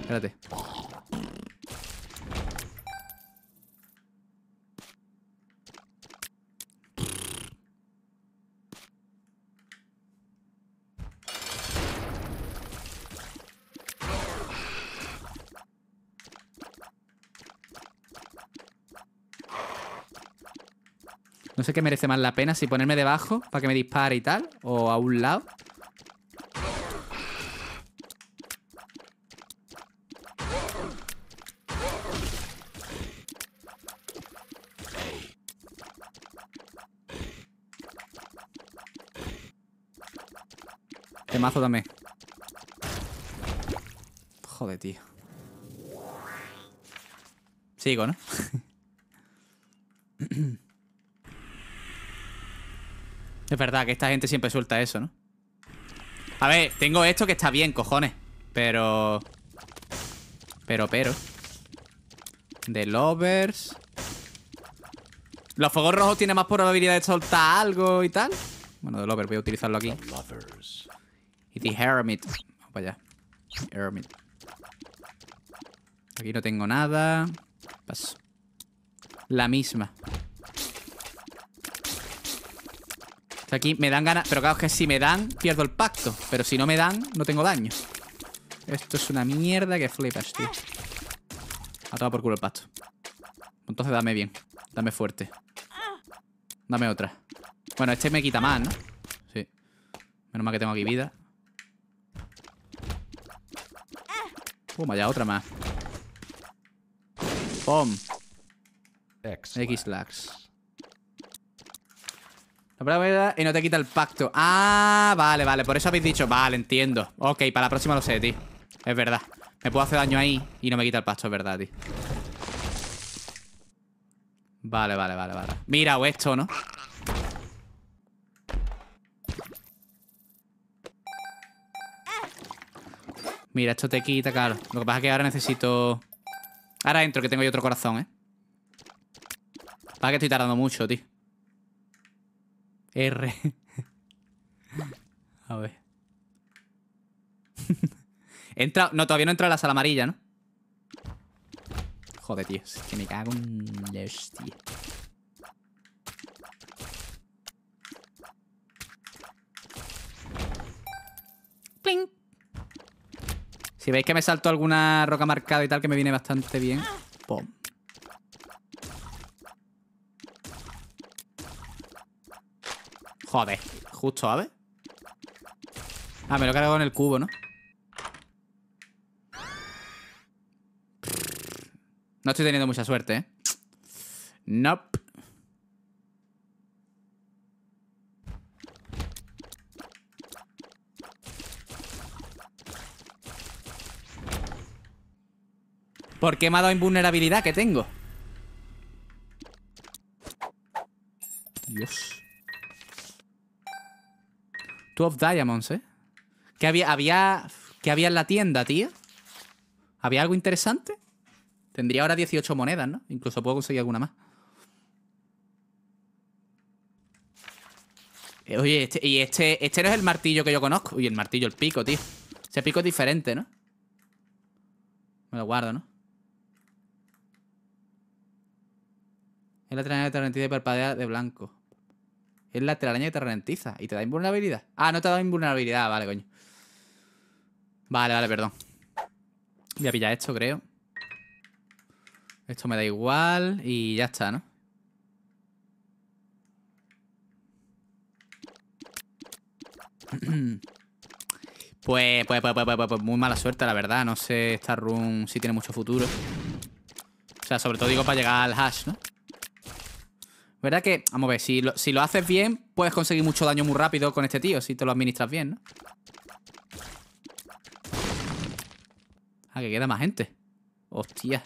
Espérate. No sé qué merece más la pena, si ponerme debajo para que me dispare y tal, o a un lado. Te mazo también. Joder, tío. Sigo, ¿no? Es verdad que esta gente siempre suelta eso, ¿no? A ver, tengo esto que está bien, cojones. Pero... Pero, pero... The lovers... ¿Los fuegos rojos tienen más probabilidad de soltar algo y tal? Bueno, de lovers, voy a utilizarlo aquí. Y the hermit. Vamos para allá. Hermit. Aquí no tengo nada. Paso. La misma. aquí me dan ganas... Pero claro, es que si me dan, pierdo el pacto. Pero si no me dan, no tengo daño. Esto es una mierda que flipas, tío. Ha por culo el pacto. Entonces dame bien. Dame fuerte. Dame otra. Bueno, este me quita más, ¿no? Sí. Menos mal que tengo aquí vida. Pum, allá, otra más. ¡Pum! X-Lax. La y no te quita el pacto. Ah, vale, vale. Por eso habéis dicho. Vale, entiendo. Ok, para la próxima lo sé, tío. Es verdad. Me puedo hacer daño ahí y no me quita el pacto, es verdad, tío. Vale, vale, vale, vale. Mira, o esto, ¿no? Mira, esto te quita, claro. Lo que pasa es que ahora necesito... Ahora entro, que tengo yo otro corazón, ¿eh? Para que estoy tardando mucho, tío. R. a ver. entra. No, todavía no entra la sala amarilla, ¿no? Joder, tío. Es que me cago en Si veis que me salto alguna roca marcada y tal, que me viene bastante bien. ¡Pum! Joder, justo, ver Ah, me lo he cargado en el cubo, ¿no? No estoy teniendo mucha suerte, ¿eh? Nope. ¿Por qué me ha dado invulnerabilidad que tengo? Dios. Two of Diamonds, ¿eh? ¿Qué había, había, ¿qué había en la tienda, tío? ¿Había algo interesante? Tendría ahora 18 monedas, ¿no? Incluso puedo conseguir alguna más. Eh, oye, este, y este, este, no es el martillo que yo conozco. Uy, el martillo, el pico, tío. Ese pico es diferente, ¿no? Me lo guardo, ¿no? Es la de de parpadea de blanco. Es la telaraña que te ralentiza y te da invulnerabilidad. Ah, no te da invulnerabilidad, vale, coño. Vale, vale, perdón. Voy a pillar esto, creo. Esto me da igual y ya está, ¿no? Pues, pues, pues, pues, pues, muy mala suerte, la verdad. No sé esta run si tiene mucho futuro. O sea, sobre todo digo para llegar al hash, ¿no? ¿Verdad que? Vamos a ver, si lo, haces bien, puedes conseguir mucho daño muy rápido con este tío, si te lo administras bien, ¿no? Ah, que queda más gente. Hostia.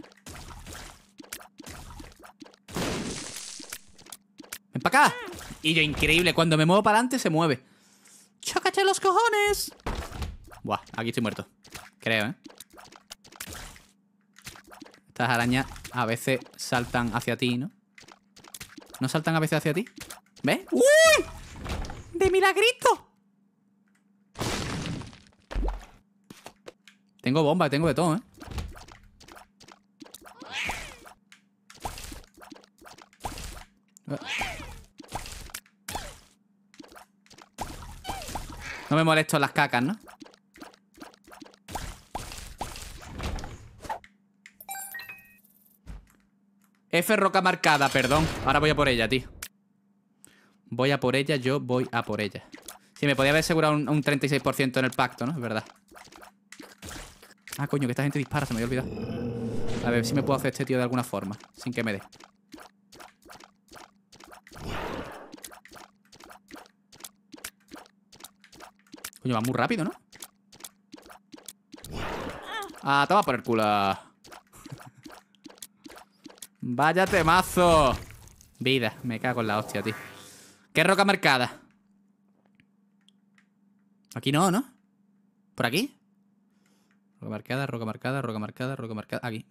¡Ven para acá! Y yo, increíble, cuando me muevo para adelante se mueve. ¡Chócate los cojones! Buah, aquí estoy muerto. Creo, ¿eh? Estas arañas a veces saltan hacia ti, ¿no? ¿No saltan a veces hacia ti? ¿Ves? ¡Uy! ¡De milagrito! Tengo bomba, tengo de todo, ¿eh? No me molesto las cacas, ¿no? F roca marcada, perdón. Ahora voy a por ella, tío. Voy a por ella, yo voy a por ella. Sí, me podía haber asegurado un, 36% en el pacto, ¿no? Es verdad. Ah, coño, que esta gente dispara, se me había olvidado. A ver si me puedo hacer este tío de alguna forma, sin que me dé. Coño, va muy rápido, ¿no? Ah, toma por el culo. Vaya temazo. Vida, me cago en la hostia, tío. ¿Qué roca marcada? Aquí no, ¿no? ¿Por aquí? Roca marcada, roca marcada, roca marcada, roca marcada. Aquí.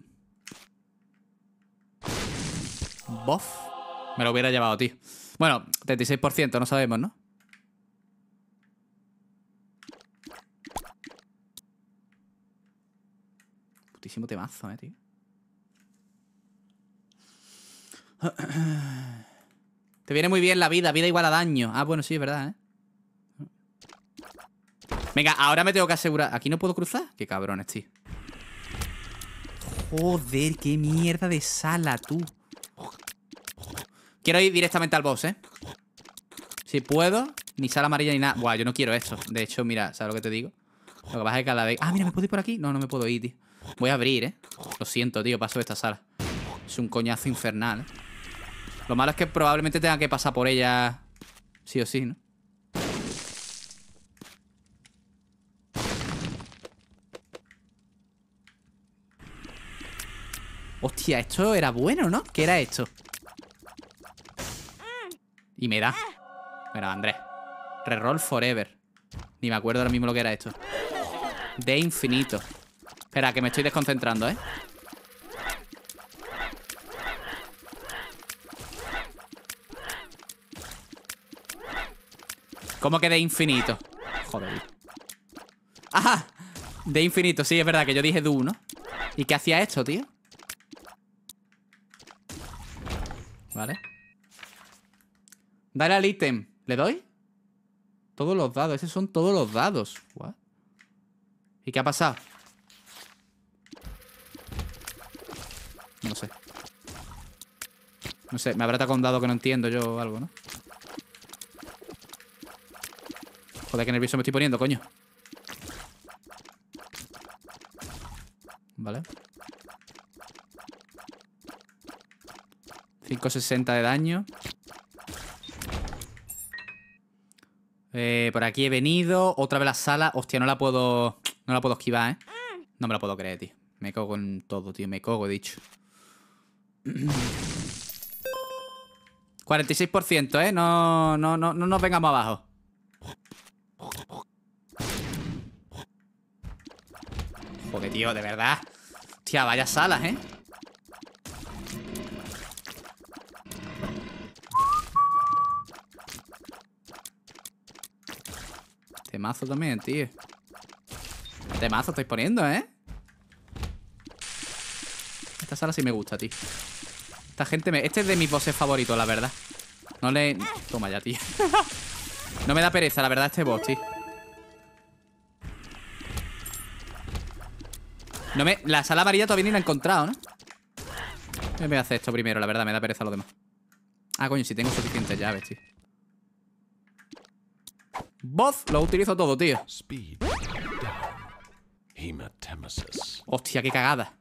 Bof. Me lo hubiera llevado, tío. Bueno, 36%, no sabemos, ¿no? Putísimo temazo, eh, tío. Te viene muy bien la vida, vida igual a daño. Ah, bueno, sí, es verdad, ¿eh? Venga, ahora me tengo que asegurar. ¿Aquí no puedo cruzar? Qué cabrones, tío. Joder, qué mierda de sala, tú. Quiero ir directamente al boss, ¿eh? Si puedo, ni sala amarilla ni nada. Buah, yo no quiero eso. De hecho, mira, ¿sabes lo que te digo? Lo que pasa es que cada vez... Ah, mira, ¿me puedo ir por aquí? No, no me puedo ir, tío. Voy a abrir, ¿eh? Lo siento, tío, paso de esta sala. Es un coñazo infernal, ¿eh? Lo malo es que probablemente tenga que pasar por ella sí o sí, ¿no? Hostia, esto era bueno, ¿no? ¿Qué era esto? Y me da. Bueno, Andrés. Reroll forever. Ni me acuerdo ahora mismo lo que era esto. De infinito. Espera, que me estoy desconcentrando, ¿eh? ¿Cómo que de infinito? Joder. ¡Ajá! De infinito, sí, es verdad que yo dije de uno. ¿Y qué hacía esto, tío? Vale. Dale al ítem. ¿Le doy? Todos los dados. Esos son todos los dados. ¿Y qué ha pasado? No sé. No sé, me habrá atacado un dado que no entiendo yo o algo, ¿no? Joder, qué nervioso me estoy poniendo, coño. Vale. 560 de daño. Eh, por aquí he venido. Otra vez la sala. Hostia, no la puedo. No la puedo esquivar, ¿eh? No me la puedo creer, tío. Me cago en todo, tío. Me cago, he dicho. 46%, ¿eh? No, no, no, no nos vengamos abajo. Porque, tío, de verdad. Tía, vaya salas, ¿eh? mazo también, tío. mazo estoy poniendo, ¿eh? Esta sala sí me gusta, tío. Esta gente me... Este es de mis bosses favoritos, la verdad. No le... Toma ya, tío. no me da pereza, la verdad, este boss, tío. No me... La sala amarilla todavía no he encontrado, ¿no? Me voy a esto primero, la verdad, me da pereza lo demás. Ah, coño, si tengo suficientes llaves, tío. Voz, lo utilizo todo, tío. Hostia, qué cagada.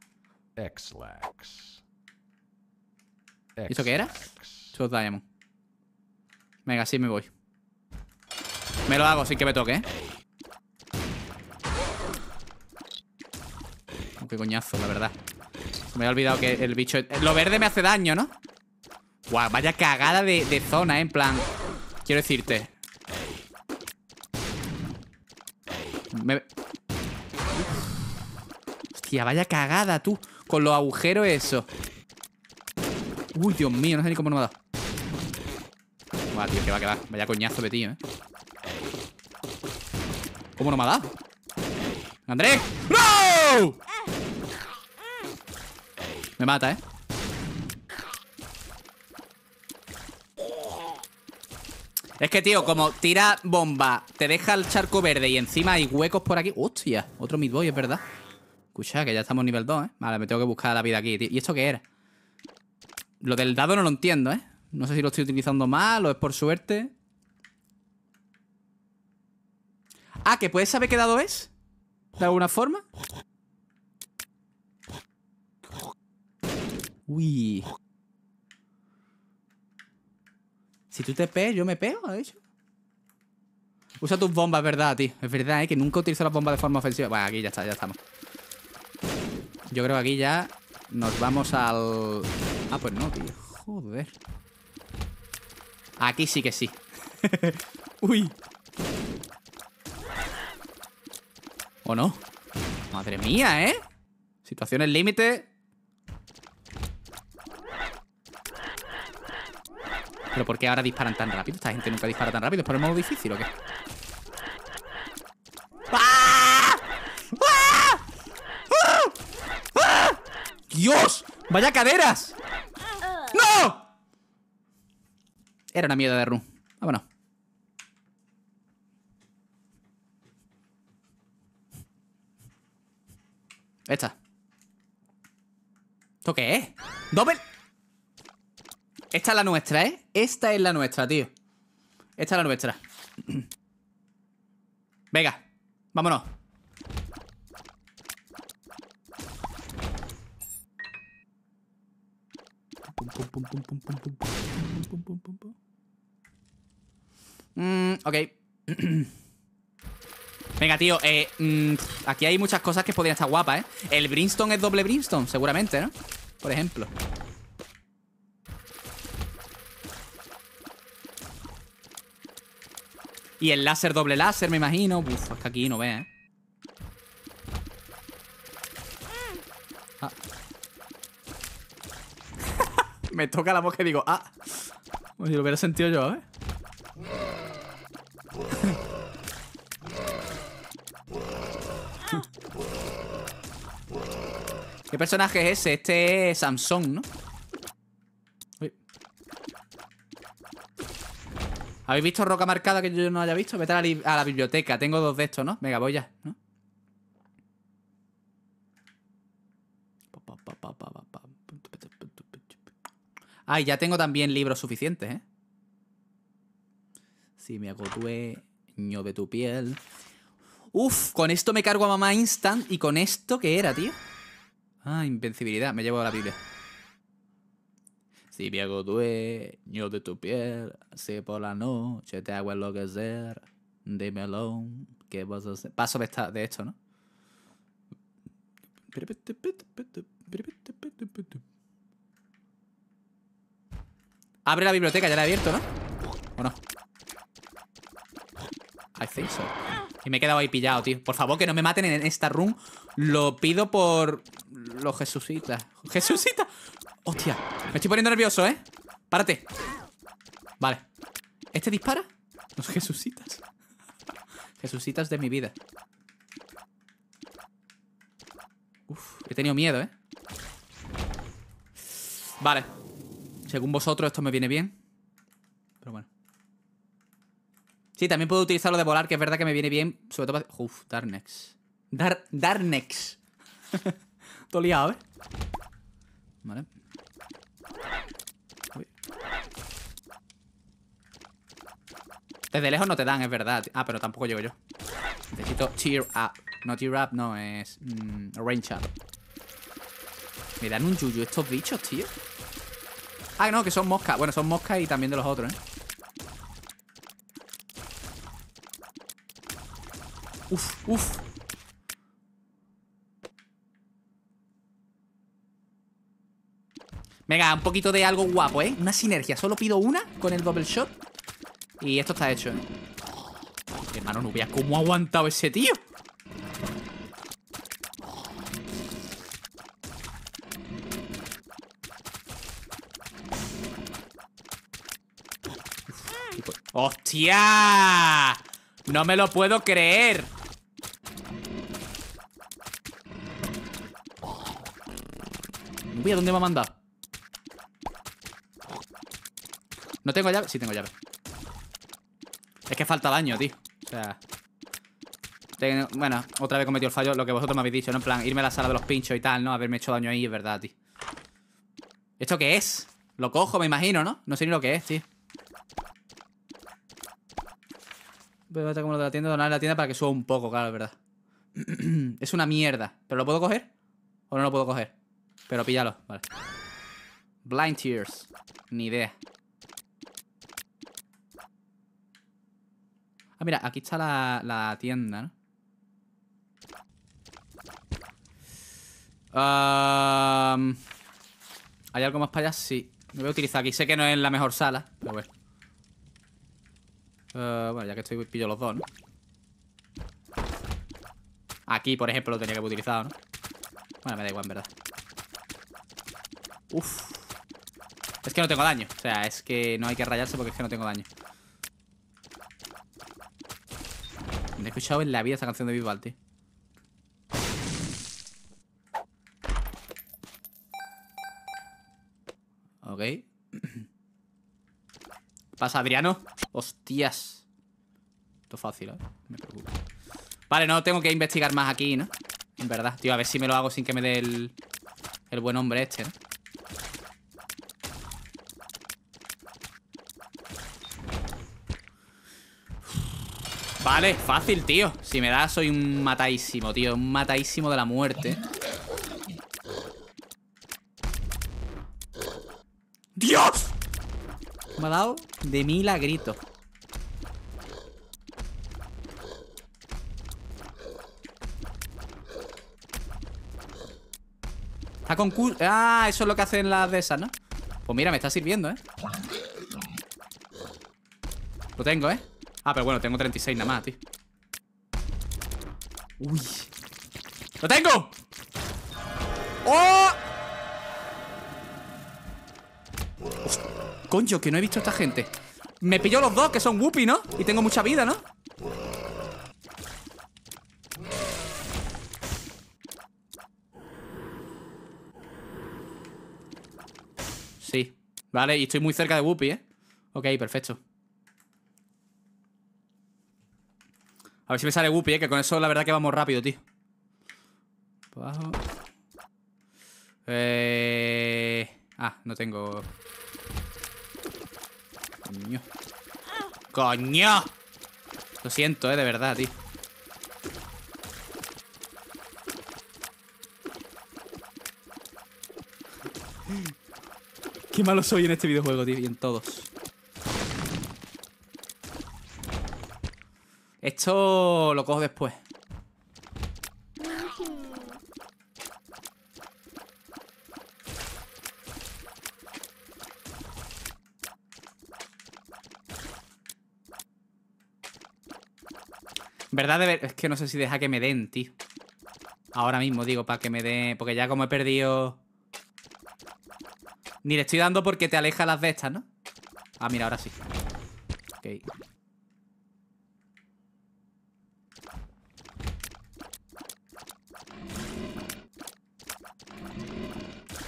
¿Y eso qué era? Two Diamond. Venga, sí me voy. Me lo hago sin que me toque, ¿eh? qué coñazo, la verdad. me había olvidado que el bicho... Lo verde me hace daño, ¿no? Guau, wow, vaya cagada de, zona, ¿eh? en plan... Quiero decirte. Me... Hostia, vaya cagada, tú. Con los agujeros eso. Uy, Dios mío, no sé ni cómo no me ha dado. Guau, tío, qué va, a quedar. Vaya coñazo de tío, ¿eh? ¿Cómo no me ha dado? ¡Andrés! ¡No! Me mata, ¿eh? Es que, tío, como tira bomba, te deja el charco verde y encima hay huecos por aquí. Hostia, otro midboy, es verdad. Escucha, que ya estamos nivel 2, ¿eh? Vale, me tengo que buscar la vida aquí, tío. ¿Y esto qué era? Lo del dado no lo entiendo, ¿eh? No sé si lo estoy utilizando mal o es por suerte. Ah, ¿que puedes saber qué dado es? ¿De alguna forma? Uy. Si tú te pegas, yo me pego, de Usa tus bombas, verdad, tío. Es verdad, ¿eh? Que nunca utilizo las bombas de forma ofensiva. Bueno, aquí ya está, ya estamos. Yo creo que aquí ya nos vamos al... Ah, pues no, tío. Joder. Aquí sí que sí. Uy. ¿O no? Madre mía, ¿eh? Situaciones límite ¿Pero por qué ahora disparan tan rápido? Esta gente nunca dispara tan rápido. ¿Es por el modo difícil o qué? ¡Dios! ¡Vaya caderas! ¡No! Era una mierda de run. Vámonos. Esta. ¿Esto qué es? ¡Doble! Esta es la nuestra, ¿eh? Esta es la nuestra, tío. Esta es la nuestra. Venga, vámonos. Mm, ok. Venga, tío, eh, mm, aquí hay muchas cosas que podrían estar guapas, ¿eh? El Brimstone es doble Brimstone, seguramente, ¿no? Por ejemplo. Y el láser, doble láser, me imagino. Uf, es que aquí no ve, ¿eh? Ah. me toca la voz que digo, ah. si lo hubiera sentido yo, ¿eh? ¿Qué personaje es ese? Este es Samsung, ¿no? ¿Habéis visto roca marcada que yo no haya visto? Vete a la, biblioteca. Tengo dos de estos, ¿no? Venga, voy ya, ¿no? Ay, ah, ya tengo también libros suficientes, ¿eh? Si me dueño de tu piel. Uf, con esto me cargo a mamá instant y con esto, ¿qué era, tío? Ah, invencibilidad. Me llevo a la Biblia. Si viejo dueño de tu piel, si por la noche te hago enloquecer, dímelo, ¿qué vas a hacer? Paso de, esta, de esto, ¿no? Abre la biblioteca, ya la he abierto, ¿no? ¿O no? I think so. Y me he quedado ahí pillado, tío. Por favor, que no me maten en esta room. Lo pido por los Jesucitas. ¡Jesucita! Hostia, me estoy poniendo nervioso, ¿eh? Párate Vale ¿Este dispara? Los jesucitas, jesucitas de mi vida Uf, he tenido miedo, ¿eh? Vale Según vosotros esto me viene bien Pero bueno Sí, también puedo utilizarlo de volar Que es verdad que me viene bien Sobre todo para... Uf, Darnex Dar... Darnex Todo liado, ¿eh? Vale desde lejos no te dan, es verdad. Ah, pero tampoco llego yo. Necesito Tear up. No tear up, no, es mmm, range Me dan un yuyu estos bichos, tío. Ah, no, que son moscas. Bueno, son moscas y también de los otros, ¿eh? Uf, uf. Venga, un poquito de algo guapo, ¿eh? Una sinergia, solo pido una con el double shot Y esto está hecho ¿eh? Hermano, no veas cómo ha aguantado ese tío ¡Hostia! No me lo puedo creer Uy, ¿a dónde me ha mandado? ¿No tengo llave? Sí, tengo llave. Es que falta daño, tío. O sea... Bueno, otra vez cometió el fallo, lo que vosotros me habéis dicho, ¿no? En plan, irme a la sala de los pinchos y tal, ¿no? Haberme hecho daño ahí, es verdad, tío. ¿Esto qué es? Lo cojo, me imagino, ¿no? No sé ni lo que es, tío. Pero como lo de la tienda, donar la tienda para que suba un poco, claro, es verdad. es una mierda. ¿Pero lo puedo coger? ¿O no lo puedo coger? Pero píllalo, vale. Blind Tears. Ni idea. Ah, mira, aquí está la, tienda, ¿no? ¿Hay algo más para allá? Sí. Me voy a utilizar aquí. Sé que no es la mejor sala, pero bueno. Eh, bueno, ya que estoy, pillo los dos, Aquí, por ejemplo, lo tenía que haber utilizado, ¿no? Bueno, me da igual, en verdad. Uf. Es que no tengo daño. O sea, es que no hay que rayarse porque es que no tengo daño. escuchado en la vida esa canción de Vivaldi. Ok. ¿Pasa, Adriano? Hostias. Esto es fácil, ¿eh? Me preocupa. Vale, no, tengo que investigar más aquí, ¿no? En verdad. Tío, a ver si me lo hago sin que me dé el... El buen hombre este, ¿no? Vale, fácil, tío Si me da soy un mataísimo tío Un mataísimo de la muerte ¡Dios! Me ha dado de milagrito Está con Ah, eso es lo que hacen las de esas, ¿no? Pues mira, me está sirviendo, ¿eh? Lo tengo, ¿eh? Ah, pero bueno, tengo 36 nada más, tío Uy ¡Lo tengo! ¡Oh! coño, que no he visto a esta gente Me pilló los dos, que son Whoopi, ¿no? Y tengo mucha vida, ¿no? Sí Vale, y estoy muy cerca de Whoopi, ¿eh? Ok, perfecto A ver si me sale Guppy, eh, que con eso la verdad que vamos rápido, tío. Eh... Ah, no tengo... Coño. ¡Coño! Lo siento, eh, de verdad, tío. Qué malo soy en este videojuego, tío, y en todos. Esto lo cojo después. Verdad Es que no sé si deja que me den, tío. Ahora mismo, digo, para que me den... Porque ya como he perdido... Ni le estoy dando porque te aleja las de estas, ¿no? Ah, mira, ahora sí. Ok.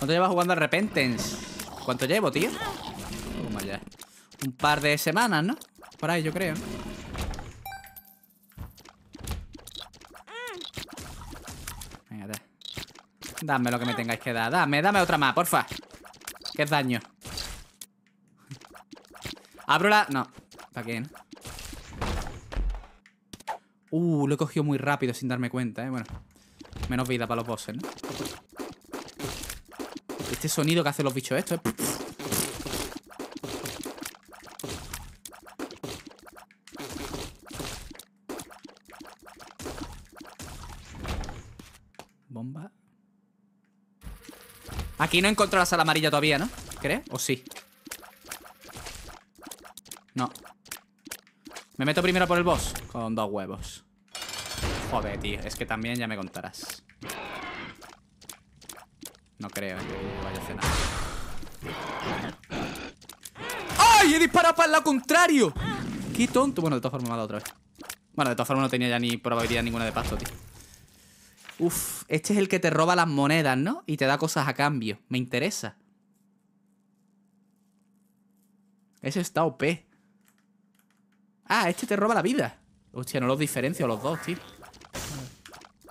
¿Cuánto llevas jugando a Repentance? ¿Cuánto llevo, tío? Un par de semanas, ¿no? Por ahí, yo creo, Venga, da. Dame lo que me tengáis que dar. Dame, dame otra más, porfa. ¡Qué daño. Abro la... No. ¿Para quién? Uh, lo he cogido muy rápido sin darme cuenta, ¿eh? Bueno. Menos vida para los bosses, ¿no? este sonido que hacen los bichos estos. Bomba. Aquí no he encontrado la sala amarilla todavía, ¿no? ¿Crees? ¿O sí? No. Me meto primero por el boss. Con dos huevos. Joder, tío. Es que también ya me contarás. No creo eh, que vaya a ¡Ay! ¡He disparado para el contrario! ¡Qué tonto! Bueno, de todas formas me ha dado otra vez. Bueno, de todas formas no tenía ya ni probabilidad ninguna de paso, tío. Uf, este es el que te roba las monedas, ¿no? Y te da cosas a cambio. Me interesa. Ese está OP. Ah, este te roba la vida. Hostia, no los diferencio los dos, tío.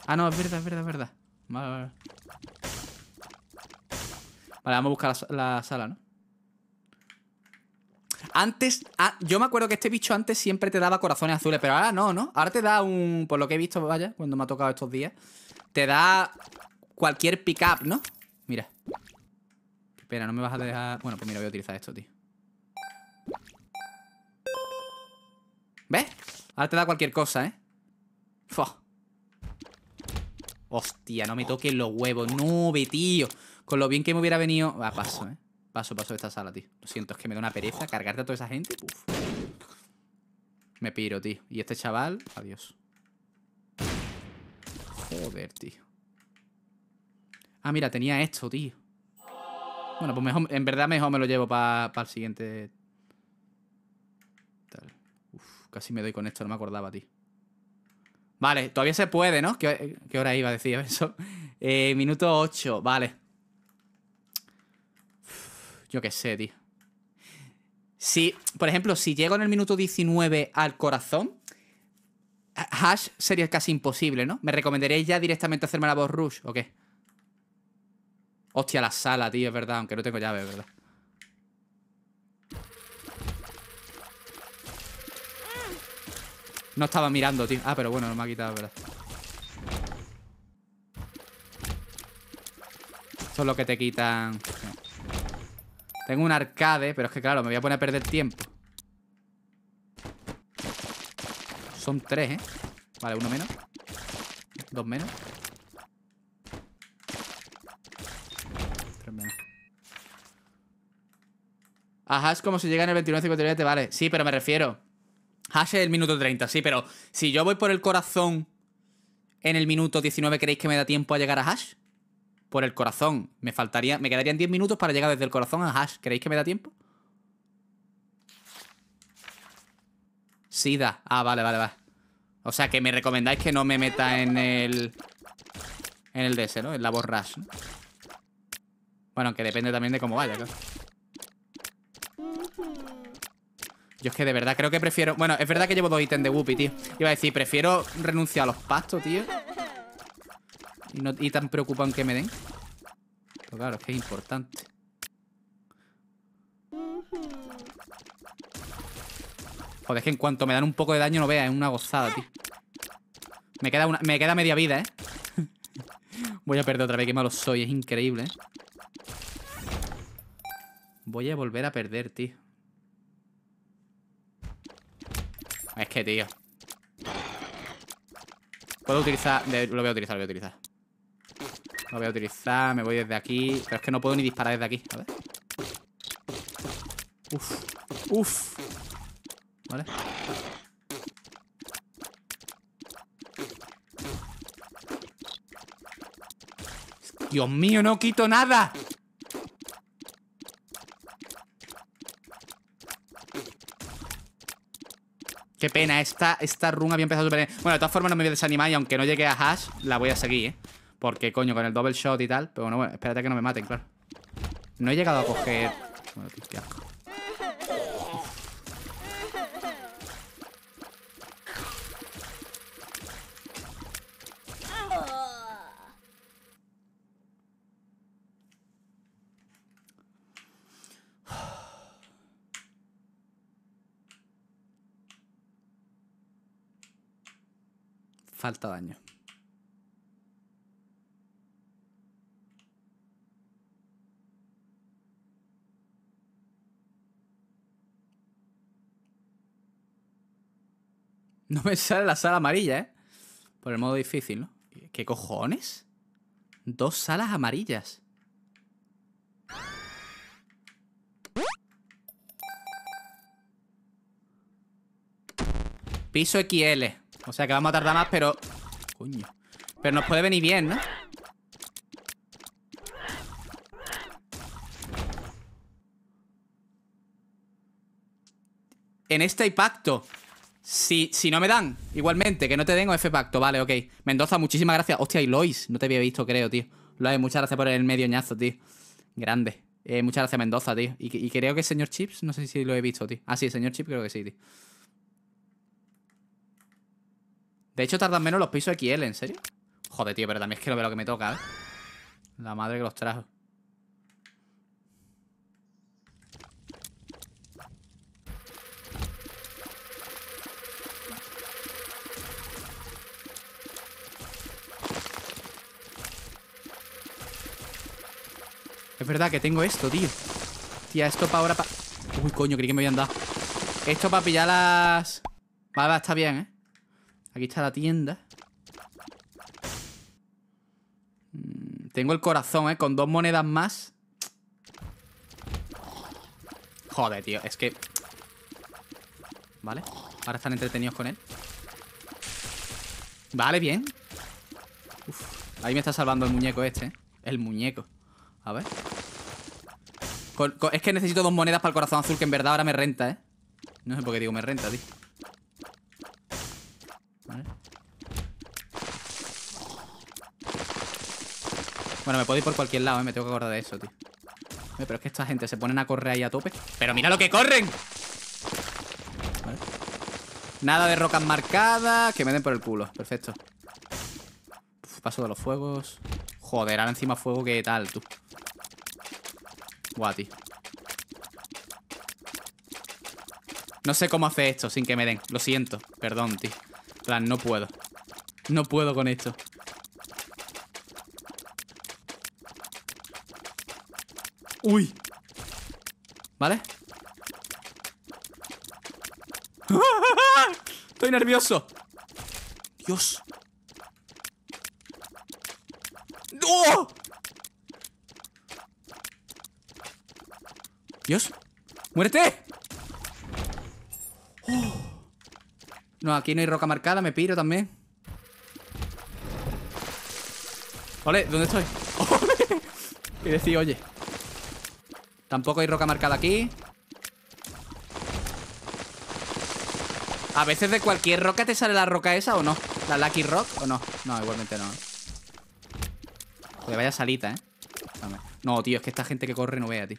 Ah, no, es verdad, es verdad, es verdad. Vale, vale. Vale, vamos a buscar la, sala, ¿no? Antes, ah, yo me acuerdo que este bicho antes siempre te daba corazones azules, pero ahora no, ¿no? Ahora te da un, por lo que he visto, vaya, cuando me ha tocado estos días, te da cualquier pickup, ¿no? Mira. Espera, no me vas a dejar... Bueno, pues mira, voy a utilizar esto, tío. ¿Ves? Ahora te da cualquier cosa, ¿eh? Fua. Hostia, no me toquen los huevos. No, tío. Con lo bien que me hubiera venido... Va, ah, paso, ¿eh? Paso, paso de esta sala, tío. Lo siento, es que me da una pereza cargarte a toda esa gente. Me piro, tío. Y este chaval... Adiós. Joder, tío. Ah, mira, tenía esto, tío. Bueno, pues mejor, en verdad mejor me lo llevo para el siguiente... Tal. Uf, casi me doy con esto, no me acordaba, tío. Vale, todavía se puede, ¿no? ¿Qué, hora iba a decir eso? Eh, minuto 8, vale. yo qué sé, tío. Si, por ejemplo, si llego en el minuto 19 al corazón, hash sería casi imposible, ¿no? ¿Me recomendaréis ya directamente hacerme la voz rush o qué? Hostia, la sala, tío, es verdad, aunque no tengo llave, es verdad. No estaba mirando, tío. Ah, pero bueno, no me ha quitado, ¿verdad? Esto es lo que te quitan. Tengo un arcade, pero es que claro, me voy a poner a perder tiempo. Son tres, ¿eh? Vale, uno menos. Dos menos. Tres menos. Ajá, es como si llega en el 29 vale. Sí, pero me refiero. Hash es el minuto 30, sí, pero si yo voy por el corazón en el minuto 19, ¿creéis que me da tiempo a llegar a Hash? Por el corazón. Me faltaría, me quedarían 10 minutos para llegar desde el corazón a Hash. ¿Creéis que me da tiempo? Sí da. Ah, vale, vale, vale. O sea, que me recomendáis que no me meta en el... En el DS, ¿no? En la borrash, Bueno, que depende también de cómo vaya, claro. Yo es que de verdad creo que prefiero... Bueno, es verdad que llevo dos ítems de Whoopi, tío. Iba a decir, prefiero renunciar a los pastos, tío. Y no tan preocupado en que me den. Pero claro, es que es importante. Joder, es que en cuanto me dan un poco de daño, no vea es una gozada, tío. Me queda, me queda media vida, ¿eh? Voy a perder otra vez, qué malo soy, es increíble, ¿eh? Voy a volver a perder, tío. Es que, tío. Puedo utilizar... Lo voy a utilizar, lo voy a utilizar. Lo voy a utilizar, me voy desde aquí. Pero es que no puedo ni disparar desde aquí. A ver. Uf. Uf. Vale. Dios mío, no quito nada. Qué pena, esta, esta run había empezado súper... Bueno, de todas formas no me voy a desanimar y aunque no llegue a Hash, la voy a seguir, ¿eh? Porque, coño, con el double shot y tal... Pero bueno, bueno espérate que no me maten, claro. No he llegado a coger... Falta daño. No me sale la sala amarilla, ¿eh? Por el modo difícil, ¿no? ¿Qué cojones? Dos salas amarillas. Piso XL. O sea que vamos a tardar más, pero... Coño. Pero nos puede venir bien, ¿no? En este hay pacto. Si, no me dan, igualmente, que no te den o F pacto. Vale, ok. Mendoza, muchísimas gracias. Hostia, y Lois, no te había visto, creo, tío. Lo Lois, muchas gracias por el medio ñazo, tío. Grande. Eh, muchas gracias, Mendoza, tío. Y, y creo que señor Chips, no sé si lo he visto, tío. Ah, sí, señor Chips creo que sí, tío. De hecho, tardan menos los pisos XL, ¿en serio? Joder, tío, pero también es que lo veo lo que me toca, ¿eh? La madre que los trajo. Es verdad que tengo esto, tío. Tía, esto para ahora Uy, coño, creí que me habían dado. Esto para pillar las... Vale, está bien, ¿eh? Aquí está la tienda. Mm, tengo el corazón, ¿eh? Con dos monedas más. Joder, tío. Es que... Vale. Ahora están entretenidos con él. Vale, bien. ahí me está salvando el muñeco este, ¿eh? El muñeco. A ver. es que necesito dos monedas para el corazón azul, que en verdad ahora me renta, ¿eh? No sé por qué digo me renta, tío. Bueno, me puedo ir por cualquier lado, eh, Me tengo que acordar de eso, tío. pero es que esta gente se ponen a correr ahí a tope. ¡Pero mira lo que corren! Nada de rocas marcadas. Que me den por el culo. Perfecto. paso de los fuegos. Joder, ahora encima fuego, ¿qué tal, tú? Guati. No sé cómo hacer esto sin que me den. Lo siento. Perdón, tío. plan, no puedo. No puedo con esto. Uy. ¿Vale? Estoy nervioso. Dios. Dios. ¡Muérete! No, aquí no hay roca marcada, me piro también. Vale, ¿dónde estoy? y decir, oye. Tampoco hay roca marcada aquí A veces de cualquier roca te sale la roca esa o no La Lucky Rock o no No, igualmente no ¿eh? Que vaya salita, eh No, tío, es que esta gente que corre no vea, tío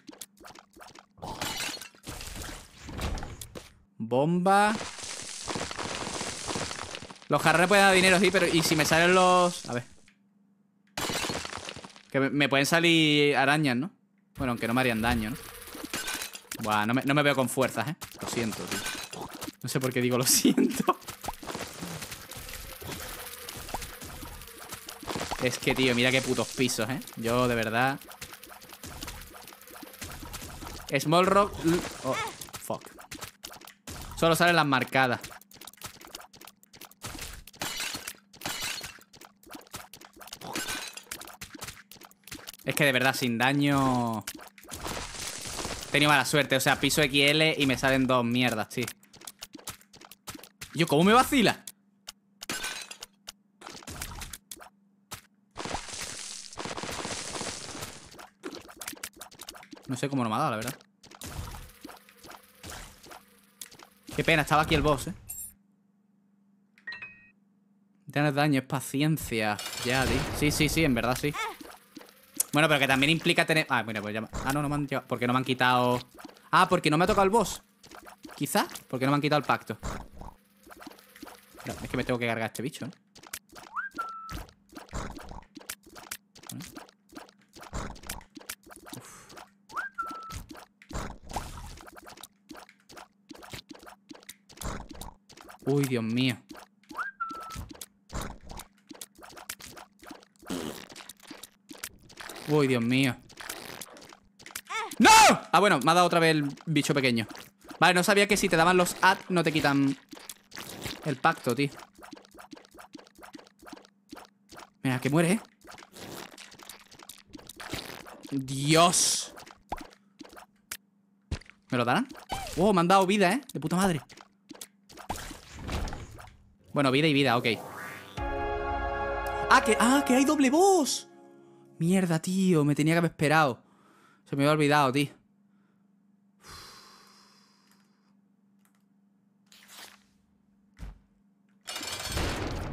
Bomba Los jarrones pueden dar dinero, sí Pero y si me salen los... A ver Que me pueden salir arañas, ¿no? Bueno, aunque no me harían daño, ¿no? Buah, no me, veo con fuerzas, ¿eh? Lo siento, tío. No sé por qué digo lo siento. Es que, tío, mira qué putos pisos, ¿eh? Yo, de verdad... Small Rock... Oh, fuck. Solo salen las marcadas. de verdad sin daño... He tenido mala suerte. O sea, piso XL y me salen dos mierdas, sí. Yo, ¿cómo me vacila? No sé cómo no me ha dado, la verdad. Qué pena, estaba aquí el boss, ¿eh? Tener daño es paciencia. Ya, di. Sí, sí, sí, en verdad sí. Bueno, pero que también implica tener... Ah, mira, pues ya... Ah, no, no me han llevado... Porque no me han quitado... Ah, porque no me ha tocado el boss. Quizá. Porque no me han quitado el pacto. es que me tengo que cargar a este bicho, ¿eh? Uy, Dios mío. Uy, Dios mío. ¡No! Ah, bueno, me ha dado otra vez el bicho pequeño. Vale, no sabía que si te daban los ad no te quitan el pacto, tío. Mira, que muere, ¿eh? Dios. ¿Me lo darán? Oh, me han dado vida, ¿eh? De puta madre. Bueno, vida y vida, ok. Ah, que, ah, que hay doble voz. Mierda, tío, me tenía que haber esperado. Se me había olvidado, tío.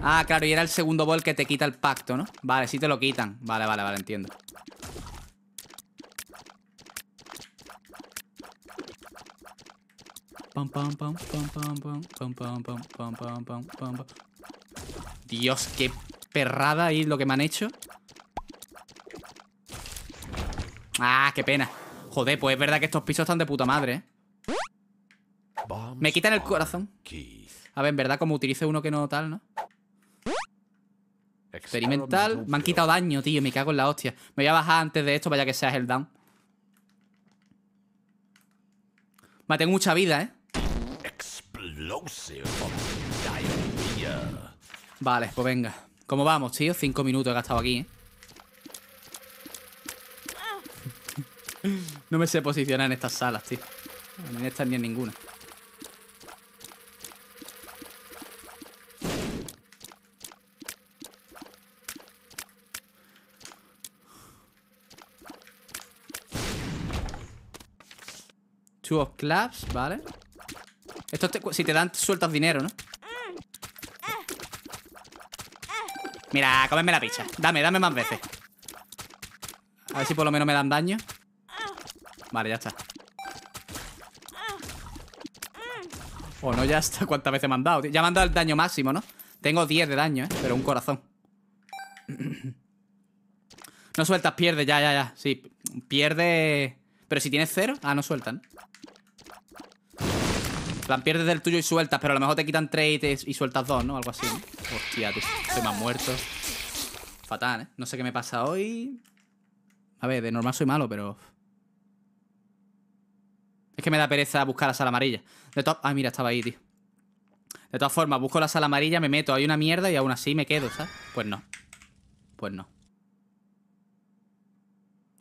Ah, claro, y era el segundo bol que te quita el pacto, ¿no? Vale, sí te lo quitan. Vale, vale, vale, entiendo. Dios, qué perrada ahí lo que me han hecho. Ah, qué pena. Joder, pues es verdad que estos pisos están de puta madre, ¿eh? Me quitan el corazón. A ver, en verdad, como utilice uno que no tal, ¿no? Experimental. Me han quitado daño, tío. Me cago en la hostia. Me voy a bajar antes de esto, vaya que seas el down. Me tengo mucha vida, ¿eh? Vale, pues venga. ¿Cómo vamos, tío? Cinco minutos he gastado aquí, ¿eh? No me sé posicionar en estas salas, tío. en estas ni en ninguna. Two of clubs, vale. Esto si te dan, sueltas dinero, ¿no? Mira, cómeme la pizza. Dame, dame más veces. A ver si por lo menos me dan daño. Vale, ya está. O no, ya está. ¿Cuántas veces me han Ya me han el daño máximo, ¿no? Tengo 10 de daño, ¿eh? Pero un corazón. no sueltas, pierde. Ya, ya, ya. Sí, pierde... Pero si tienes cero... Ah, no sueltan. Plan, pierdes del tuyo y sueltas, pero a lo mejor te quitan 3 y, sueltas 2, ¿no? Algo así. ¿no? Hostia, tío. Estoy más muerto. Fatal, ¿eh? No sé qué me pasa hoy. A ver, de normal soy malo, pero... Es que me da pereza buscar la sala amarilla. De todo Ah, mira, estaba ahí, tío. De todas formas, busco la sala amarilla, me meto, hay una mierda y aún así me quedo, ¿sabes? Pues no. Pues no.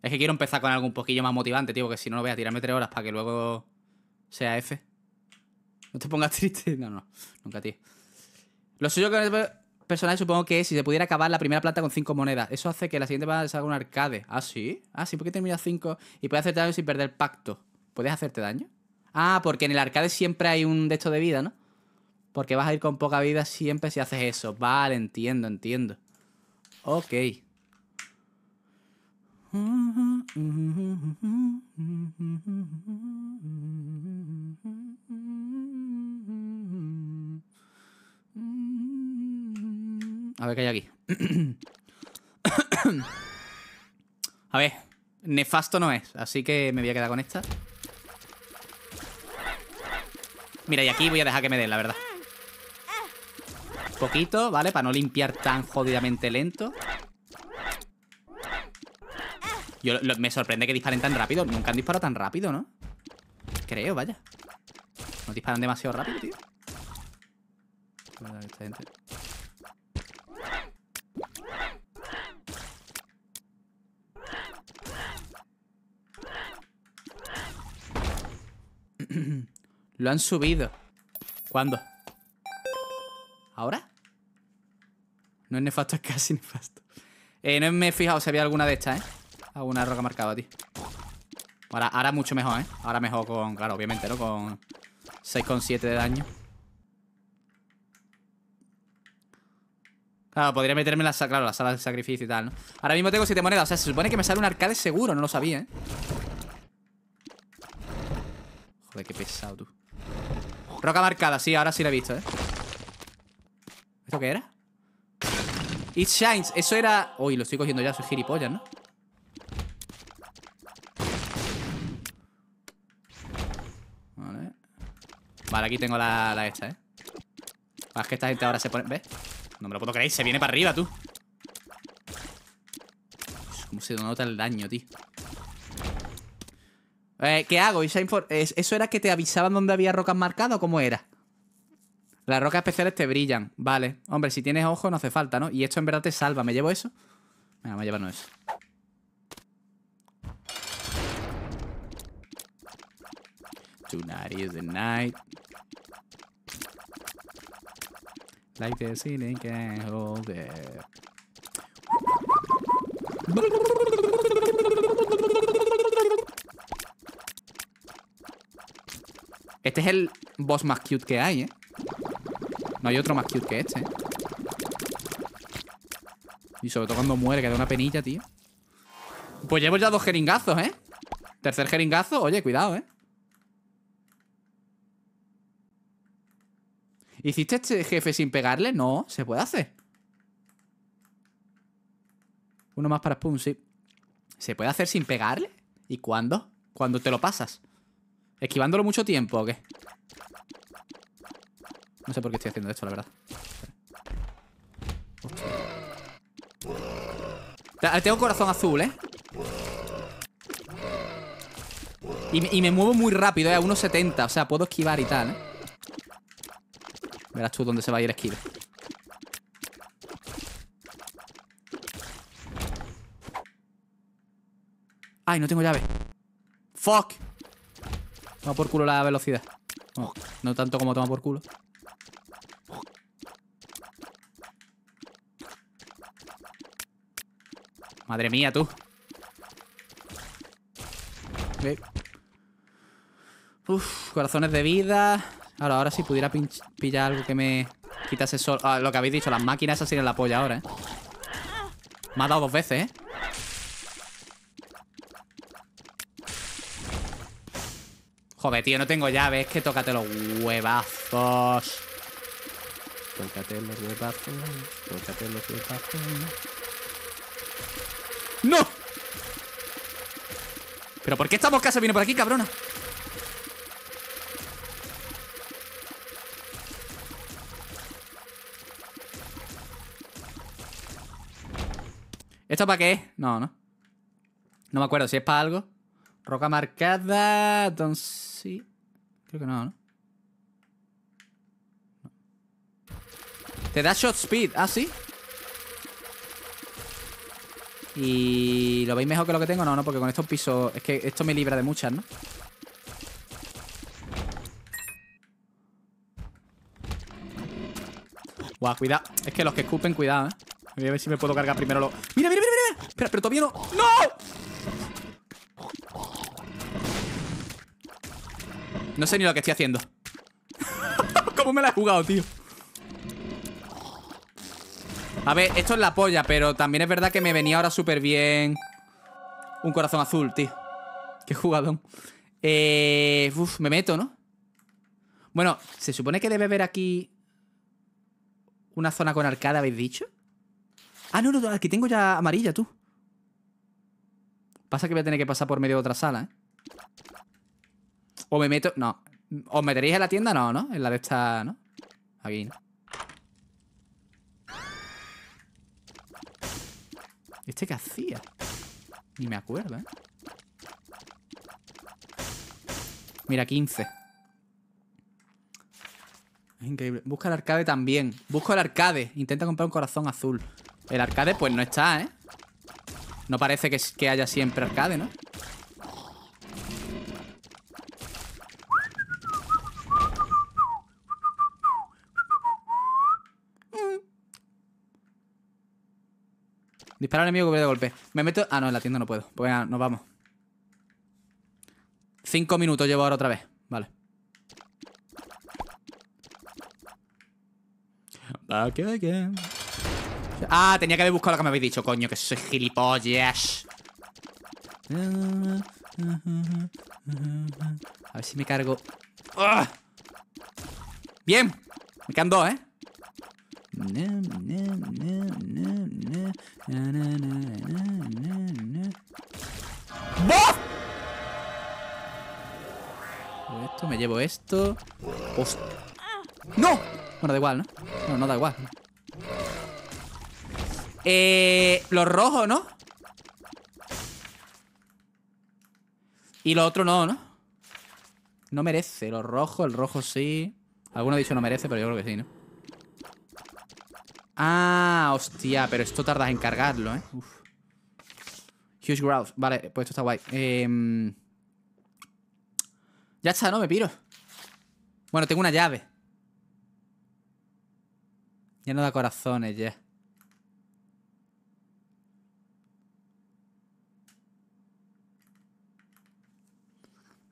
Es que quiero empezar con algo un poquillo más motivante, tío, que si no, lo voy a tirarme tres horas para que luego sea F. No te pongas triste. No, no, nunca, tío. Lo suyo con el personaje supongo que es si se pudiera acabar la primera planta con cinco monedas. Eso hace que la siguiente a ser un arcade. Ah, sí. Ah, sí, porque termina cinco y puede hacer daño sin perder pacto. ¿Puedes hacerte daño? Ah, porque en el arcade siempre hay un de de vida, ¿no? Porque vas a ir con poca vida siempre si haces eso. Vale, entiendo, entiendo. Ok. A ver qué hay aquí. a ver, nefasto no es, así que me voy a quedar con esta. Mira, y aquí voy a dejar que me den, la verdad Poquito, ¿vale? Para no limpiar tan jodidamente lento Yo Me sorprende que disparen tan rápido Nunca han disparado tan rápido, ¿no? Creo, vaya No disparan demasiado rápido, tío lo han subido. ¿Cuándo? ¿Ahora? No es nefasto, es casi nefasto. Eh, no me he fijado si había alguna de estas, ¿eh? Alguna roca marcada, tío. Ahora, ahora mucho mejor, ¿eh? Ahora mejor con... Claro, obviamente, ¿no? Con 6,7 de daño. Claro, podría meterme en la, claro, la sala de sacrificio y tal, ¿no? Ahora mismo tengo 7 monedas. O sea, se supone que me sale un arcade seguro. No lo sabía, ¿eh? Joder, qué pesado, tú. Roca marcada, sí, ahora sí la he visto, ¿eh? ¿Esto qué era? It shines, eso era... Uy, lo estoy cogiendo ya, soy gilipollas, ¿no? Vale Vale, aquí tengo la, la esta, ¿eh? Es que esta gente ahora se pone... ¿Ves? No me lo puedo creer, se viene para arriba, tú Cómo se nota el daño, tío eh, ¿Qué hago? ¿Eso era que te avisaban dónde había rocas marcadas o cómo era? Las rocas especiales te brillan. Vale. Hombre, si tienes ojo no hace falta, ¿no? Y esto en verdad te salva. ¿Me llevo eso? Venga, me a eso. Tonight is the night. Like the ceiling hold Este es el boss más cute que hay, ¿eh? No hay otro más cute que este, ¿eh? Y sobre todo cuando muere, que da una penilla, tío. Pues llevo ya dos jeringazos, ¿eh? Tercer jeringazo, oye, cuidado, ¿eh? ¿Hiciste este jefe sin pegarle? No, se puede hacer. Uno más para Spoon, sí. ¿Se puede hacer sin pegarle? ¿Y cuándo? ¿Cuándo te lo pasas? ¿Esquivándolo mucho tiempo o qué? No sé por qué estoy haciendo esto, la verdad. Tengo corazón azul, ¿eh? Y me, muevo muy rápido, ¿eh? A 1.70. O sea, puedo esquivar y tal, ¿eh? Verás tú dónde se va a ir el esquive. Ay, no tengo llave. Fuck por culo la velocidad. Oh, no, tanto como toma por culo. Madre mía, tú. Uf, corazones de vida. Ahora, ahora si pudiera pillar algo que me quitase sol. Ah, lo que habéis dicho, las máquinas así en la polla ahora, ¿eh? Me ha dado dos veces, ¿eh? Joder, tío, no tengo llaves. Que tócate los huevazos. Tócate los huevazos. Tócate los huevazos. ¡No! ¿Pero por qué esta mosca se viene por aquí, cabrona? ¿Esto para qué? No, no. No me acuerdo si es para algo. Roca marcada. Entonces. Sí. Creo que no, ¿no? Te da shot speed. Ah, sí. ¿Y lo veis mejor que lo que tengo? No, no, porque con estos pisos... Es que esto me libra de muchas, ¿no? Guau, cuidado. Es que los que escupen, cuidado, ¿eh? Voy a ver si me puedo cargar primero lo. ¡Mira, mira, mira, mira! Espera, pero todavía no... ¡No! No sé ni lo que estoy haciendo ¿Cómo me la he jugado, tío? A ver, esto es la polla Pero también es verdad que me venía ahora súper bien Un corazón azul, tío Qué jugadón eh, Uf, me meto, ¿no? Bueno, se supone que debe haber aquí Una zona con arcada, ¿habéis dicho? Ah, no, no, aquí tengo ya amarilla, tú Pasa que voy a tener que pasar por medio de otra sala, ¿eh? O me meto... No. ¿Os meteréis en la tienda? No, ¿no? En la de esta... ¿no? Aquí, ¿no? ¿Este qué hacía? Ni me acuerdo, ¿eh? Mira, 15. Es increíble. Busca el arcade también. Busco el arcade. Intenta comprar un corazón azul. El arcade, pues no está, ¿eh? No parece que, que haya siempre arcade, ¿no? Dispara al enemigo que de golpe. Me meto... Ah, no, en la tienda no puedo. Pues venga, nos vamos. Cinco minutos llevo ahora otra vez. Vale. Back ah, again. Ah, tenía que haber buscado lo que me habéis dicho, coño, que soy gilipollas. A ver si me cargo. ¡Ah! Bien. Me quedan dos, ¿eh? ¡Bof! Pues esto, me llevo esto. ¡No! Bueno, da igual, ¿no? No, no da igual. Eh, los rojos, ¿no? Y lo otro no, ¿no? No merece. lo rojo. el rojo sí. Alguno ha dicho no merece, pero yo creo que sí, ¿no? Ah, hostia, pero esto tarda en cargarlo, ¿eh? Huge Grouse. Vale, pues esto está guay. Eh, ya está, ¿no? Me piro. Bueno, tengo una llave. Ya no da corazones, ya.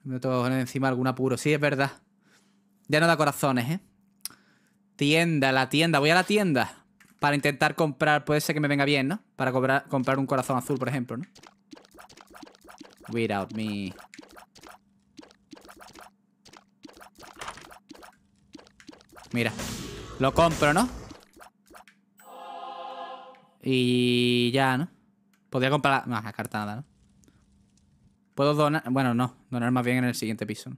Me tengo poner encima algún apuro. Sí, es verdad. Ya no da corazones, ¿eh? Tienda, la tienda. Voy a la tienda para intentar comprar. Puede ser que me venga bien, ¿no? Para comprar un corazón azul, por ejemplo, ¿no? Without me. Mira. Lo compro, ¿no? Y ya, ¿no? Podría comprar... más la carta nada, ¿no? Puedo donar... Bueno, no. Donar más bien en el siguiente piso.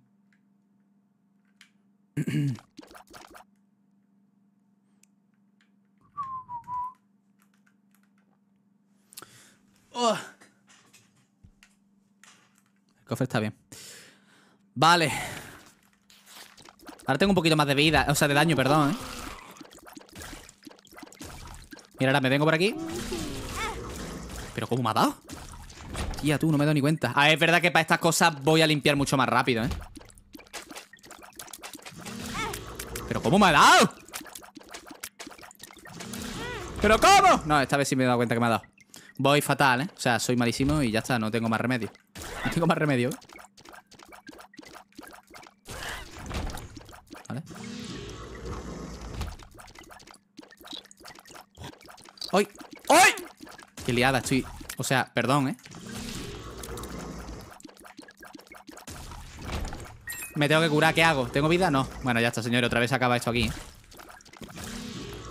oh. El cofre está bien. Vale. Ahora tengo un poquito más de vida. O sea, de daño, perdón, ¿eh? Mira, ahora me vengo por aquí. ¿Pero cómo me ha dado? Hostia, tú, no me he dado ni cuenta. Ah, es verdad que para estas cosas voy a limpiar mucho más rápido, ¿eh? ¿Pero cómo me ha dado? ¿Pero cómo? No, esta vez sí me he dado cuenta que me ha dado. Voy fatal, ¿eh? O sea, soy malísimo y ya está, no tengo más remedio. No tengo más remedio, ¿eh? ¿Vale? ¡Ay! ¡Ay! ¡Qué liada estoy! O sea, perdón, ¿eh? Me tengo que curar, ¿qué hago? ¿Tengo vida? No Bueno, ya está, señor, otra vez acaba esto aquí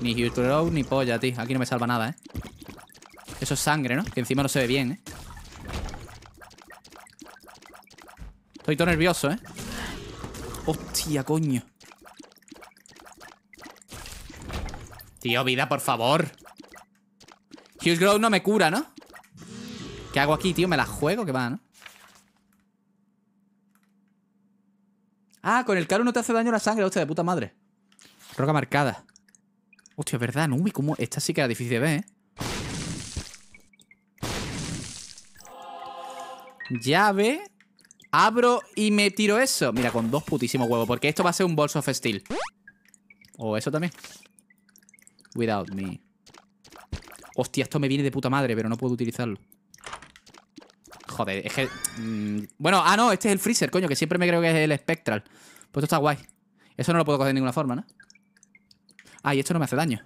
Ni Ni Grow ni polla, tío Aquí no me salva nada, ¿eh? Eso es sangre, ¿no? Que encima no se ve bien, ¿eh? Estoy todo nervioso, ¿eh? Hostia, coño Tío, vida, por favor Hughes Grove no me cura, ¿no? ¿Qué hago aquí, tío? ¿Me la juego? ¿Qué va, no? Ah, con el caro no te hace daño la sangre, hostia, de puta madre. Roca marcada. Hostia, es verdad, Nubi, cómo... esta sí que era difícil de ver, ¿eh? Llave. Abro y me tiro eso. Mira, con dos putísimos huevos, porque esto va a ser un bolso of Steel. O eso también. Without me. Hostia, esto me viene de puta madre, pero no puedo utilizarlo. Joder, es que. Mm, bueno, ah, no, este es el freezer, coño, que siempre me creo que es el Spectral. Pues esto está guay. Eso no lo puedo coger de ninguna forma, ¿no? Ah, y esto no me hace daño.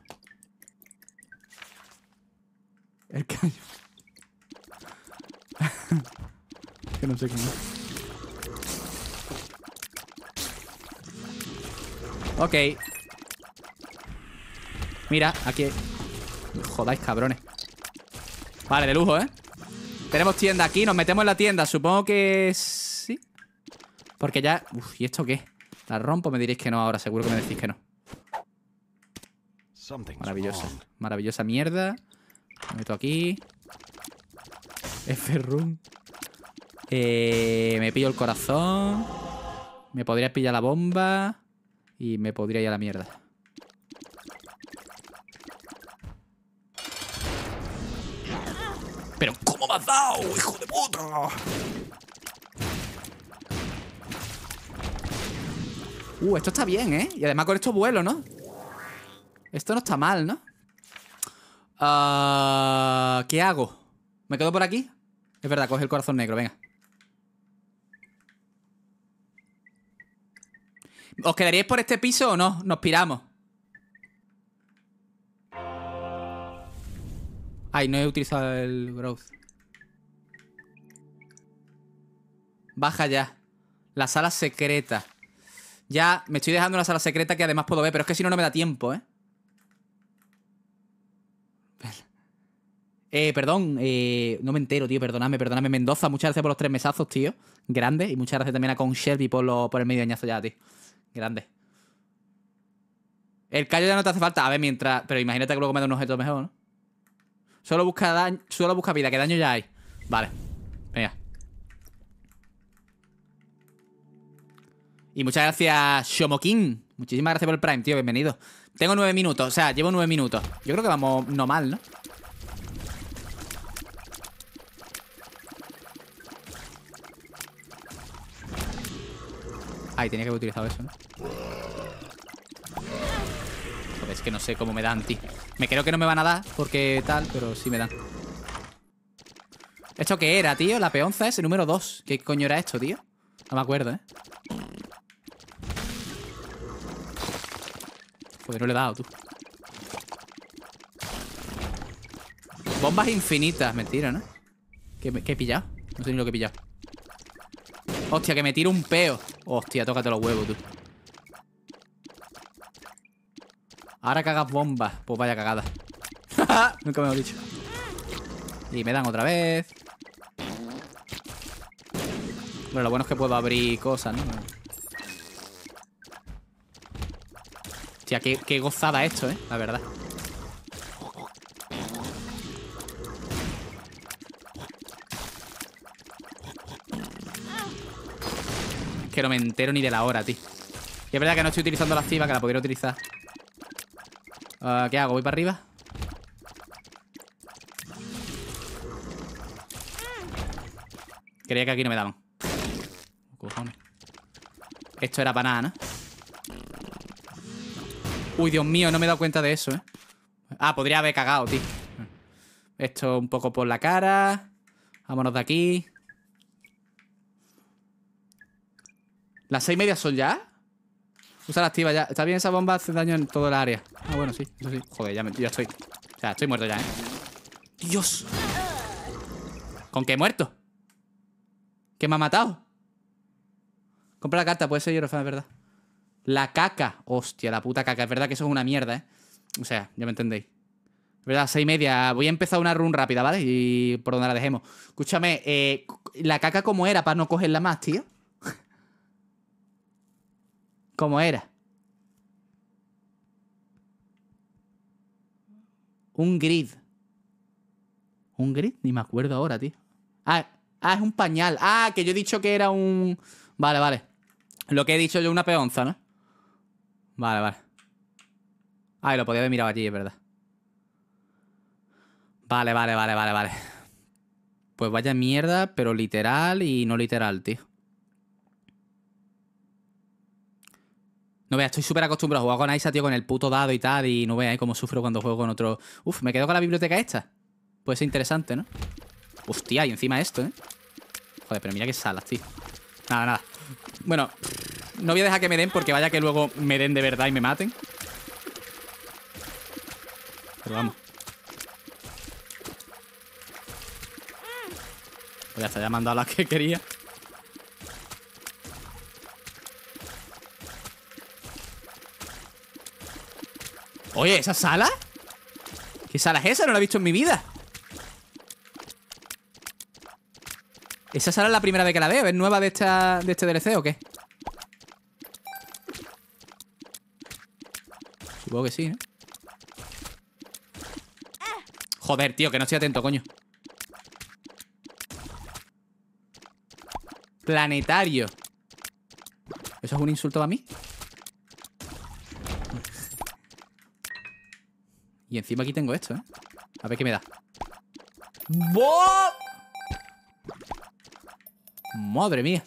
El caño. que no sé cómo. Ok. Mira, aquí. Jodáis, cabrones. Vale, de lujo, ¿eh? Tenemos tienda aquí, nos metemos en la tienda Supongo que sí Porque ya... Uf, ¿y esto qué? ¿La rompo? Me diréis que no ahora, seguro que me decís que no Maravillosa Maravillosa mierda Me meto aquí F-Room eh, Me pillo el corazón Me podría pillar la bomba Y me podría ir a la mierda ¿Pero hijo de puta! Uh, esto está bien, ¿eh? Y además con esto vuelo, ¿no? Esto no está mal, ¿no? Ah, ¿Qué hago? ¿Me quedo por aquí? Es verdad, coge el corazón negro, venga. ¿Os quedaríais por este piso o no? Nos piramos. Ay, no he utilizado el growth. Baja ya. La sala secreta. Ya me estoy dejando una sala secreta que además puedo ver, pero es que si no, no me da tiempo, ¿eh? Eh, perdón, eh, no me entero, tío, Perdóname, perdóname. Mendoza, muchas gracias por los tres mesazos, tío. Grande. Y muchas gracias también a Con Shelby por, por el medio añazo ya, tío. Grande. El callo ya no te hace falta. A ver, mientras. Pero imagínate que luego me da un objeto mejor, ¿no? Solo busca, daño, solo busca vida, que daño ya hay. Vale. Venga. Y muchas gracias, Shomokin. Muchísimas gracias por el Prime, tío. Bienvenido. Tengo nueve minutos. O sea, llevo nueve minutos. Yo creo que vamos no mal, ¿no? Ay, tenía que haber utilizado eso, ¿no? Joder, es que no sé cómo me dan, tío. Me creo que no me van a dar porque tal, pero sí me dan. ¿Esto qué era, tío? La peonza ese número dos ¿Qué coño era esto, tío? No me acuerdo, ¿eh? Porque no le he dado, tú. Bombas infinitas, mentira, ¿no? ¿Qué, qué he pillado? No sé ni lo que he pillado. Hostia, que me tiro un peo. Hostia, tócate los huevos, tú. Ahora cagas bombas. Pues vaya cagada. Nunca me lo he dicho. Y me dan otra vez. Bueno, lo bueno es que puedo abrir cosas, ¿no? qué, gozada esto, ¿eh? La verdad. Es que no me entero ni de la hora, tío. Y es verdad que no estoy utilizando la activa, que la pudiera utilizar. Ah, ¿Qué hago? ¿Voy para arriba? Creía que aquí no me daban. Cojones. Esto era para nada, ¿no? Uy, Dios mío, no me he dado cuenta de eso, ¿eh? Ah, podría haber cagado, tío. Esto un poco por la cara. Vámonos de aquí. ¿Las seis y media son ya? Usa la activa ya. Está bien esa bomba, hace daño en toda la área. Ah, bueno, sí, sí. Joder, ya, ya estoy. O sea, estoy muerto ya, ¿eh? ¡Dios! ¿Con qué he muerto? ¿Qué me ha matado? Compra la carta, puede ser no es verdad. La caca. Hostia, la puta caca. Es verdad que eso es una mierda, ¿eh? O sea, ya me entendéis. Es verdad, seis y media. Voy a empezar una run rápida, ¿vale? Y por donde la dejemos. Escúchame, eh, ¿la caca cómo era para no cogerla más, tío? ¿Cómo era? Un grid. ¿Un grid? Ni me acuerdo ahora, tío. Ah, ah, es un pañal. Ah, que yo he dicho que era un... Vale, vale. Lo que he dicho yo, una peonza, ¿no? Vale, vale. Ah, y lo podía haber mirado allí, es verdad. Vale, vale, vale, vale, vale. Pues vaya mierda, pero literal y no literal, tío. No veas, estoy súper acostumbrado a jugar con Aisa, tío, con el puto dado y tal. Y no veas eh, cómo sufro cuando juego con otro. Uf, me quedo con la biblioteca esta. Puede ser interesante, ¿no? Hostia, y encima esto, ¿eh? Joder, pero mira qué salas, tío. Nada, nada. Bueno, no voy a dejar que me den porque vaya que luego me den de verdad y me maten. Pero vamos. Pues ya está, ya me las que quería. Oye, ¿esa sala? ¿Qué sala es esa? No la he visto en mi vida. ¿Esa sala es la primera vez que la veo? ¿Es nueva de, de este DLC o qué? Supongo que sí, ¿eh? Joder, tío, que no estoy atento, coño. Planetario. ¿Eso es un insulto a mí? Y encima aquí tengo esto, ¿eh? A ver qué me da. Madre mía.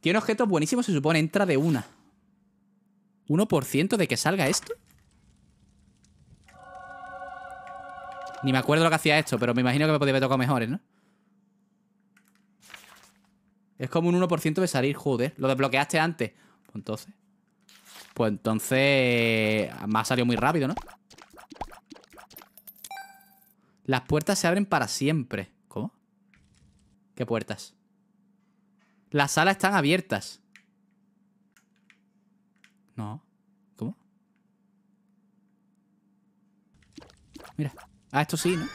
Tiene objetos buenísimos, se supone. Entra de una. ¿1% de que salga esto? Ni me acuerdo lo que hacía esto, pero me imagino que me podía haber tocado mejores, ¿no? Es como un 1% de salir, joder. Lo desbloqueaste antes. Pues entonces. Pues entonces. Me ha salido muy rápido, ¿no? Las puertas se abren para siempre. ¿Cómo? ¿Qué puertas? Las salas están abiertas. No. ¿Cómo? Mira. Ah, esto sí, ¿no?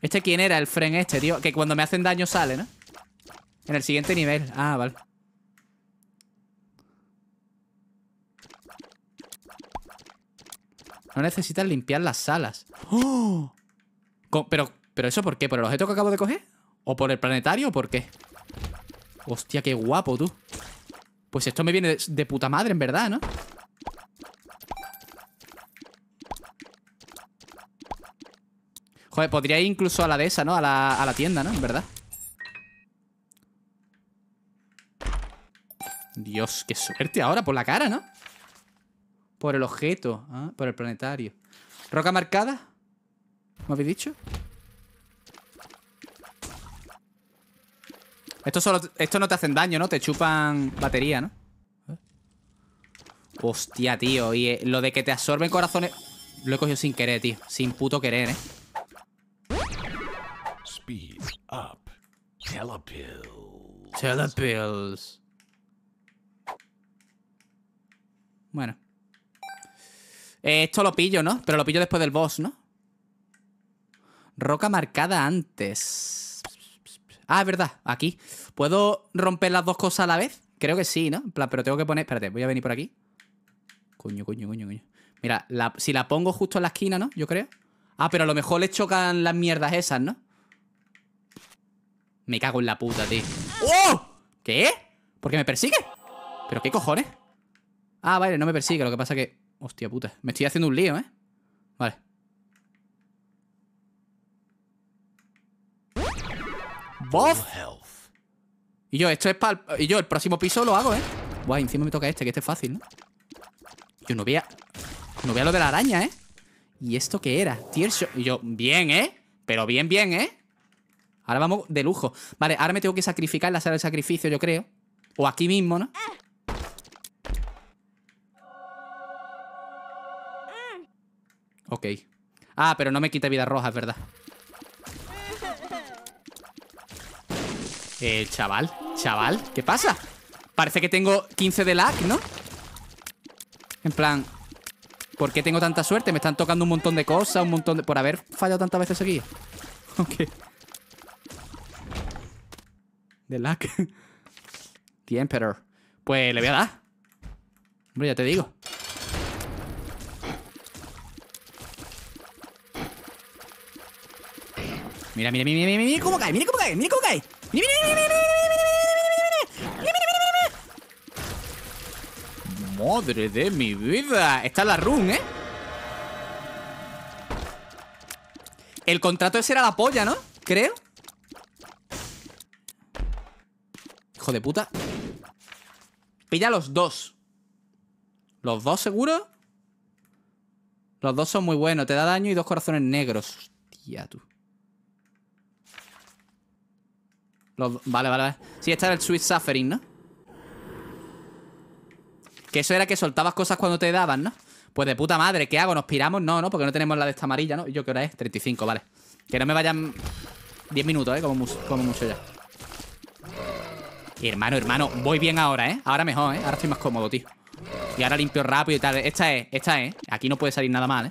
¿Este quién era? El fren este, tío. Que cuando me hacen daño sale, ¿no? En el siguiente nivel. Ah, vale. No necesitas limpiar las salas. ¡Oh! Pero, ¿Pero eso por qué? ¿Por el objeto que acabo de coger? ¿O por el planetario o por qué? Hostia, qué guapo, tú. Pues esto me viene de puta madre, en verdad, ¿no? Joder, podría ir incluso a la de esa, ¿no? A la, tienda, ¿no? En verdad. Dios, qué suerte ahora por la cara, ¿no? Por el objeto, ah, por el planetario. ¿Roca marcada? ¿Me habéis dicho? Esto, solo, esto no te hacen daño, ¿no? Te chupan batería, ¿no? Hostia, tío. Y eh, lo de que te absorben corazones... Lo he cogido sin querer, tío. Sin puto querer, ¿eh? Speed up. Telepills. Telepills. Bueno. Eh, esto lo pillo, ¿no? Pero lo pillo después del boss, ¿no? Roca marcada antes. Ah, es verdad, aquí. ¿Puedo romper las dos cosas a la vez? Creo que sí, ¿no? plan, pero tengo que poner... Espérate, voy a venir por aquí. Coño, coño, coño, coño. Mira, si la pongo justo en la esquina, ¿no? Yo creo. Ah, pero a lo mejor le chocan las mierdas esas, ¿no? Me cago en la puta, tío. ¡Oh! ¿Qué? ¿Por qué me persigue? ¿Pero qué cojones? Ah, vale, no me persigue. Lo que pasa que... Hostia puta. Me estoy haciendo un lío, ¿eh? Vale. ¡Bof! Y yo, esto es para... Y yo, el próximo piso lo hago, ¿eh? Guay, encima me toca este, que este es fácil, ¿no? Yo no veía... No veía lo de la araña, ¿eh? ¿Y esto qué era? Show Y yo, bien, ¿eh? Pero bien, bien, ¿eh? Ahora vamos de lujo. Vale, ahora me tengo que sacrificar la sala de sacrificio, yo creo. O aquí mismo, ¿no? Ok. Ah, pero no me quita vida roja, es verdad. Eh, chaval, chaval, ¿qué pasa? Parece que tengo 15 de lag, ¿no? En plan, ¿por qué tengo tanta suerte? Me están tocando un montón de cosas, un montón de... Por haber fallado tantas veces aquí. Ok de luck. The Emperor. Pues le voy a dar. Hombre, ya te digo. Mira, mira, mira, mira, mira cómo cae, mira cómo cae, mira cómo cae. Mira, mira, mira, mira, Mira, mira, mira, Madre de mi vida. Esta es la run, ¿eh? El contrato ese era la polla, ¿no? Creo. de puta. Pilla los dos. ¿Los dos seguro? Los dos son muy buenos. Te da daño y dos corazones negros. Hostia, tú. Vale, vale, vale. Sí, este era el Sweet Suffering, ¿no? Que eso era que soltabas cosas cuando te daban, ¿no? Pues de puta madre, ¿qué hago? ¿Nos piramos? No, no, porque no tenemos la de esta amarilla, ¿no? ¿Y yo qué hora es? 35, vale. Que no me vayan 10 minutos, ¿eh? como mucho ya. Hermano, hermano, voy bien ahora, ¿eh? Ahora mejor, ¿eh? Ahora estoy más cómodo, tío Y ahora limpio rápido y tal Esta es, esta es Aquí no puede salir nada mal, ¿eh?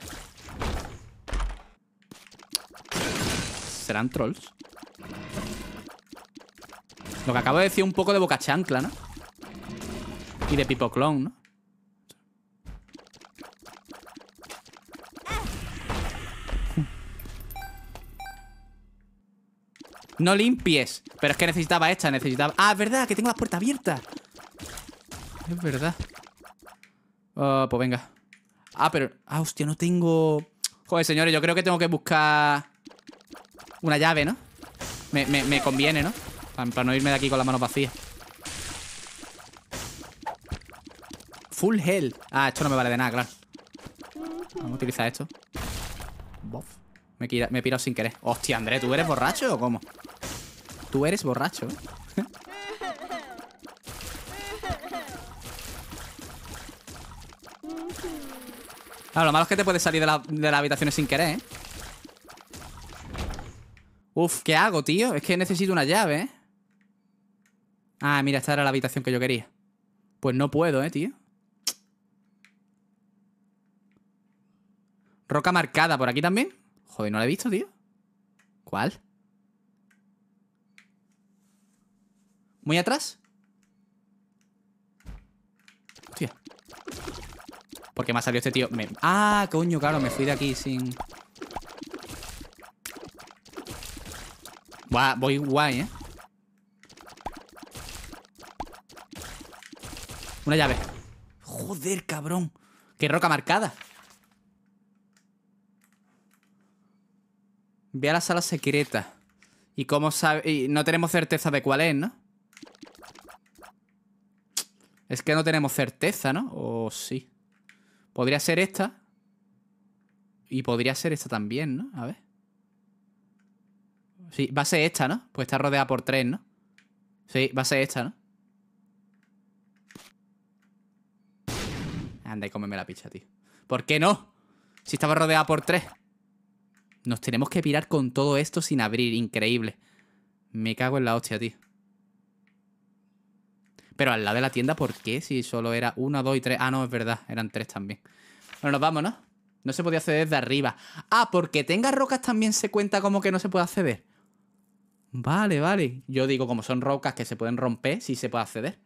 ¿Serán trolls? Lo que acabo de decir un poco de boca chancla, ¿no? Y de Clone, ¿no? No limpies. Pero es que necesitaba esta, necesitaba... Ah, es verdad, que tengo las puertas abiertas. Es verdad. Oh, pues venga. Ah, pero... Ah, hostia, no tengo... Joder, señores, yo creo que tengo que buscar... Una llave, ¿no? Me, conviene, ¿no? Para no irme de aquí con las manos vacías. Full health. Ah, esto no me vale de nada, claro. Vamos a utilizar esto. Me, he pirado sin querer. Hostia, André, ¿tú eres borracho o cómo? Tú eres borracho. Claro, ah, lo malo es que te puedes salir de, la, de las habitaciones sin querer, ¿eh? Uf, ¿qué hago, tío? Es que necesito una llave, ¿eh? Ah, mira, esta era la habitación que yo quería. Pues no puedo, ¿eh, tío? Roca marcada, ¿por aquí también? Joder, no la he visto, tío. ¿Cuál? ¿Muy atrás? Hostia. ¿Por qué me ha salido este tío? Ah, coño, claro, me fui de aquí sin... Buah, voy guay, ¿eh? Una llave. Joder, cabrón. Qué roca marcada. Ve a la sala secreta. Y cómo sabe... Y no tenemos certeza de cuál es, ¿no? Es que no tenemos certeza, ¿no? O sí. Podría ser esta. Y podría ser esta también, ¿no? A ver. Sí, va a ser esta, ¿no? Pues está rodeada por tres, ¿no? Sí, va a ser esta, ¿no? Anda y cómeme la picha, tío. ¿Por qué no? Si estaba rodeada por tres. Nos tenemos que pirar con todo esto sin abrir. Increíble. Me cago en la hostia, tío. Pero al lado de la tienda, ¿por qué? Si solo era uno, dos y tres. Ah, no, es verdad, eran tres también. Bueno, nos vamos, ¿no? No se podía acceder de arriba. Ah, porque tenga rocas también se cuenta como que no se puede acceder. Vale, vale. Yo digo, como son rocas que se pueden romper, sí se puede acceder.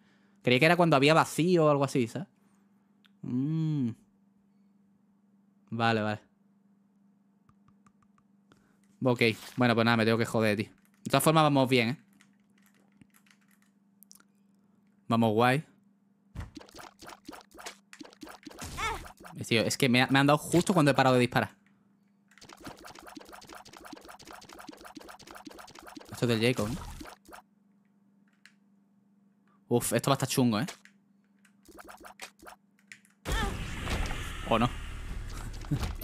Creía que era cuando había vacío o algo así, ¿sabes? Mm. Vale, vale. Ok. Bueno, pues nada, me tengo que joder, tío. De todas formas, vamos bien, ¿eh? Vamos, guay. Eh, es que me, han dado justo cuando he parado de disparar. Esto es del Jacob, ¿no? Uf, esto va a estar chungo, ¿eh? ¿O no?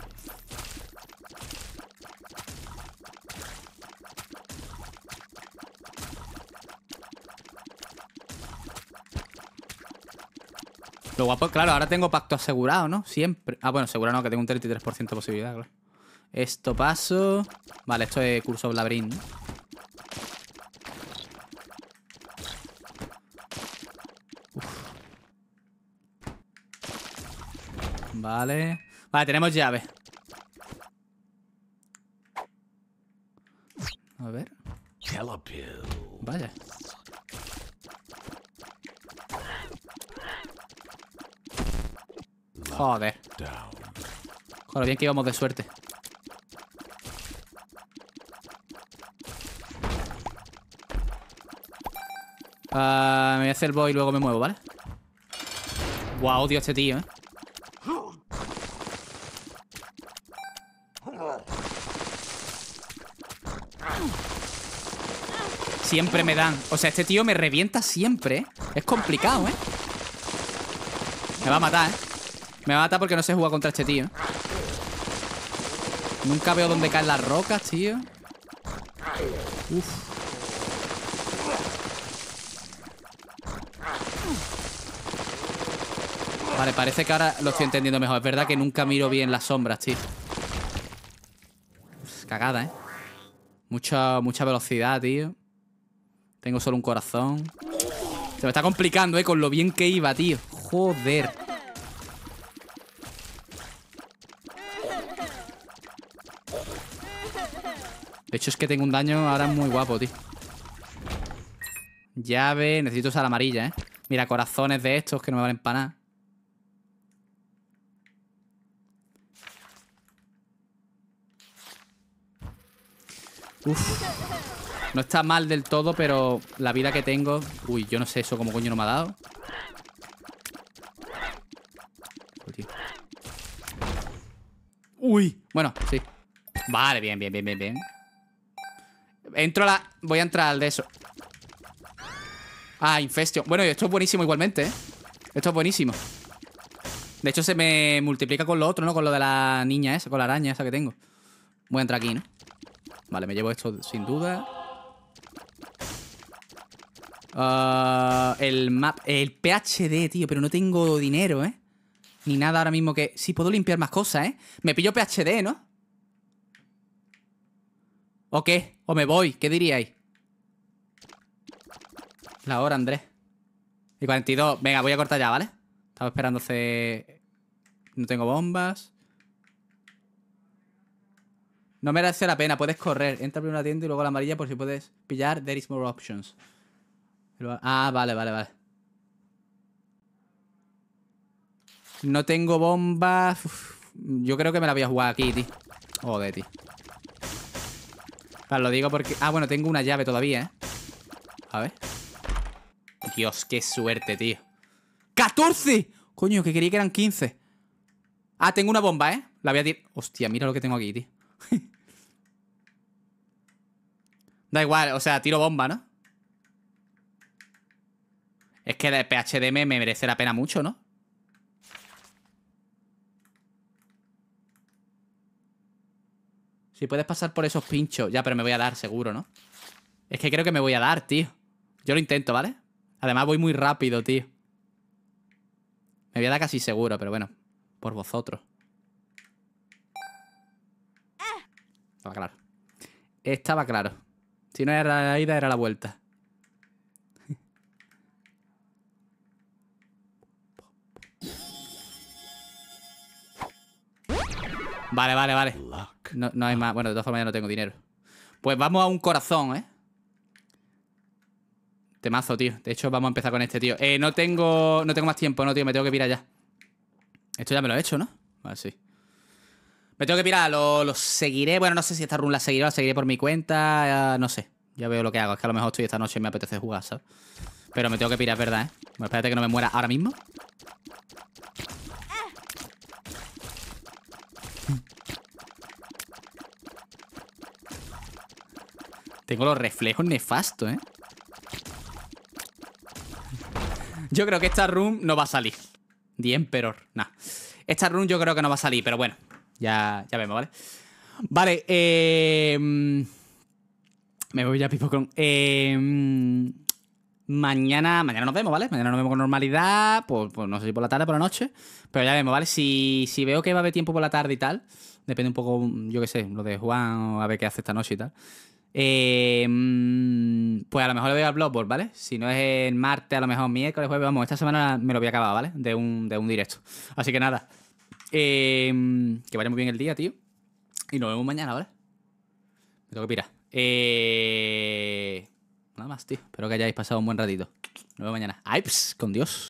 Lo guapo, claro, ahora tengo pacto asegurado, ¿no? Siempre. Ah, bueno, asegurado no, que tengo un 33% de posibilidad, claro. Esto paso. Vale, esto es curso labrín. Vale. Vale, tenemos llave. A ver. Vaya. Joder. Joder, bien que íbamos de suerte. Ah, me voy a hacer boy y luego me muevo, ¿vale? Guau, wow, odio a este tío, ¿eh? Siempre me dan. O sea, este tío me revienta siempre, ¿eh? Es complicado, ¿eh? Me va a matar, ¿eh? Me mata porque no se jugar contra este tío. Nunca veo dónde caen las rocas, tío. Vale, parece que ahora lo estoy entendiendo mejor. Es verdad que nunca miro bien las sombras, tío. cagada, ¿eh? Mucha, mucha velocidad, tío. Tengo solo un corazón. Se me está complicando, ¿eh? Con lo bien que iba, tío. Joder. De hecho, es que tengo un daño ahora muy guapo, tío. Llave. Necesito usar amarilla, ¿eh? Mira, corazones de estos que no me valen para nada. Uf. No está mal del todo, pero la vida que tengo... Uy, yo no sé eso cómo coño no me ha dado. Uy. bueno, sí. Vale, bien, bien, bien, bien, bien. Entro a la... Voy a entrar al de eso. Ah, Infestion. Bueno, esto es buenísimo igualmente, ¿eh? Esto es buenísimo. De hecho, se me multiplica con lo otro, ¿no? Con lo de la niña esa, con la araña esa que tengo. Voy a entrar aquí, ¿no? Vale, me llevo esto sin duda. Ah, el map... El PHD, tío, pero no tengo dinero, ¿eh? Ni nada ahora mismo que... Sí, puedo limpiar más cosas, ¿eh? Me pillo PHD, ¿no? ¿O qué? O me voy, ¿qué diríais? La hora, Andrés. Y 42. Venga, voy a cortar ya, ¿vale? Estaba esperándose. No tengo bombas. No merece la pena, puedes correr. Entra primero a la tienda y luego a la amarilla por si puedes pillar. There is more options. Ah, vale, vale, vale. No tengo bombas. yo creo que me la voy a jugar aquí, tío. Joder, tío lo digo porque... Ah, bueno, tengo una llave todavía, ¿eh? A ver. Dios, qué suerte, tío. ¡14! Coño, que quería que eran 15. Ah, tengo una bomba, ¿eh? La voy a tirar... Hostia, mira lo que tengo aquí, tío. da igual, o sea, tiro bomba, ¿no? Es que el PHDM me merece la pena mucho, ¿no? Si puedes pasar por esos pinchos. Ya, pero me voy a dar, seguro, ¿no? Es que creo que me voy a dar, tío. Yo lo intento, ¿vale? Además voy muy rápido, tío. Me voy a dar casi seguro, pero bueno. Por vosotros. Estaba claro. Estaba claro. Si no era la ida, era la vuelta. Vale, vale, vale. No, hay ah. más. Bueno, de todas formas ya no tengo dinero. Pues vamos a un corazón, ¿eh? Temazo, tío. De hecho, vamos a empezar con este, tío. Eh, no tengo. No tengo más tiempo, no, tío. Me tengo que pirar ya. Esto ya me lo he hecho, ¿no? ver, sí. Me tengo que pirar, lo, seguiré. Bueno, no sé si esta run la seguiré, la seguiré por mi cuenta. no sé. Ya veo lo que hago. Es que a lo mejor estoy esta noche y me apetece jugar, ¿sabes? Pero me tengo que pirar, ¿verdad? Eh? Bueno, espérate que no me muera ahora mismo. Tengo los reflejos nefastos, ¿eh? Yo creo que esta run no va a salir. bien, pero... No. Esta run yo creo que no va a salir, pero bueno. Ya, ya vemos, ¿vale? Vale, eh... Me voy ya a con... Eh... Mañana, mañana nos vemos, ¿vale? Mañana nos vemos con normalidad, pues, pues, no sé si por la tarde o por la noche, pero ya vemos, ¿vale? Si, si veo que va a haber tiempo por la tarde y tal, depende un poco, yo qué sé, lo de Juan o a ver qué hace esta noche y tal. Eh, mm, pues a lo mejor le voy al Bloodborne, ¿vale? Si no es el martes, a lo mejor miércoles, jueves, vamos, esta semana me lo voy a acabar, ¿vale? De un, de un directo. Así que nada. Eh, mm, que vaya muy bien el día, tío. Y nos vemos mañana, ¿vale? Me tengo que pirar. Eh, nada más, tío. Espero que hayáis pasado un buen ratito. Nos vemos mañana. ¡Aips! Con Dios.